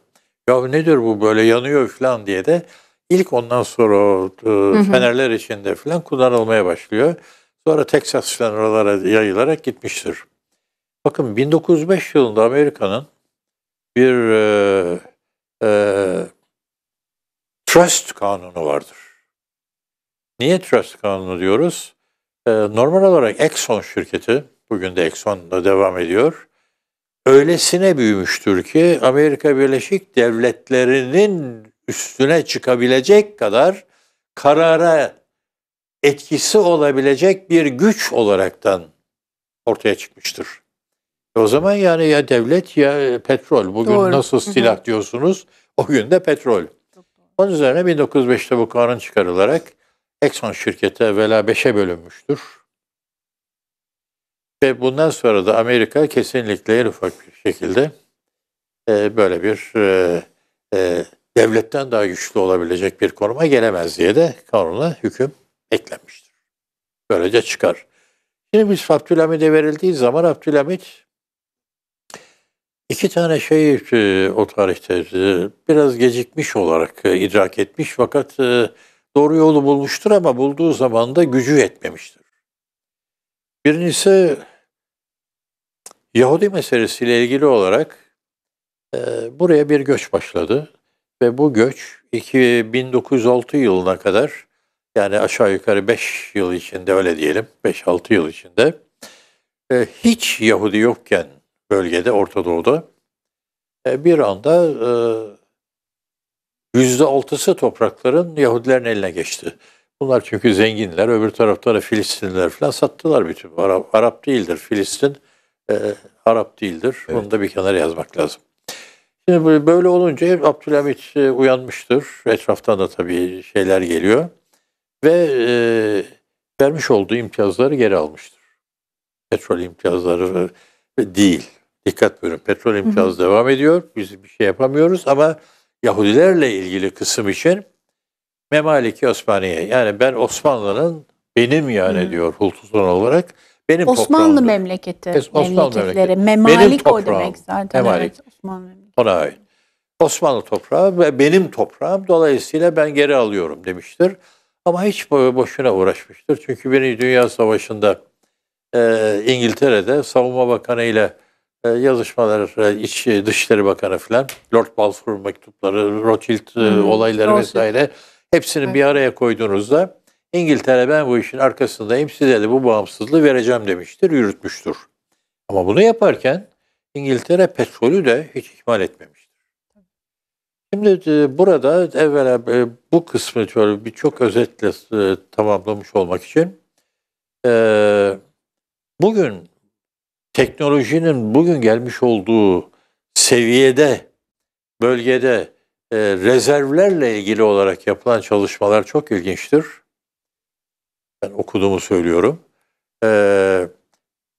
Ya nedir bu böyle yanıyor falan diye de ilk ondan sonra o e, fenerler içinde falan kullanılmaya başlıyor. Sonra Texas falan yayılarak gitmiştir. Bakın 1905 yılında Amerika'nın bir e, e, trust kanunu vardır. Niye trust kanunu diyoruz? E, normal olarak Exxon şirketi, bugün de Exxon da devam ediyor, öylesine büyümüştür ki Amerika Birleşik Devletleri'nin üstüne çıkabilecek kadar karara etkisi olabilecek bir güç olaraktan ortaya çıkmıştır. O zaman yani ya devlet ya petrol. Bugün Doğru. nasıl silah diyorsunuz, o gün de petrol. Onun üzerine 1905'te bu kanun çıkarılarak Exxon şirketi evvela 5'e bölünmüştür. Ve bundan sonra da Amerika kesinlikle en ufak bir şekilde e, böyle bir e, e, devletten daha güçlü olabilecek bir konuma gelemez diye de kanuna hüküm eklenmiştir. Böylece çıkar. Şimdi biz Abdülhamid'e verildiği zaman Abdülhamid İki tane şey o tarihte e, biraz gecikmiş olarak e, idrak etmiş fakat doğru yolu bulmuştur ama bulduğu zaman da gücü yetmemiştir. Birincisi Yahudi meselesiyle ilgili olarak buraya bir göç başladı ve bu göç 1906 yılına kadar yani aşağı yukarı 5 yıl içinde öyle diyelim 5-6 yıl içinde hiç Yahudi yokken bölgede, Orta Doğu'da e, bir anda e, yüzde altısı toprakların Yahudilerin eline geçti. Bunlar çünkü zenginler, öbür tarafta da Filistinliler falan sattılar bütün. Arap, Arap değildir Filistin, e, Arap değildir. Evet. Onu da bir kenara yazmak lazım. Şimdi böyle olunca Abdülhamit e, uyanmıştır. Etraftan da tabii şeyler geliyor. Ve e, vermiş olduğu imtiyazları geri almıştır. Petrol imtiyazları değil. Dikkat buyurun petrol imtiyazı devam ediyor. Biz bir şey yapamıyoruz ama Yahudilerle ilgili kısım için Memaliki Osmaniye. Yani ben Osmanlı'nın benim yani Hı. diyor Hultuzon olarak benim Osmanlı memleketi. Es, Osmanlı memleketi. Memalik o demek zaten. Memalik. Evet, Osmanlı memleketi. Ona ait. Osmanlı toprağı ve benim toprağım dolayısıyla ben geri alıyorum demiştir. Ama hiç boşuna uğraşmıştır. Çünkü Birinci Dünya Savaşı'nda e, İngiltere'de Savunma Bakanı ile e, yazışmalar, e, iç e, Dışişleri Bakanı filan, Lord Balfour mektupları, Rothschild hmm, olayları Rothschild. vesaire hepsini evet. bir araya koyduğunuzda İngiltere ben bu işin arkasındayım size de bu bağımsızlığı vereceğim demiştir, yürütmüştür. Ama bunu yaparken İngiltere petrolü de hiç ihmal etmemiştir. Şimdi burada evvela bu kısmı şöyle bir çok özetle tamamlamış olmak için bugün teknolojinin bugün gelmiş olduğu seviyede, bölgede e, rezervlerle ilgili olarak yapılan çalışmalar çok ilginçtir. Ben okuduğumu söylüyorum. Ee,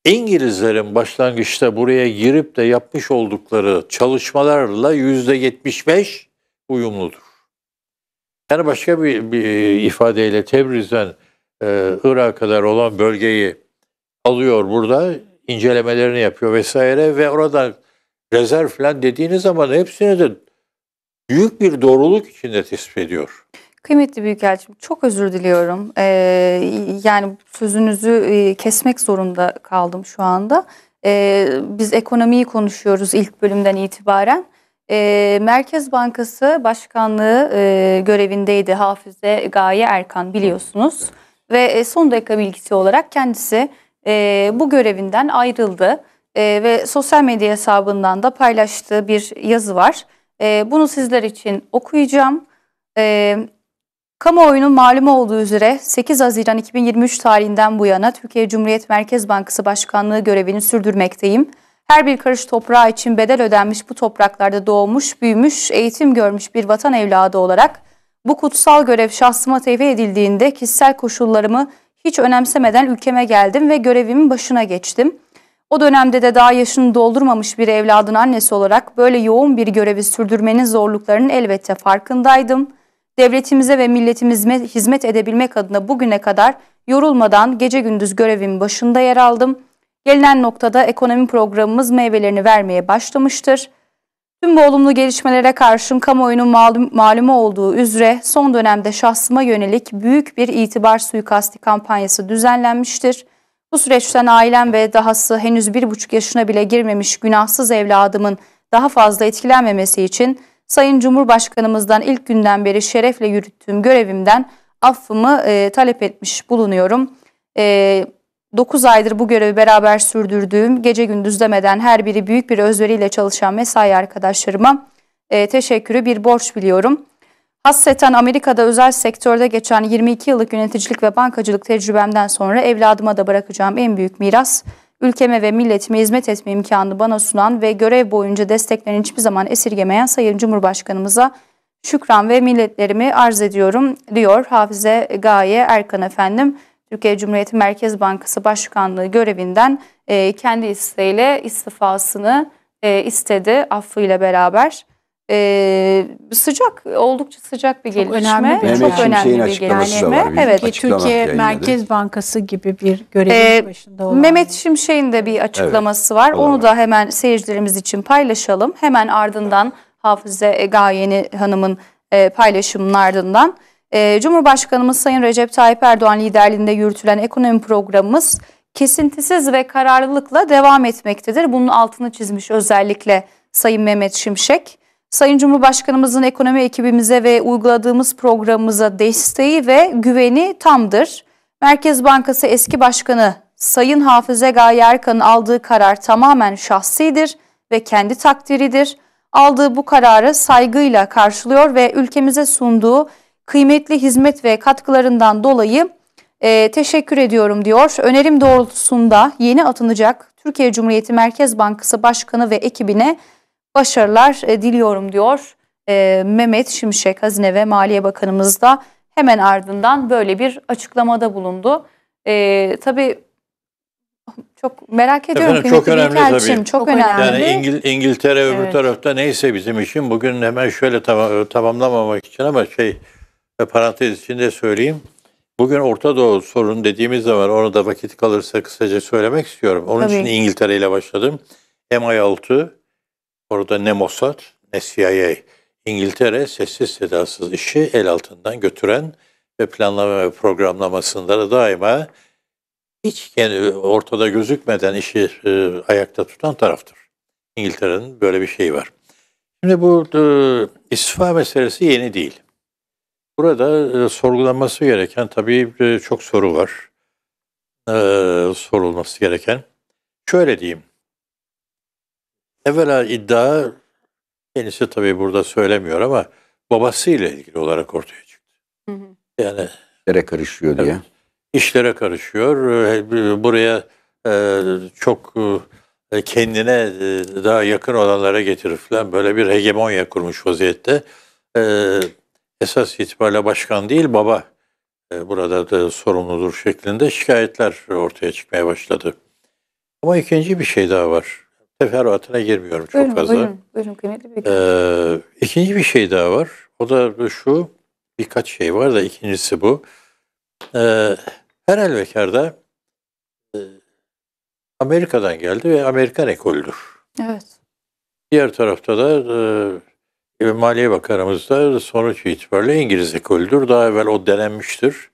İngilizlerin başlangıçta buraya girip de yapmış oldukları çalışmalarla yüzde yetmiş beş uyumludur. Yani başka bir, bir ifadeyle Tebriz'den e, Irak'a kadar olan bölgeyi alıyor burada incelemelerini yapıyor vesaire ve orada rezerv falan dediğiniz zaman hepsini de büyük bir doğruluk içinde tespit ediyor. Kıymetli Büyükelçim çok özür diliyorum. Ee, yani sözünüzü e, kesmek zorunda kaldım şu anda. Ee, biz ekonomiyi konuşuyoruz ilk bölümden itibaren. Ee, Merkez Bankası Başkanlığı e, görevindeydi Hafize Gaye Erkan biliyorsunuz. Ve e, son dakika bilgisi olarak kendisi e, bu görevinden ayrıldı e, ve sosyal medya hesabından da paylaştığı bir yazı var. E, bunu sizler için okuyacağım. E, kamuoyunun malumu olduğu üzere 8 Haziran 2023 tarihinden bu yana Türkiye Cumhuriyet Merkez Bankası Başkanlığı görevini sürdürmekteyim. Her bir karış toprağı için bedel ödenmiş bu topraklarda doğmuş, büyümüş, eğitim görmüş bir vatan evladı olarak bu kutsal görev şahsıma tevhi edildiğinde kişisel koşullarımı hiç önemsemeden ülkeme geldim ve görevimin başına geçtim. O dönemde de daha yaşını doldurmamış bir evladın annesi olarak böyle yoğun bir görevi sürdürmenin zorluklarının elbette farkındaydım. Devletimize ve milletimize hizmet edebilmek adına bugüne kadar yorulmadan gece gündüz görevimin başında yer aldım. Gelinen noktada ekonomi programımız meyvelerini vermeye başlamıştır. Tüm bu olumlu gelişmelere karşın kamuoyunun malum, malumu olduğu üzere son dönemde şahsıma yönelik büyük bir itibar suikasti kampanyası düzenlenmiştir. Bu süreçten ailem ve dahası henüz bir buçuk yaşına bile girmemiş günahsız evladımın daha fazla etkilenmemesi için Sayın Cumhurbaşkanımızdan ilk günden beri şerefle yürüttüğüm görevimden affımı e, talep etmiş bulunuyorum. E, 9 aydır bu görevi beraber sürdürdüğüm, gece gündüz demeden her biri büyük bir özveriyle çalışan mesai arkadaşlarıma e, teşekkürü bir borç biliyorum. Hasreten Amerika'da özel sektörde geçen 22 yıllık yöneticilik ve bankacılık tecrübemden sonra evladıma da bırakacağım en büyük miras, ülkeme ve milletime hizmet etme imkanını bana sunan ve görev boyunca desteklerini hiçbir zaman esirgemeyen Sayın Cumhurbaşkanımıza şükran ve milletlerimi arz ediyorum diyor Hafize Gaye Erkan efendim. Türkiye Cumhuriyeti Merkez Bankası Başkanlığı görevinden e, kendi isteğiyle istifasını e, istedi affıyla beraber. E, sıcak, oldukça sıcak bir çok gelişme. Önemli bir, çok önemli bir gelişme. evet, Türkiye Merkez Bankası gibi bir görevin ee, başında olan. Mehmet Şimşek'in de bir açıklaması evet, var. Onu da hemen seyircilerimiz için paylaşalım. Hemen ardından Hafize Gayeni Hanım'ın e, paylaşımının ardından. Ee, Cumhurbaşkanımız Sayın Recep Tayyip Erdoğan liderliğinde yürütülen ekonomi programımız kesintisiz ve kararlılıkla devam etmektedir. Bunun altını çizmiş özellikle Sayın Mehmet Şimşek. Sayın Cumhurbaşkanımızın ekonomi ekibimize ve uyguladığımız programımıza desteği ve güveni tamdır. Merkez Bankası eski başkanı Sayın Hafize Gaye Erkan'ın aldığı karar tamamen şahsidir ve kendi takdiridir. Aldığı bu kararı saygıyla karşılıyor ve ülkemize sunduğu kıymetli hizmet ve katkılarından dolayı e, teşekkür ediyorum diyor. Önerim doğrultusunda yeni atılacak Türkiye Cumhuriyeti Merkez Bankası Başkanı ve ekibine başarılar e, diliyorum diyor. E, Mehmet Şimşek Hazine ve Maliye Bakanımız da hemen ardından böyle bir açıklamada bulundu. E, tabii çok merak ediyorum. Efendim, çok önemli tabii. Çok, çok önemli. Yani İngil İngiltere evet. öbür tarafta neyse bizim için bugün hemen şöyle tam tamamlamamak için ama şey ve parantez içinde söyleyeyim. Bugün Orta Doğu sorun dediğimiz zaman onu da vakit kalırsa kısaca söylemek istiyorum. Onun Tabii. için İngiltere ile başladım. MI6, orada ne Mossad ne CIA. İngiltere sessiz sedasız işi el altından götüren ve planlama ve programlamasında da daima hiç yani ortada gözükmeden işi e, ayakta tutan taraftır. İngiltere'nin böyle bir şeyi var. Şimdi bu e, istifa meselesi yeni değil. Burada e, sorgulanması gereken tabii e, çok soru var. E, sorulması gereken. Şöyle diyeyim. Evvela iddia kendisi tabii burada söylemiyor ama babasıyla ilgili olarak ortaya çıktı. Hı hı. Yani işlere karışıyor diye. İşlere karışıyor. E, e, buraya e, çok e, kendine e, daha yakın olanlara getirir falan böyle bir hegemonya kurmuş vaziyette. E, esas itibariyle başkan değil baba e, burada da sorumludur şeklinde şikayetler ortaya çıkmaya başladı. Ama ikinci bir şey daha var. Teferruatına girmiyorum çok buyurun, fazla. Buyurun, buyurun kıymetli bir ee, İkinci bir şey daha var. O da şu birkaç şey var da ikincisi bu. Ee, her elvekarda e, Amerika'dan geldi ve Amerikan ekolüdür. Evet. Diğer tarafta da e, e, Maliye Bakanımız sonuç itibariyle İngiliz ekolüdür. Daha evvel o denenmiştir.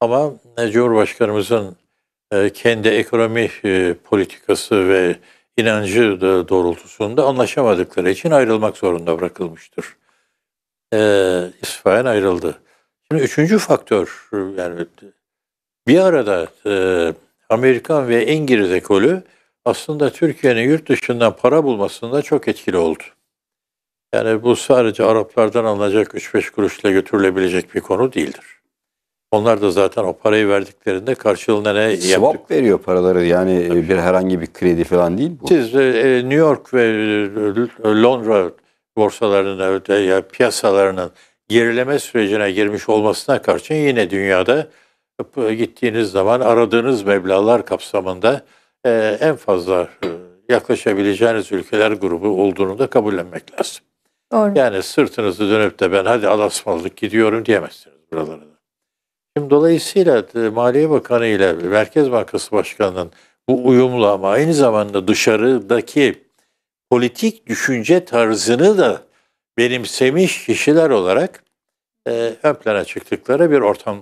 Ama e, Cumhurbaşkanımızın e, kendi ekonomi e, politikası ve inancı doğrultusunda anlaşamadıkları için ayrılmak zorunda bırakılmıştır. E, İsfahan ayrıldı. Şimdi üçüncü faktör yani bir arada e, Amerikan ve İngiliz ekolü aslında Türkiye'nin yurt dışından para bulmasında çok etkili oldu. Yani bu sadece Araplardan alınacak 3-5 kuruşla götürülebilecek bir konu değildir. Onlar da zaten o parayı verdiklerinde karşılığında ne Swap yaptık? Swap veriyor paraları yani e, Tabii. bir herhangi bir kredi falan değil bu. Siz e, e, New York ve Londra borsalarının ya piyasalarının gerileme sürecine girmiş olmasına karşın yine dünyada gittiğiniz zaman aradığınız meblalar kapsamında en fazla yaklaşabileceğiniz ülkeler grubu olduğunu da kabullenmek lazım. Doğru. Yani sırtınızı dönüp de ben hadi alasmalık gidiyorum diyemezsiniz buralarda. Şimdi dolayısıyla e, Maliye Bakanı ile Merkez Bankası Başkanı'nın bu uyumlu ama aynı zamanda dışarıdaki politik düşünce tarzını da benimsemiş kişiler olarak e, ön plana çıktıkları bir ortam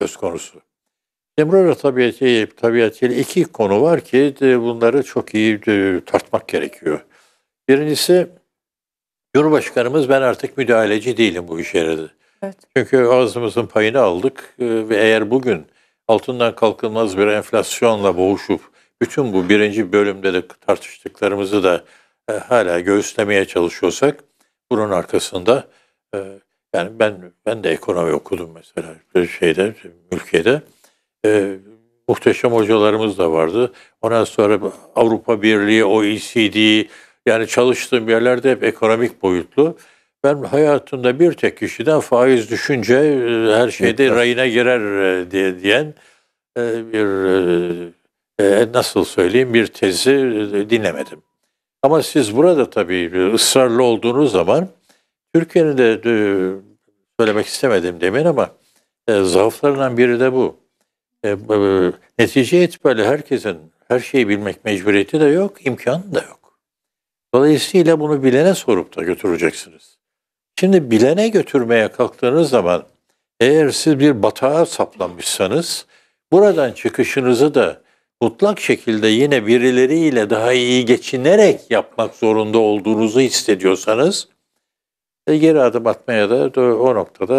söz konusu. Demiröre tabiatı, tabiatıyla iki konu var ki e, bunları çok iyi e, tartmak gerekiyor. Birincisi Cumhurbaşkanımız ben artık müdahaleci değilim bu işe dedi. Evet. Çünkü ağzımızın payını aldık e, ve eğer bugün altından kalkılmaz bir enflasyonla boğuşup bütün bu birinci bölümde de tartıştıklarımızı da e, hala göğüslemeye çalışıyorsak bunun arkasında e, yani ben ben de ekonomi okudum mesela bir şeyde ülkede e, muhteşem hocalarımız da vardı. Ondan sonra Avrupa Birliği, OECD, yani çalıştığım yerlerde hep ekonomik boyutlu. Ben hayatımda bir tek kişiden faiz düşünce e, her şeyde rayına girer e, diye diyen e, bir nasıl söyleyeyim bir tezi dinlemedim. Ama siz burada tabii ısrarlı olduğunuz zaman Türkiye'nin de söylemek istemedim demin ama zaaflarından biri de bu. Netice itibariyle herkesin her şeyi bilmek mecburiyeti de yok, imkanı da yok. Dolayısıyla bunu bilene sorup da götüreceksiniz. Şimdi bilene götürmeye kalktığınız zaman eğer siz bir batağa saplanmışsanız buradan çıkışınızı da mutlak şekilde yine birileriyle daha iyi geçinerek yapmak zorunda olduğunuzu hissediyorsanız e, geri adım atmaya da o noktada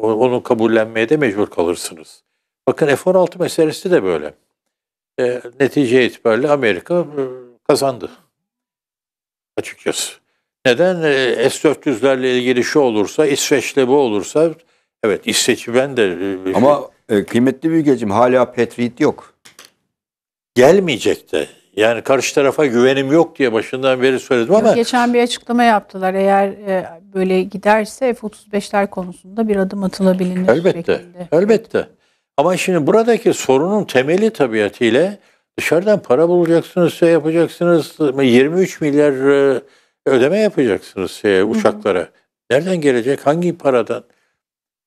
onu kabullenmeye de mecbur kalırsınız. Bakın F-16 meselesi de böyle. E, netice itibariyle Amerika e, kazandı açıkçası. Neden? E, S-400'lerle ilgili şu olursa, İsveç'le bu olursa, evet İsveç'i ben de... E, ama şey- e, kıymetli bir Büyükelçim hala Patriot yok. Gelmeyecek de. Yani karşı tarafa güvenim yok diye başından beri söyledim ama... Geçen bir açıklama yaptılar. Eğer böyle giderse F-35'ler konusunda bir adım atılabilir. Elbette, şeklinde. elbette. Ama şimdi buradaki sorunun temeli tabiatıyla Dışarıdan para bulacaksınız, şey yapacaksınız. 23 milyar e, ödeme yapacaksınız şey, uçaklara. Hı hı. Nereden gelecek? Hangi paradan?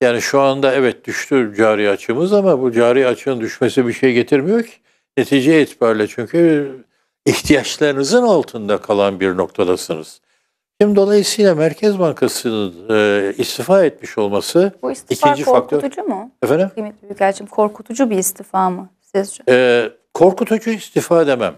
Yani şu anda evet düştü cari açımız ama bu cari açığın düşmesi bir şey getirmiyor ki. Netice itibariyle çünkü ihtiyaçlarınızın altında kalan bir noktadasınız. Şimdi dolayısıyla Merkez Bankası'nın e, istifa etmiş olması bu istifa ikinci korkutucu faktör. mu? Efendim? Kıymetli Büyükelçim korkutucu bir istifa mı sizce? Ee, Korkutucu istifa demem.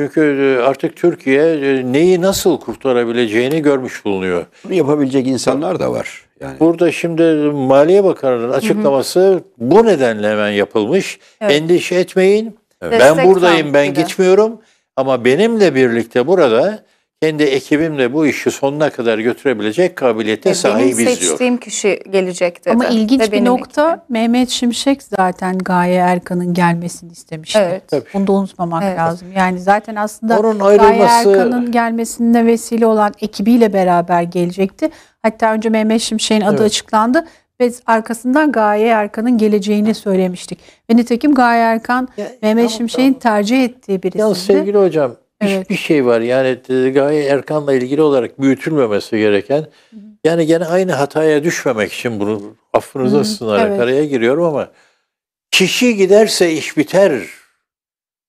Çünkü e, artık Türkiye e, neyi nasıl kurtarabileceğini görmüş bulunuyor. Bunu yapabilecek insanlar da var. Yani. Burada şimdi Maliye Bakanı'nın açıklaması hı hı. bu nedenle hemen yapılmış. Evet. Endişe etmeyin. Evet. Ben Destek buradayım, ben gibi. gitmiyorum. Ama benimle birlikte burada kendi ekibimle bu işi sonuna kadar götürebilecek kabiliyete e, sahibiz diyor. Benim seçtiğim kişi gelecek dedi. Ama ilginç Ve bir nokta ekibim. Mehmet Şimşek zaten Gaye Erkan'ın gelmesini istemişti. Evet. Tabii. Bunu da unutmamak evet. lazım. Yani zaten aslında Onun ayrılması... Gaye Erkan'ın gelmesine vesile olan ekibiyle beraber gelecekti. Hatta önce Mehmet Şimşek'in adı evet. açıklandı ve arkasından Gaye Erkan'ın geleceğini söylemiştik. Ve nitekim Gaye Erkan ya, Mehmet tamam, Şimşek'in tamam. tercih ettiği birisiydi. Ya sevgili hocam Evet. Bir şey var yani e, Gaye Erkan'la ilgili olarak büyütülmemesi gereken. Yani gene aynı hataya düşmemek için bunu affınıza Hı-hı. evet. araya giriyorum ama kişi giderse iş biter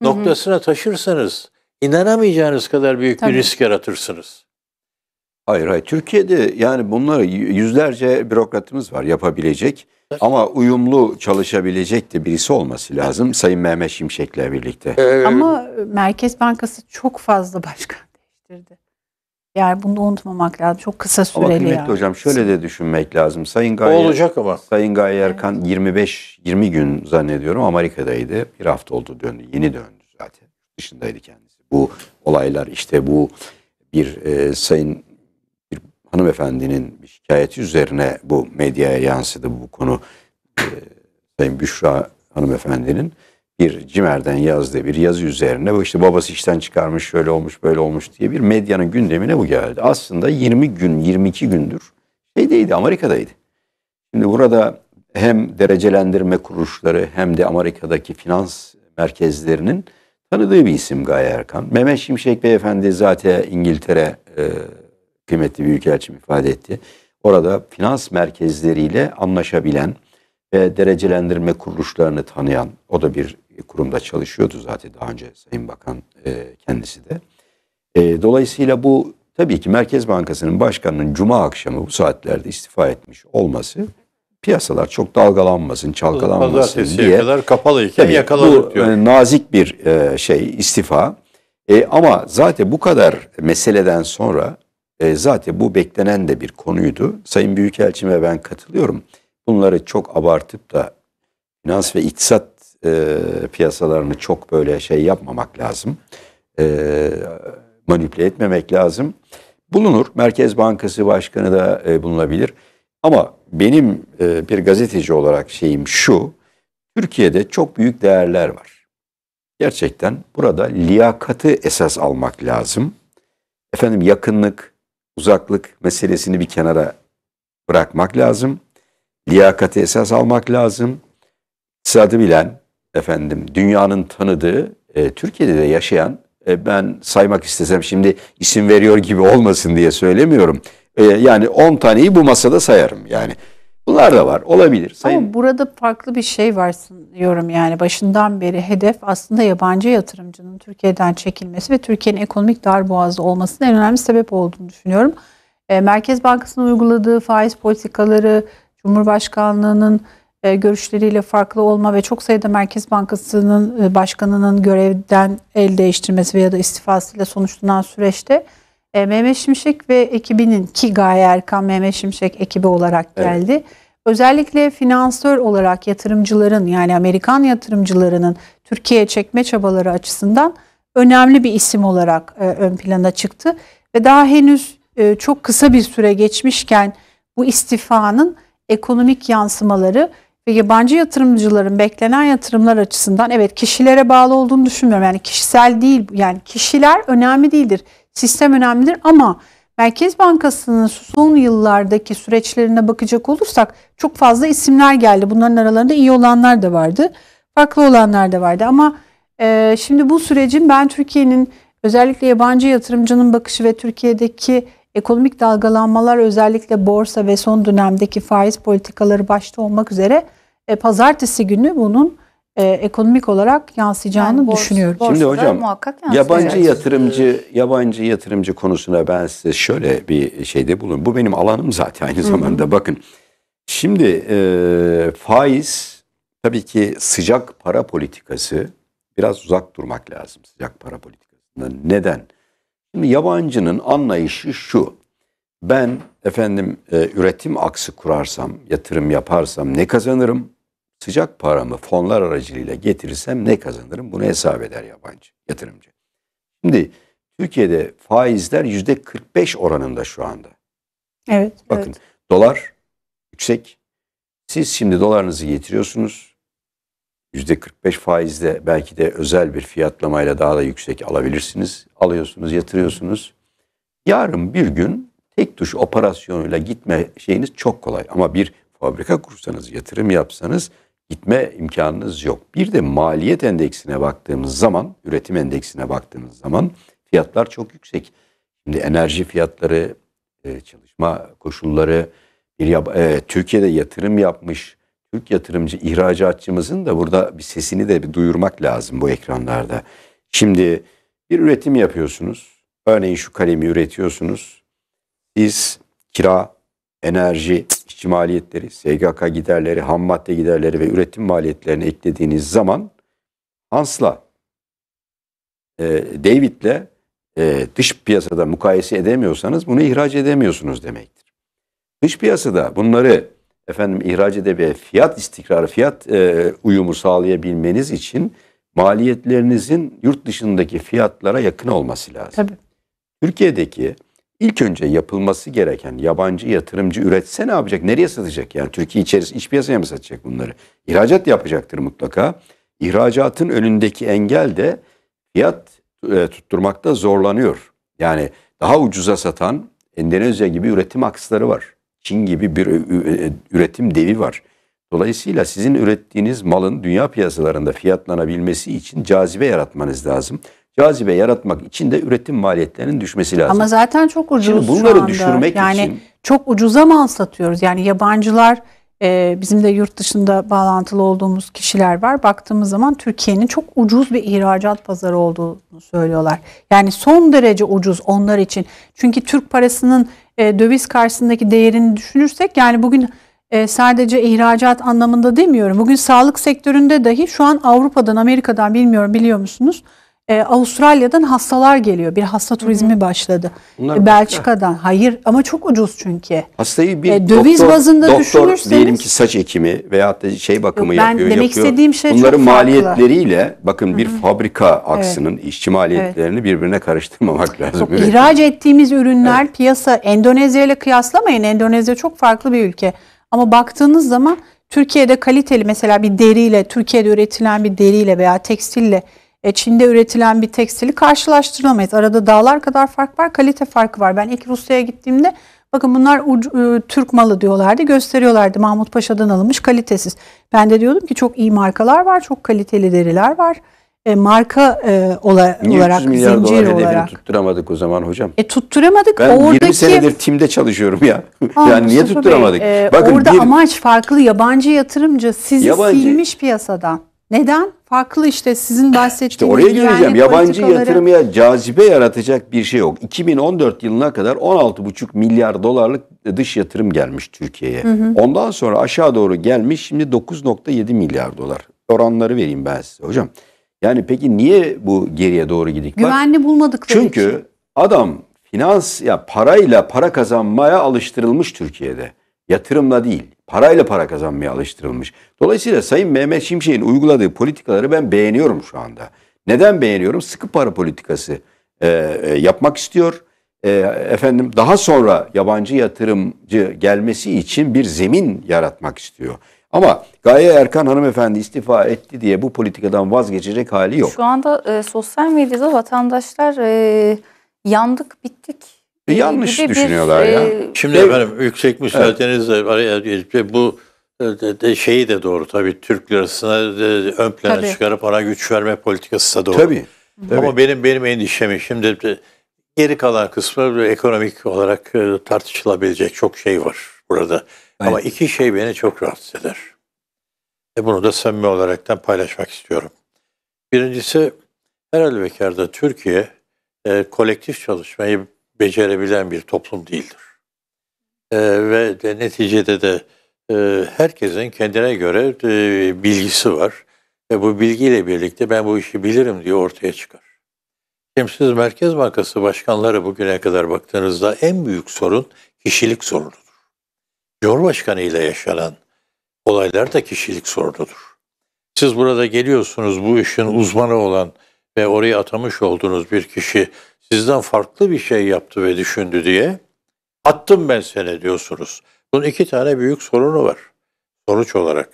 noktasına taşırsanız inanamayacağınız kadar büyük Tabii. bir risk yaratırsınız. Hayır hayır Türkiye'de yani bunları yüzlerce bürokratımız var yapabilecek. Ama uyumlu çalışabilecek de birisi olması lazım Sayın Mehmet Şimşek'le birlikte. Ee, ama Merkez Bankası çok fazla başkan değiştirdi. Yani bunu da unutmamak lazım. Çok kısa süreli Ama kıymetli yani. hocam şöyle de düşünmek lazım. Sayın Gaye, olacak ama. Sayın Gaye Erkan 25-20 gün zannediyorum Amerika'daydı. Bir hafta oldu döndü. Yeni döndü zaten. Dışındaydı kendisi. Bu olaylar işte bu bir e, Sayın hanımefendinin bir şikayeti üzerine bu medyaya yansıdı bu konu. E, Sayın Büşra hanımefendinin bir Cimer'den yazdığı bir yazı üzerine bu işte babası işten çıkarmış şöyle olmuş böyle olmuş diye bir medyanın gündemine bu geldi. Aslında 20 gün 22 gündür şeydeydi Amerika'daydı. Şimdi burada hem derecelendirme kuruluşları hem de Amerika'daki finans merkezlerinin tanıdığı bir isim Gaye Erkan. Mehmet Şimşek Beyefendi zaten İngiltere e, kıymetli Büyükelçim ifade etti. Orada finans merkezleriyle anlaşabilen ve derecelendirme kuruluşlarını tanıyan, o da bir kurumda çalışıyordu zaten daha önce Sayın Bakan e, kendisi de. E, dolayısıyla bu tabii ki Merkez Bankası'nın başkanının cuma akşamı bu saatlerde istifa etmiş olması piyasalar çok dalgalanmasın, çalkalanmasın diye. Pazartesiye kadar kapalıyken yakalanır diyor. E, nazik bir e, şey istifa. E, ama zaten bu kadar meseleden sonra e, zaten bu beklenen de bir konuydu. Sayın Büyükelçime ben katılıyorum. Bunları çok abartıp da finans ve iktisat e, piyasalarını çok böyle şey yapmamak lazım. E, manipüle etmemek lazım. Bulunur. Merkez Bankası Başkanı da e, bulunabilir. Ama benim e, bir gazeteci olarak şeyim şu. Türkiye'de çok büyük değerler var. Gerçekten burada liyakatı esas almak lazım. Efendim yakınlık, uzaklık meselesini bir kenara bırakmak lazım. Liyakati esas almak lazım. İktisadı bilen, efendim dünyanın tanıdığı, e, Türkiye'de de yaşayan, e, ben saymak istesem şimdi isim veriyor gibi olmasın diye söylemiyorum. E, yani 10 taneyi bu masada sayarım yani. Bunlar da var. Olabilir. Sayın... Ama burada farklı bir şey var diyorum yani. Başından beri hedef aslında yabancı yatırımcının Türkiye'den çekilmesi ve Türkiye'nin ekonomik darboğazda olmasının en önemli sebep olduğunu düşünüyorum. E, Merkez Bankası'nın uyguladığı faiz politikaları, Cumhurbaşkanlığı'nın e, görüşleriyle farklı olma ve çok sayıda Merkez Bankası'nın e, başkanının görevden el değiştirmesi veya da istifasıyla sonuçlanan süreçte e, Mehmet Şimşek ve ekibinin ki Gaye Erkan Mehmet Şimşek ekibi olarak geldi. Evet. Özellikle finansör olarak yatırımcıların yani Amerikan yatırımcılarının Türkiye'ye çekme çabaları açısından önemli bir isim olarak e, ön plana çıktı. Ve daha henüz e, çok kısa bir süre geçmişken bu istifanın ekonomik yansımaları ve yabancı yatırımcıların beklenen yatırımlar açısından evet kişilere bağlı olduğunu düşünmüyorum. Yani kişisel değil yani kişiler önemli değildir. Sistem önemlidir ama Merkez Bankası'nın son yıllardaki süreçlerine bakacak olursak çok fazla isimler geldi. Bunların aralarında iyi olanlar da vardı, farklı olanlar da vardı. Ama e, şimdi bu sürecin ben Türkiye'nin özellikle yabancı yatırımcının bakışı ve Türkiye'deki ekonomik dalgalanmalar özellikle borsa ve son dönemdeki faiz politikaları başta olmak üzere e, pazartesi günü bunun e, ekonomik olarak yansıyacağını yani bors, düşünüyorum. Şimdi hocam muhakkak yabancı yatırımcı yabancı yatırımcı konusuna ben size şöyle bir şeyde bulun. Bu benim alanım zaten aynı zamanda. Hı-hı. Bakın şimdi e, faiz tabii ki sıcak para politikası biraz uzak durmak lazım sıcak para politikasından. Neden? Şimdi yabancının anlayışı şu. Ben efendim e, üretim aksı kurarsam, yatırım yaparsam ne kazanırım? sıcak paramı fonlar aracılığıyla getirirsem ne kazanırım? Bunu hesap eder yabancı yatırımcı. Şimdi Türkiye'de faizler yüzde 45 oranında şu anda. Evet. Bakın evet. dolar yüksek. Siz şimdi dolarınızı getiriyorsunuz. Yüzde 45 faizle belki de özel bir fiyatlamayla daha da yüksek alabilirsiniz. Alıyorsunuz, yatırıyorsunuz. Yarın bir gün tek tuş operasyonuyla gitme şeyiniz çok kolay. Ama bir fabrika kursanız, yatırım yapsanız gitme imkanınız yok. Bir de maliyet endeksine baktığımız zaman, üretim endeksine baktığımız zaman fiyatlar çok yüksek. Şimdi enerji fiyatları, e, çalışma koşulları, bir yap e, Türkiye'de yatırım yapmış Türk yatırımcı ihracatçımızın da burada bir sesini de bir duyurmak lazım bu ekranlarda. Şimdi bir üretim yapıyorsunuz. Örneğin şu kalemi üretiyorsunuz. Siz kira, enerji, işçi maliyetleri, SGK giderleri, ham madde giderleri ve üretim maliyetlerini eklediğiniz zaman Hans'la e, David'le e, dış piyasada mukayese edemiyorsanız bunu ihraç edemiyorsunuz demektir. Dış piyasada bunları efendim ihraç edebe fiyat istikrarı, fiyat e, uyumu sağlayabilmeniz için maliyetlerinizin yurt dışındaki fiyatlara yakın olması lazım. Tabii. Türkiye'deki İlk önce yapılması gereken yabancı yatırımcı üretse ne yapacak? Nereye satacak? Yani Türkiye içerisinde iç piyasaya mı satacak bunları? İhracat yapacaktır mutlaka. İhracatın önündeki engel de fiyat e, tutturmakta zorlanıyor. Yani daha ucuza satan Endonezya gibi üretim aksları var. Çin gibi bir e, e, üretim devi var. Dolayısıyla sizin ürettiğiniz malın dünya piyasalarında fiyatlanabilmesi için cazibe yaratmanız lazım cazibe yaratmak için de üretim maliyetlerinin düşmesi lazım. Ama zaten çok ucuz Şimdi bunları şu anda. düşürmek yani için çok ucuza mal satıyoruz. Yani yabancılar e, bizim de yurt dışında bağlantılı olduğumuz kişiler var. Baktığımız zaman Türkiye'nin çok ucuz bir ihracat pazarı olduğunu söylüyorlar. Yani son derece ucuz onlar için. Çünkü Türk parasının e, döviz karşısındaki değerini düşünürsek yani bugün e, sadece ihracat anlamında demiyorum. Bugün sağlık sektöründe dahi şu an Avrupa'dan, Amerika'dan bilmiyorum biliyor musunuz? e, Avustralya'dan hastalar geliyor. Bir hasta turizmi Hı-hı. başladı. Bunlar e, Belçika'dan. Başka. Hayır ama çok ucuz çünkü. Hastayı bir e, döviz doktor, bazında doktor, düşünürseniz diyelim ki saç ekimi veya da şey bakımı yok, ben yapıyor. Demek yapıyor. istediğim şey Bunların çok farklı. maliyetleriyle bakın Hı-hı. bir fabrika aksının evet. işçi maliyetlerini evet. birbirine karıştırmamak lazım. Çok üretim. ettiğimiz ürünler evet. piyasa Endonezya ile kıyaslamayın. Endonezya çok farklı bir ülke. Ama baktığınız zaman Türkiye'de kaliteli mesela bir deriyle Türkiye'de üretilen bir deriyle veya tekstille e, Çin'de üretilen bir tekstili karşılaştırılamayız. Arada dağlar kadar fark var, kalite farkı var. Ben ilk Rusya'ya gittiğimde bakın bunlar ucu, ıı, Türk malı diyorlardı, gösteriyorlardı. Mahmut Paşa'dan alınmış kalitesiz. Ben de diyordum ki çok iyi markalar var, çok kaliteli deriler var. E, marka e, ola, olarak, milyar zincir olarak. tutturamadık o zaman hocam. E tutturamadık. Ben oradaki... 20 senedir timde çalışıyorum ya. Aa, yani niye tutturamadık? Bey, e, Bakın orada bir... amaç farklı. Yabancı yatırımcı sizi yabancı... silmiş piyasadan. Neden? Farklı işte sizin bahsettiğiniz işte oraya geleceğim. Yabancı yatırımya cazibe yaratacak bir şey yok. 2014 yılına kadar 16,5 milyar dolarlık dış yatırım gelmiş Türkiye'ye. Ondan sonra aşağı doğru gelmiş şimdi 9,7 milyar dolar. Oranları vereyim ben size hocam. Yani peki niye bu geriye doğru gidik? Güvenli bulmadıkları Çünkü için. adam finans ya parayla para kazanmaya alıştırılmış Türkiye'de yatırımla değil, parayla para kazanmaya alıştırılmış. Dolayısıyla Sayın Mehmet Şimşek'in uyguladığı politikaları ben beğeniyorum şu anda. Neden beğeniyorum? Sıkı para politikası e, e, yapmak istiyor. E, efendim daha sonra yabancı yatırımcı gelmesi için bir zemin yaratmak istiyor. Ama Gaye Erkan hanımefendi istifa etti diye bu politikadan vazgeçecek hali yok. Şu anda e, sosyal medyada vatandaşlar e, yandık bittik e, ee, yanlış gibi düşünüyorlar bir, ya. E, Şimdi Ev, efendim yüksek müsaadenizle evet. bu e, de, de şeyi de doğru tabii Türk lirasına e, de, ön plana tabii. çıkarıp ona güç verme politikası da doğru. Tabii. tabii. Ama benim benim endişemi şimdi de, geri kalan kısmı e, ekonomik olarak tartışılabilecek çok şey var burada. Aynen. Ama iki şey beni çok rahatsız eder. E bunu da samimi olaraktan paylaşmak istiyorum. Birincisi herhalde bekarda Türkiye e, kolektif çalışmayı becerebilen bir toplum değildir. E, ve de neticede de e, herkesin kendine göre e, bilgisi var. Ve bu bilgiyle birlikte ben bu işi bilirim diye ortaya çıkar. Şimdi siz Merkez Bankası başkanları bugüne kadar baktığınızda en büyük sorun kişilik sorunudur. Cumhurbaşkanı ile yaşanan olaylar da kişilik sorunudur. Siz burada geliyorsunuz bu işin uzmanı olan ve oraya atamış olduğunuz bir kişi sizden farklı bir şey yaptı ve düşündü diye attım ben seni diyorsunuz. Bunun iki tane büyük sorunu var sonuç olarak.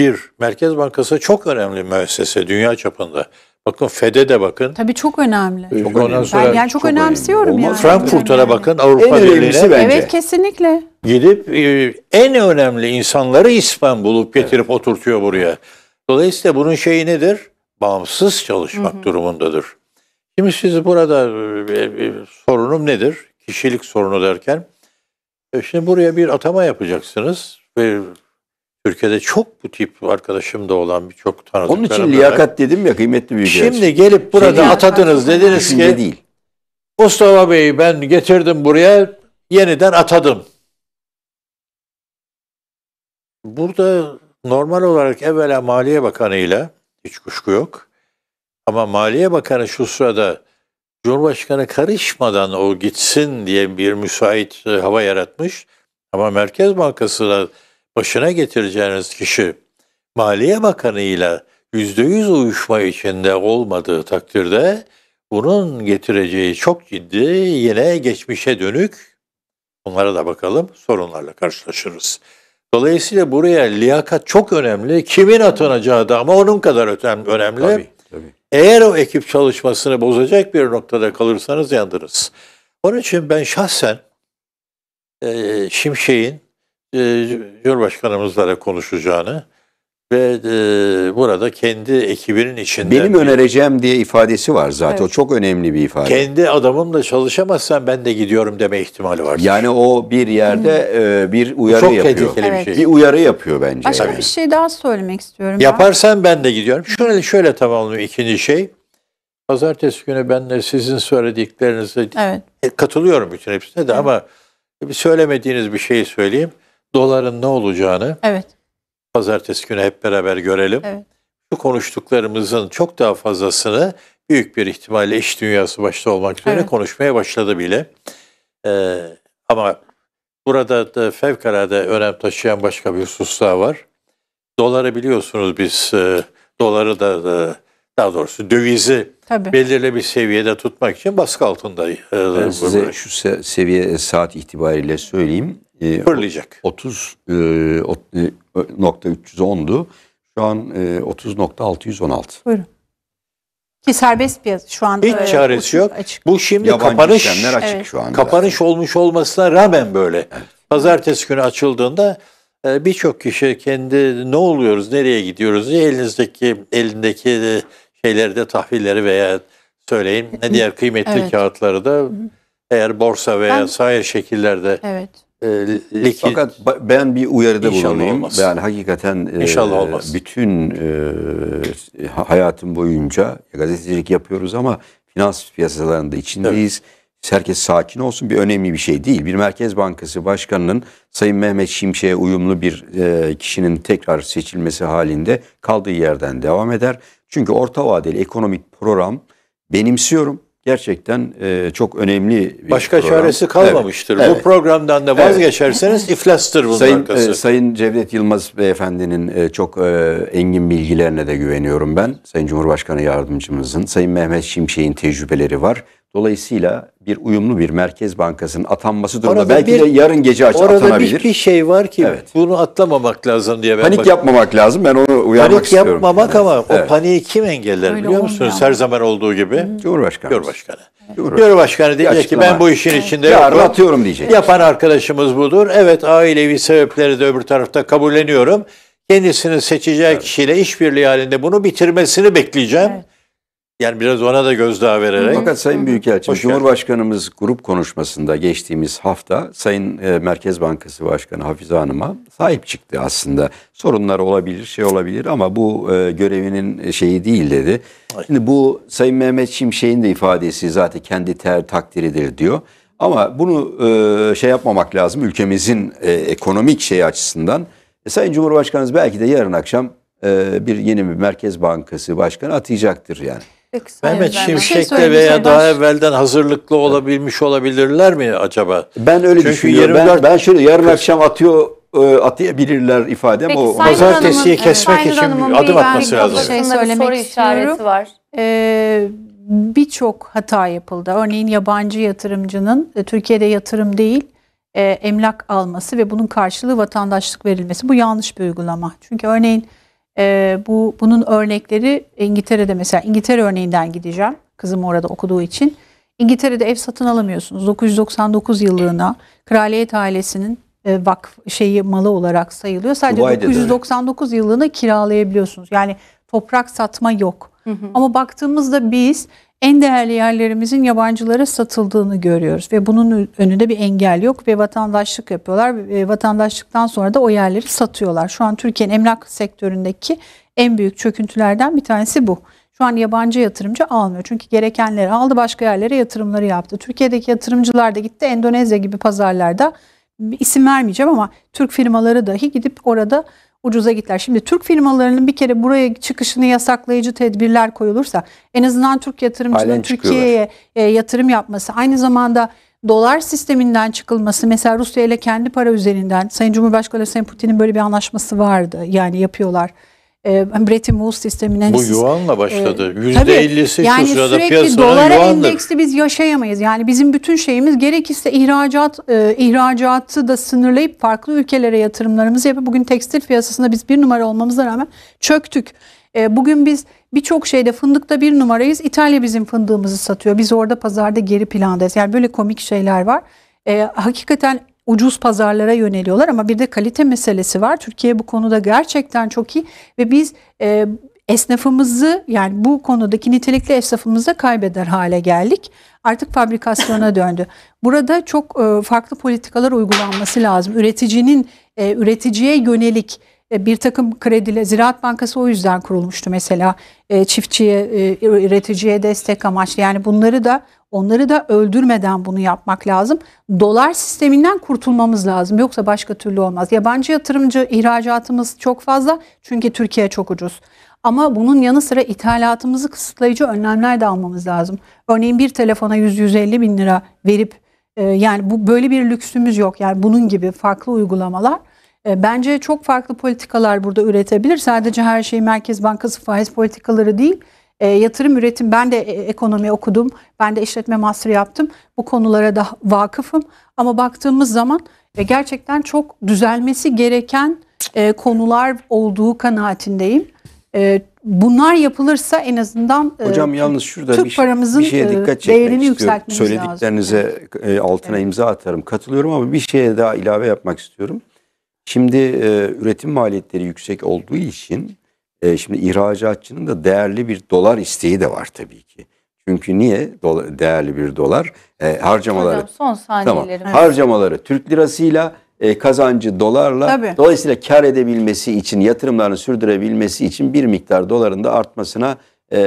Bir, Merkez Bankası çok önemli müessese dünya çapında. Bakın FED'e de bakın. Tabii çok önemli. Ee, çok Ondan Sonra ben yani çok, çok önemsiyorum önemli. yani. Frankfurt'a yani. bakın Avrupa en Birliği'ne. Bence. Evet kesinlikle. Gidip e, en önemli insanları İspan bulup getirip evet. oturtuyor buraya. Dolayısıyla bunun şeyi nedir? Bağımsız çalışmak Hı-hı. durumundadır. Şimdi siz burada e, e, e, sorunum nedir? Kişilik sorunu derken. Şimdi buraya bir atama yapacaksınız ve Türkiye'de çok bu tip arkadaşım da olan birçok tanıdık. Onun için liyakat dedim ya kıymetli bir şey. Şimdi gerçek. gelip burada şey atadınız değil, dediniz ki değil. Mustafa Bey'i ben getirdim buraya yeniden atadım. Burada normal olarak evvela Maliye Bakanı ile hiç kuşku yok. Ama Maliye Bakanı şu sırada Cumhurbaşkanı karışmadan o gitsin diye bir müsait e, hava yaratmış. Ama Merkez Bankası da başına getireceğiniz kişi Maliye Bakanı ile yüzde yüz uyuşma içinde olmadığı takdirde bunun getireceği çok ciddi yine geçmişe dönük Bunlara da bakalım sorunlarla karşılaşırız. Dolayısıyla buraya liyakat çok önemli. Kimin atanacağı da ama onun kadar önemli. Tabii, tabii. Eğer o ekip çalışmasını bozacak bir noktada kalırsanız yandınız. Onun için ben şahsen e, Şimşek'in e, Cumhurbaşkanımızla konuşacağını ve e, burada kendi ekibinin içinde benim önereceğim diye ifadesi var zaten. Evet. O çok önemli bir ifade. Kendi adamımla çalışamazsan ben de gidiyorum deme ihtimali var. Yani o bir yerde hmm. e, bir uyarı çok yapıyor. Çok evet. bir şey. Bir uyarı yapıyor bence. Başka yani. bir şey daha söylemek istiyorum. Yaparsan ben, de gidiyorum. Şöyle şöyle tamamlıyor ikinci şey. Pazartesi günü ben de sizin söylediklerinize evet. E, katılıyorum bütün hepsine de evet. ama söylemediğiniz bir şey söyleyeyim. Doların ne olacağını. Evet Pazartesi günü hep beraber görelim. Evet. Bu konuştuklarımızın çok daha fazlasını büyük bir ihtimalle iş dünyası başta olmak üzere evet. konuşmaya başladı bile. Ee, ama burada da fevkalade önem taşıyan başka bir husus daha var. Doları biliyorsunuz biz e, doları da, da e, daha doğrusu dövizi Tabii. belirli bir seviyede tutmak için baskı altında. E, ben size şu seviye saat itibariyle söyleyeyim. Ee, Fırlayacak. 30 e, 310'du. E, şu an e, 30.616. Buyurun. Ki serbest piyasa şu anda hiç çaresi yok. Açık. Bu şimdi Yabancı kapanış açık evet. şu anda. Kapanış olmuş olmasına rağmen böyle. Evet. Pazartesi günü açıldığında e, birçok kişi kendi ne oluyoruz, nereye gidiyoruz diye elinizdeki elindeki e, şeyleri de tahvilleri veya söyleyin ne diğer kıymetli evet. kağıtları da eğer borsa veya ben, sahil şekillerde evet. Ee, likit. Fakat ben bir uyarıda İnşallah bulunayım. Olmaz. hakikaten e, İnşallah e, olmaz. bütün e, hayatım boyunca gazetecilik yapıyoruz ama finans piyasalarında içindeyiz. Evet. Herkes sakin olsun bir önemli bir şey değil. Bir Merkez Bankası Başkanı'nın Sayın Mehmet Şimşek'e uyumlu bir e, kişinin tekrar seçilmesi halinde kaldığı yerden devam eder. Çünkü orta vadeli ekonomik program benimsiyorum gerçekten e, çok önemli bir Başka program. çaresi kalmamıştır. Evet. Bu programdan da vazgeçerseniz evet. iflastır bunun Sayın, e, arkası. E, Sayın Cevdet Yılmaz beyefendinin e, çok e, engin bilgilerine de güveniyorum ben. Sayın Cumhurbaşkanı yardımcımızın, Sayın Mehmet Şimşek'in tecrübeleri var. Dolayısıyla bir uyumlu bir merkez bankasının atanması durumunda orada belki bir, de yarın gece aç, orada atanabilir. Orada bir şey var ki evet. bunu atlamamak lazım diye ben Panik bak- yapmamak lazım. Ben onu uyarmak Panik istiyorum. Panik yapmamak yani. ama evet. o paniği kim engeller Öyle biliyor musunuz? Her zaman olduğu gibi. Hı. Cumhurbaşkanı. Cumhurbaşkanı. Cumhurbaşkanı, Cumhurbaşkanı diyecek ki ben bu işin içinde Yarın yokum. atıyorum diyecek. Yapan arkadaşımız budur. Evet ailevi sebepleri de öbür tarafta kabulleniyorum. Kendisini seçeceği evet. kişiyle işbirliği halinde bunu bitirmesini bekleyeceğim. Evet. Yani biraz ona da gözdağı vererek. Fakat Sayın Büyükelçim, Cumhurbaşkanımız grup konuşmasında geçtiğimiz hafta Sayın e, Merkez Bankası Başkanı Hafize Hanım'a sahip çıktı aslında. Sorunlar olabilir, şey olabilir ama bu e, görevinin şeyi değil dedi. Şimdi bu Sayın Mehmet Şimşek'in de ifadesi zaten kendi ter takdiridir diyor. Ama bunu e, şey yapmamak lazım ülkemizin ekonomik şeyi açısından. Sayın Cumhurbaşkanımız belki de yarın akşam bir yeni bir Merkez Bankası Başkanı atayacaktır yani. Yok, Mehmet şey Şimşek'te şey veya daha evvelden hazırlıklı olabilmiş olabilirler mi acaba? Ben öyle Çünkü düşünüyorum. 24... Ben, ben şöyle yarın akşam atıyor e, atayabilirler ifade Peki, o. Pazartesiyi kesmek Sayın için Hanım'ın adım atması lazım. Bir şey söylemek istiyorum. var. Ee, Birçok hata yapıldı. Örneğin yabancı yatırımcının e, Türkiye'de yatırım değil e, emlak alması ve bunun karşılığı vatandaşlık verilmesi. Bu yanlış bir uygulama. Çünkü örneğin e, bu bunun örnekleri İngiltere'de mesela İngiltere örneğinden gideceğim. Kızım orada okuduğu için. İngiltere'de ev satın alamıyorsunuz. 999 yıllığına kraliyet ailesinin e, vakf şeyi malı olarak sayılıyor. Sadece Dubai'de 999 yıllığına kiralayabiliyorsunuz. Yani toprak satma yok. Hı hı. Ama baktığımızda biz en değerli yerlerimizin yabancılara satıldığını görüyoruz ve bunun önünde bir engel yok ve vatandaşlık yapıyorlar. Ve e, vatandaşlıktan sonra da o yerleri satıyorlar. Şu an Türkiye'nin emlak sektöründeki en büyük çöküntülerden bir tanesi bu. Şu an yabancı yatırımcı almıyor. Çünkü gerekenleri aldı başka yerlere yatırımları yaptı. Türkiye'deki yatırımcılar da gitti Endonezya gibi pazarlarda isim vermeyeceğim ama Türk firmaları dahi gidip orada ucuza gittiler. Şimdi Türk firmalarının bir kere buraya çıkışını yasaklayıcı tedbirler koyulursa en azından Türk yatırımcının Türkiye'ye e, yatırım yapması aynı zamanda dolar sisteminden çıkılması mesela Rusya ile kendi para üzerinden Sayın Cumhurbaşkanı Sayın Putin'in böyle bir anlaşması vardı yani yapıyorlar e, ee, hani Bretton Woods sisteminden... Bu e, yuanla başladı. E, %58 yani sırada sürekli dolara yuandır. endeksli biz yaşayamayız. Yani bizim bütün şeyimiz gerekirse ihracat e, ihracatı da sınırlayıp farklı ülkelere yatırımlarımızı yapıp bugün tekstil piyasasında biz bir numara olmamıza rağmen çöktük. E, bugün biz birçok şeyde fındıkta bir numarayız. İtalya bizim fındığımızı satıyor. Biz orada pazarda geri plandayız. Yani böyle komik şeyler var. E, hakikaten ucuz pazarlara yöneliyorlar ama bir de kalite meselesi var. Türkiye bu konuda gerçekten çok iyi ve biz e, esnafımızı yani bu konudaki nitelikli esnafımızı kaybeder hale geldik. Artık fabrikasyona döndü. Burada çok e, farklı politikalar uygulanması lazım. Üreticinin e, üreticiye yönelik e, bir takım krediler, Ziraat Bankası o yüzden kurulmuştu mesela e, çiftçiye, e, üreticiye destek amaçlı. Yani bunları da Onları da öldürmeden bunu yapmak lazım. Dolar sisteminden kurtulmamız lazım. Yoksa başka türlü olmaz. Yabancı yatırımcı ihracatımız çok fazla. Çünkü Türkiye çok ucuz. Ama bunun yanı sıra ithalatımızı kısıtlayıcı önlemler de almamız lazım. Örneğin bir telefona 100-150 bin lira verip e, yani bu böyle bir lüksümüz yok. Yani bunun gibi farklı uygulamalar. E, bence çok farklı politikalar burada üretebilir. Sadece her şeyi Merkez Bankası faiz politikaları değil e, yatırım üretim ben de e, ekonomi okudum. Ben de işletme master yaptım. Bu konulara da vakıfım. Ama baktığımız zaman e, gerçekten çok düzelmesi gereken e, konular olduğu kanaatindeyim. E, bunlar yapılırsa en azından e, Hocam yalnız şurada Türk bir, şey- paramızın bir şeye e, dikkat çekmek değerini yükseltmemiz Söylediklerinize lazım. altına evet. imza atarım. Katılıyorum ama bir şeye daha ilave yapmak istiyorum. Şimdi e, üretim maliyetleri yüksek olduğu için e, şimdi ihracatçının da değerli bir dolar isteği de var tabii ki. Çünkü niye dolar, değerli bir dolar e, harcamaları Hocam son tamam harcamaları Türk lirasıyla e, kazancı dolarla Tabii. dolayısıyla kar edebilmesi için yatırımlarını sürdürebilmesi için bir miktar doların da artmasına e,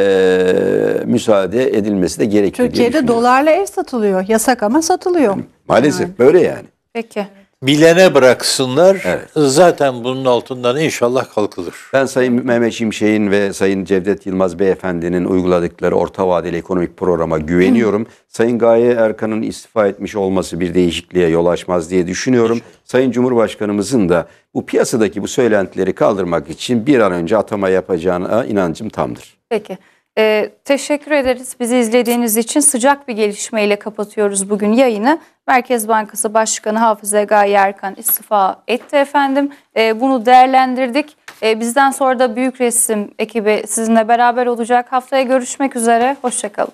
müsaade edilmesi de gerekiyor. Türkiye'de dolarla ev satılıyor yasak ama satılıyor. Yani, maalesef yani. böyle yani. Peki. Bilene bıraksınlar. Evet. Zaten bunun altından inşallah kalkılır. Ben Sayın Mehmet Şimşek'in ve Sayın Cevdet Yılmaz Beyefendi'nin uyguladıkları orta vadeli ekonomik programa güveniyorum. Sayın Gaye Erkan'ın istifa etmiş olması bir değişikliğe yol açmaz diye düşünüyorum. Hı. Sayın Cumhurbaşkanımızın da bu piyasadaki bu söylentileri kaldırmak için bir an önce atama yapacağına inancım tamdır. Peki. Ee, teşekkür ederiz bizi izlediğiniz için. Sıcak bir gelişmeyle kapatıyoruz bugün yayını. Merkez Bankası Başkanı Hafız Gaye Erkan istifa etti efendim. Ee, bunu değerlendirdik. Ee, bizden sonra da Büyük Resim ekibi sizinle beraber olacak. Haftaya görüşmek üzere. Hoşçakalın.